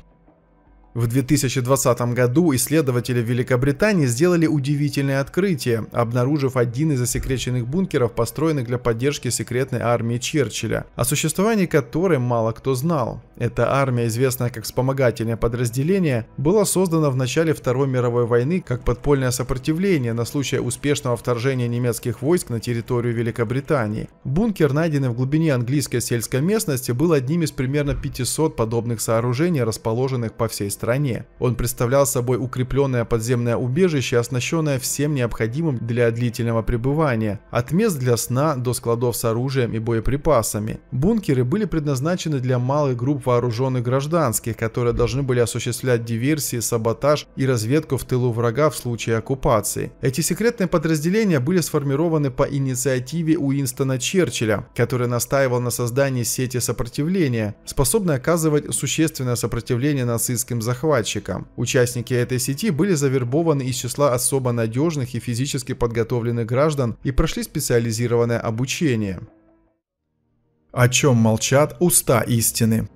в 2020 году исследователи Великобритании сделали удивительное открытие, обнаружив один из засекреченных бункеров, построенных для поддержки секретной армии Черчилля, о существовании которой мало кто знал. Эта армия, известная как вспомогательное подразделение, была создана в начале Второй мировой войны как подпольное сопротивление на случай успешного вторжения немецких войск на территорию Великобритании. Бункер, найденный в глубине английской сельской местности, был одним из примерно 500 подобных сооружений, расположенных по всей стране стране. Он представлял собой укрепленное подземное убежище, оснащенное всем необходимым для длительного пребывания, от мест для сна до складов с оружием и боеприпасами. Бункеры были предназначены для малых групп вооруженных гражданских, которые должны были осуществлять диверсии, саботаж и разведку в тылу врага в случае оккупации. Эти секретные подразделения были сформированы по инициативе Уинстона Черчилля, который настаивал на создании сети сопротивления, способной оказывать существенное сопротивление нацистским захватчикам захватчикам. Участники этой сети были завербованы из числа особо надежных и физически подготовленных граждан и прошли специализированное обучение. О чем молчат уста истины.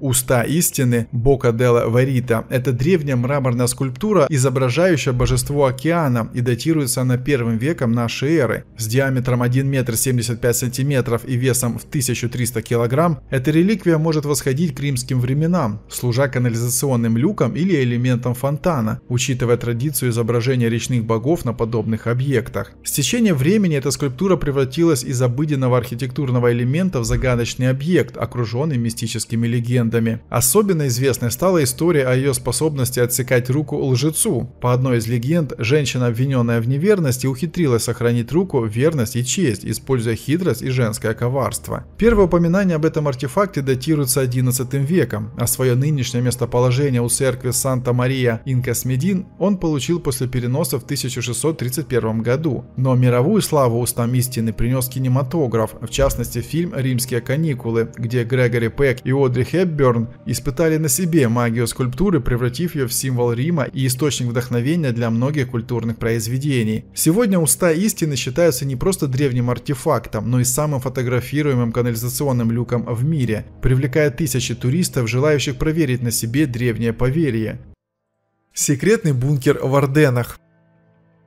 «Уста истины» Бока Делла Варита. Это древняя мраморная скульптура, изображающая божество океана и датируется она первым веком нашей эры. С диаметром 1 метр 75 сантиметров и весом в 1300 килограмм, эта реликвия может восходить к римским временам, служа канализационным люком или элементом фонтана, учитывая традицию изображения речных богов на подобных объектах. С течением времени эта скульптура превратилась из обыденного архитектурного элемента в загадочный объект, окруженный мистическими легендами легендами. Особенно известной стала история о ее способности отсекать руку лжецу. По одной из легенд, женщина, обвиненная в неверности, ухитрилась сохранить руку, верность и честь, используя хитрость и женское коварство. Первое упоминание об этом артефакте датируется XI веком, а свое нынешнее местоположение у церкви Санта-Мария Инкасмедин он получил после переноса в 1631 году. Но мировую славу устам истины принес кинематограф, в частности фильм «Римские каникулы», где Грегори Пек и Одри Хепберн Бёрн испытали на себе магию скульптуры, превратив ее в символ Рима и источник вдохновения для многих культурных произведений. Сегодня уста истины считаются не просто древним артефактом, но и самым фотографируемым канализационным люком в мире, привлекая тысячи туристов, желающих проверить на себе древнее поверье. Секретный бункер в Орденах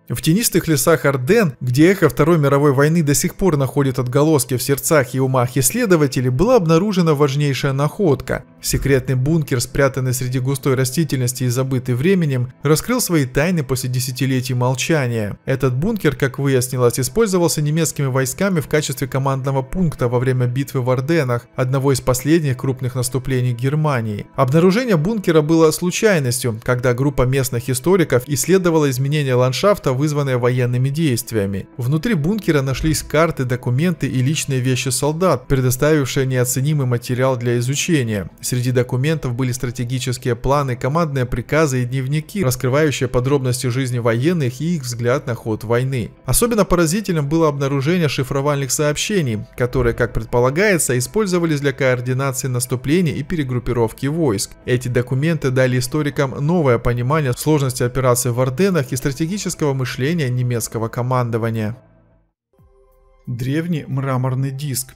в тенистых лесах Арден, где эхо Второй мировой войны до сих пор находит отголоски в сердцах и умах исследователей, была обнаружена важнейшая находка. Секретный бункер, спрятанный среди густой растительности и забытый временем, раскрыл свои тайны после десятилетий молчания. Этот бункер, как выяснилось, использовался немецкими войсками в качестве командного пункта во время битвы в Орденах, одного из последних крупных наступлений Германии. Обнаружение бункера было случайностью, когда группа местных историков исследовала изменения ландшафта паника, военными действиями. Внутри бункера нашлись карты, документы и личные вещи солдат, предоставившие неоценимый материал для изучения. Среди документов были стратегические планы, командные приказы и дневники, раскрывающие подробности жизни военных и их взгляд на ход войны. Особенно поразительным было обнаружение шифровальных сообщений, которые, как предполагается, использовались для координации наступлений и перегруппировки войск. Эти документы дали историкам новое понимание сложности операции в Орденах и стратегического мышления мышления немецкого командования. Древний мраморный диск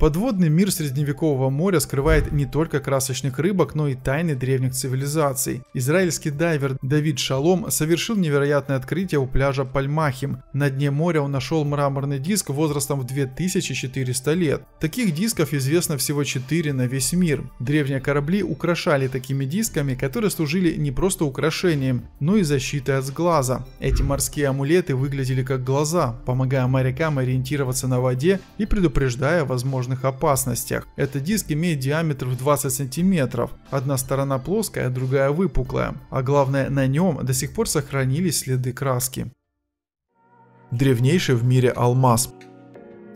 Подводный мир Средневекового моря скрывает не только красочных рыбок, но и тайны древних цивилизаций. Израильский дайвер Давид Шалом совершил невероятное открытие у пляжа Пальмахим. На дне моря он нашел мраморный диск возрастом в 2400 лет. Таких дисков известно всего 4 на весь мир. Древние корабли украшали такими дисками, которые служили не просто украшением, но и защитой от сглаза. Эти морские амулеты выглядели как глаза, помогая морякам ориентироваться на воде и предупреждая возможность возможных опасностях. Этот диск имеет диаметр в 20 см, одна сторона плоская, другая выпуклая, а главное на нем до сих пор сохранились следы краски. Древнейший в мире алмаз –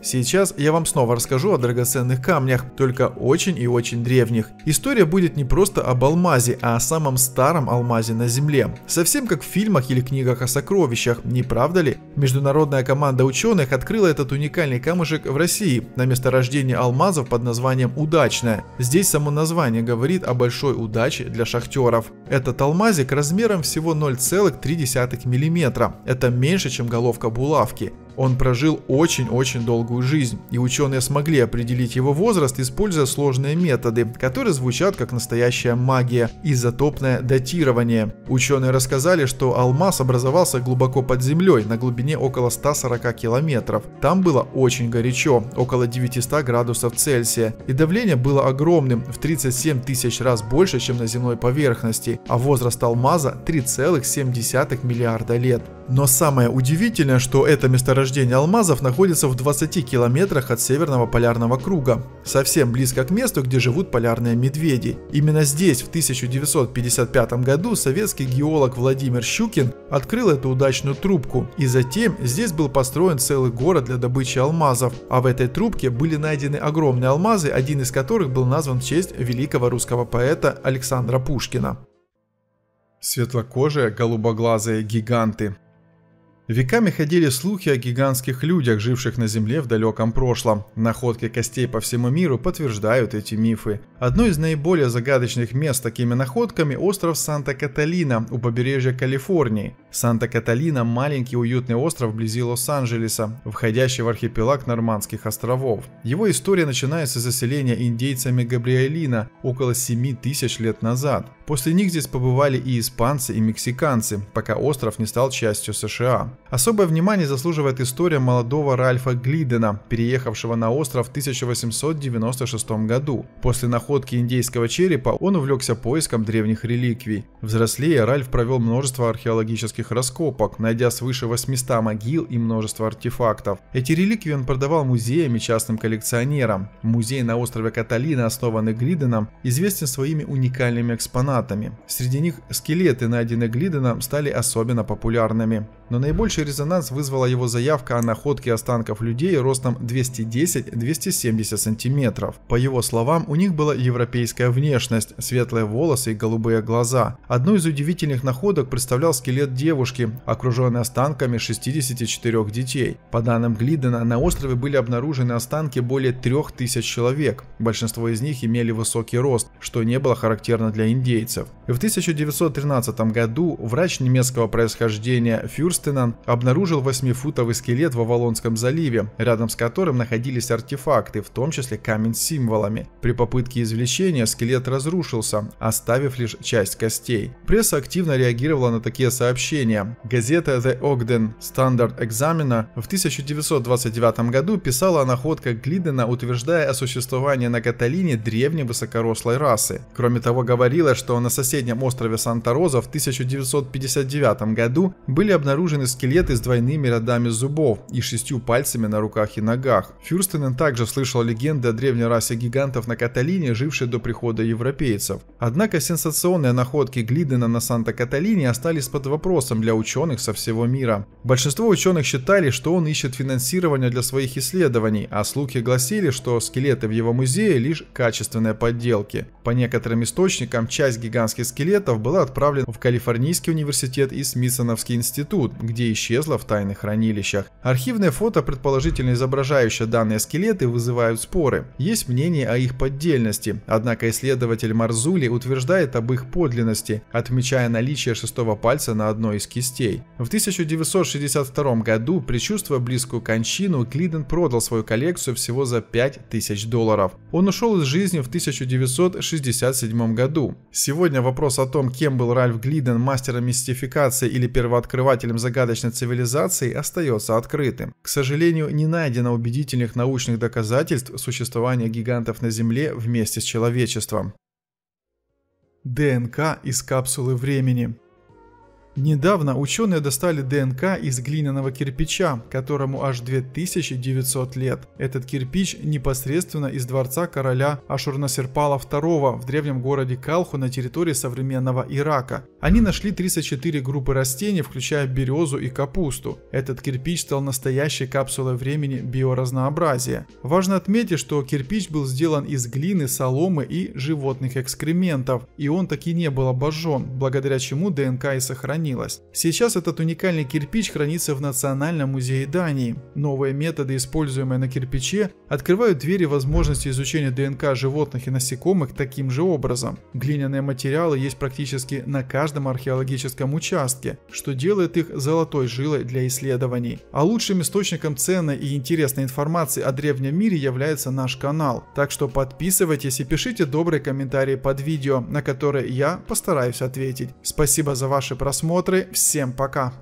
Сейчас я вам снова расскажу о драгоценных камнях, только очень и очень древних. История будет не просто об алмазе, а о самом старом алмазе на Земле. Совсем как в фильмах или книгах о сокровищах, не правда ли? Международная команда ученых открыла этот уникальный камушек в России, на месторождении алмазов под названием «Удачное». Здесь само название говорит о большой удаче для шахтеров. Этот алмазик размером всего 0,3 мм. Это меньше, чем головка булавки. Он прожил очень-очень долгую долгую жизнь, и ученые смогли определить его возраст, используя сложные методы, которые звучат как настоящая магия – изотопное датирование. Ученые рассказали, что алмаз образовался глубоко под землей, на глубине около 140 километров. Там было очень горячо, около 900 градусов Цельсия, и давление было огромным, в 37 тысяч раз больше, чем на земной поверхности, а возраст алмаза 3,7 миллиарда лет. Но самое удивительное, что это месторождение алмазов находится в 20 километрах от Северного полярного круга, совсем близко к месту, где живут полярные медведи. Именно здесь в 1955 году советский геолог Владимир Щукин открыл эту удачную трубку, и затем здесь был построен целый город для добычи алмазов, а в этой трубке были найдены огромные алмазы, один из которых был назван в честь великого русского поэта Александра Пушкина. Светлокожие голубоглазые гиганты Веками ходили слухи о гигантских людях, живших на Земле в далеком прошлом. Находки костей по всему миру подтверждают эти мифы. Одно из наиболее загадочных мест с такими находками – остров Санта-Каталина у побережья Калифорнии. Санта-Каталина – маленький уютный остров вблизи Лос-Анджелеса, входящий в архипелаг Нормандских островов. Его история начинается с заселения индейцами Габриэлина около 7 тысяч лет назад. После них здесь побывали и испанцы, и мексиканцы, пока остров не стал частью США. Особое внимание заслуживает история молодого Ральфа Глидена, переехавшего на остров в 1896 году. После находки индейского черепа он увлекся поиском древних реликвий. Взрослея, Ральф провел множество археологических раскопок, найдя свыше 800 могил и множество артефактов. Эти реликвии он продавал музеям и частным коллекционерам. Музей на острове Каталина, основанный Глиденом, известен своими уникальными экспонатами фанатами. Среди них скелеты, найденные Глиденом, стали особенно популярными. Но наибольший резонанс вызвала его заявка о находке останков людей ростом 210-270 сантиметров. По его словам, у них была европейская внешность, светлые волосы и голубые глаза. Одну из удивительных находок представлял скелет девушки, окруженный останками 64 детей. По данным Глидена, на острове были обнаружены останки более 3000 человек. Большинство из них имели высокий рост, что не было характерно для индейцев австрийцев. В 1913 году врач немецкого происхождения Фюрстенан обнаружил восьмифутовый скелет в Авалонском заливе, рядом с которым находились артефакты, в том числе камень с символами. При попытке извлечения скелет разрушился, оставив лишь часть костей. Пресса активно реагировала на такие сообщения. Газета The Ogden Standard Examiner в 1929 году писала о находках Глидена, утверждая о существовании на Каталине древней высокорослой расы. Кроме того, говорила, что что на соседнем острове Санта-Роза в 1959 году были обнаружены скелеты с двойными рядами зубов и шестью пальцами на руках и ногах. Фюрстенен также слышал легенды о древней расе гигантов на Каталине, жившей до прихода европейцев. Однако сенсационные находки Глидена на Санта-Каталине остались под вопросом для ученых со всего мира. Большинство ученых считали, что он ищет финансирование для своих исследований, а слухи гласили, что скелеты в его музее лишь качественные подделки. По некоторым источникам часть гигантских скелетов была отправлена в Калифорнийский университет и Смитсоновский институт, где исчезла в тайных хранилищах. Архивное фото, предположительно изображающее данные скелеты, вызывают споры. Есть мнение о их поддельности, однако исследователь Марзули утверждает об их подлинности, отмечая наличие шестого пальца на одной из кистей. В 1962 году, предчувствуя близкую кончину, Клиден продал свою коллекцию всего за 5000 долларов. Он ушел из жизни в 1967 году. Сегодня вопрос о том, кем был Ральф Глиден, мастером мистификации или первооткрывателем загадочной цивилизации, остается открытым. К сожалению, не найдено убедительных научных доказательств существования гигантов на Земле вместе с человечеством. ДНК из капсулы времени. Недавно ученые достали ДНК из глиняного кирпича, которому аж 2900 лет. Этот кирпич непосредственно из дворца короля Ашурнасерпала II в древнем городе Калху на территории современного Ирака. Они нашли 34 группы растений, включая березу и капусту. Этот кирпич стал настоящей капсулой времени биоразнообразия. Важно отметить, что кирпич был сделан из глины, соломы и животных экскрементов, и он таки не был обожжен, благодаря чему ДНК и сохранилась сохранилось. Сейчас этот уникальный кирпич хранится в Национальном музее Дании. Новые методы, используемые на кирпиче, открывают двери возможности изучения ДНК животных и насекомых таким же образом. Глиняные материалы есть практически на каждом археологическом участке, что делает их золотой жилой для исследований. А лучшим источником ценной и интересной информации о древнем мире является наш канал. Так что подписывайтесь и пишите добрые комментарии под видео, на которые я постараюсь ответить. Спасибо за ваши просмотры просмотры. Всем пока!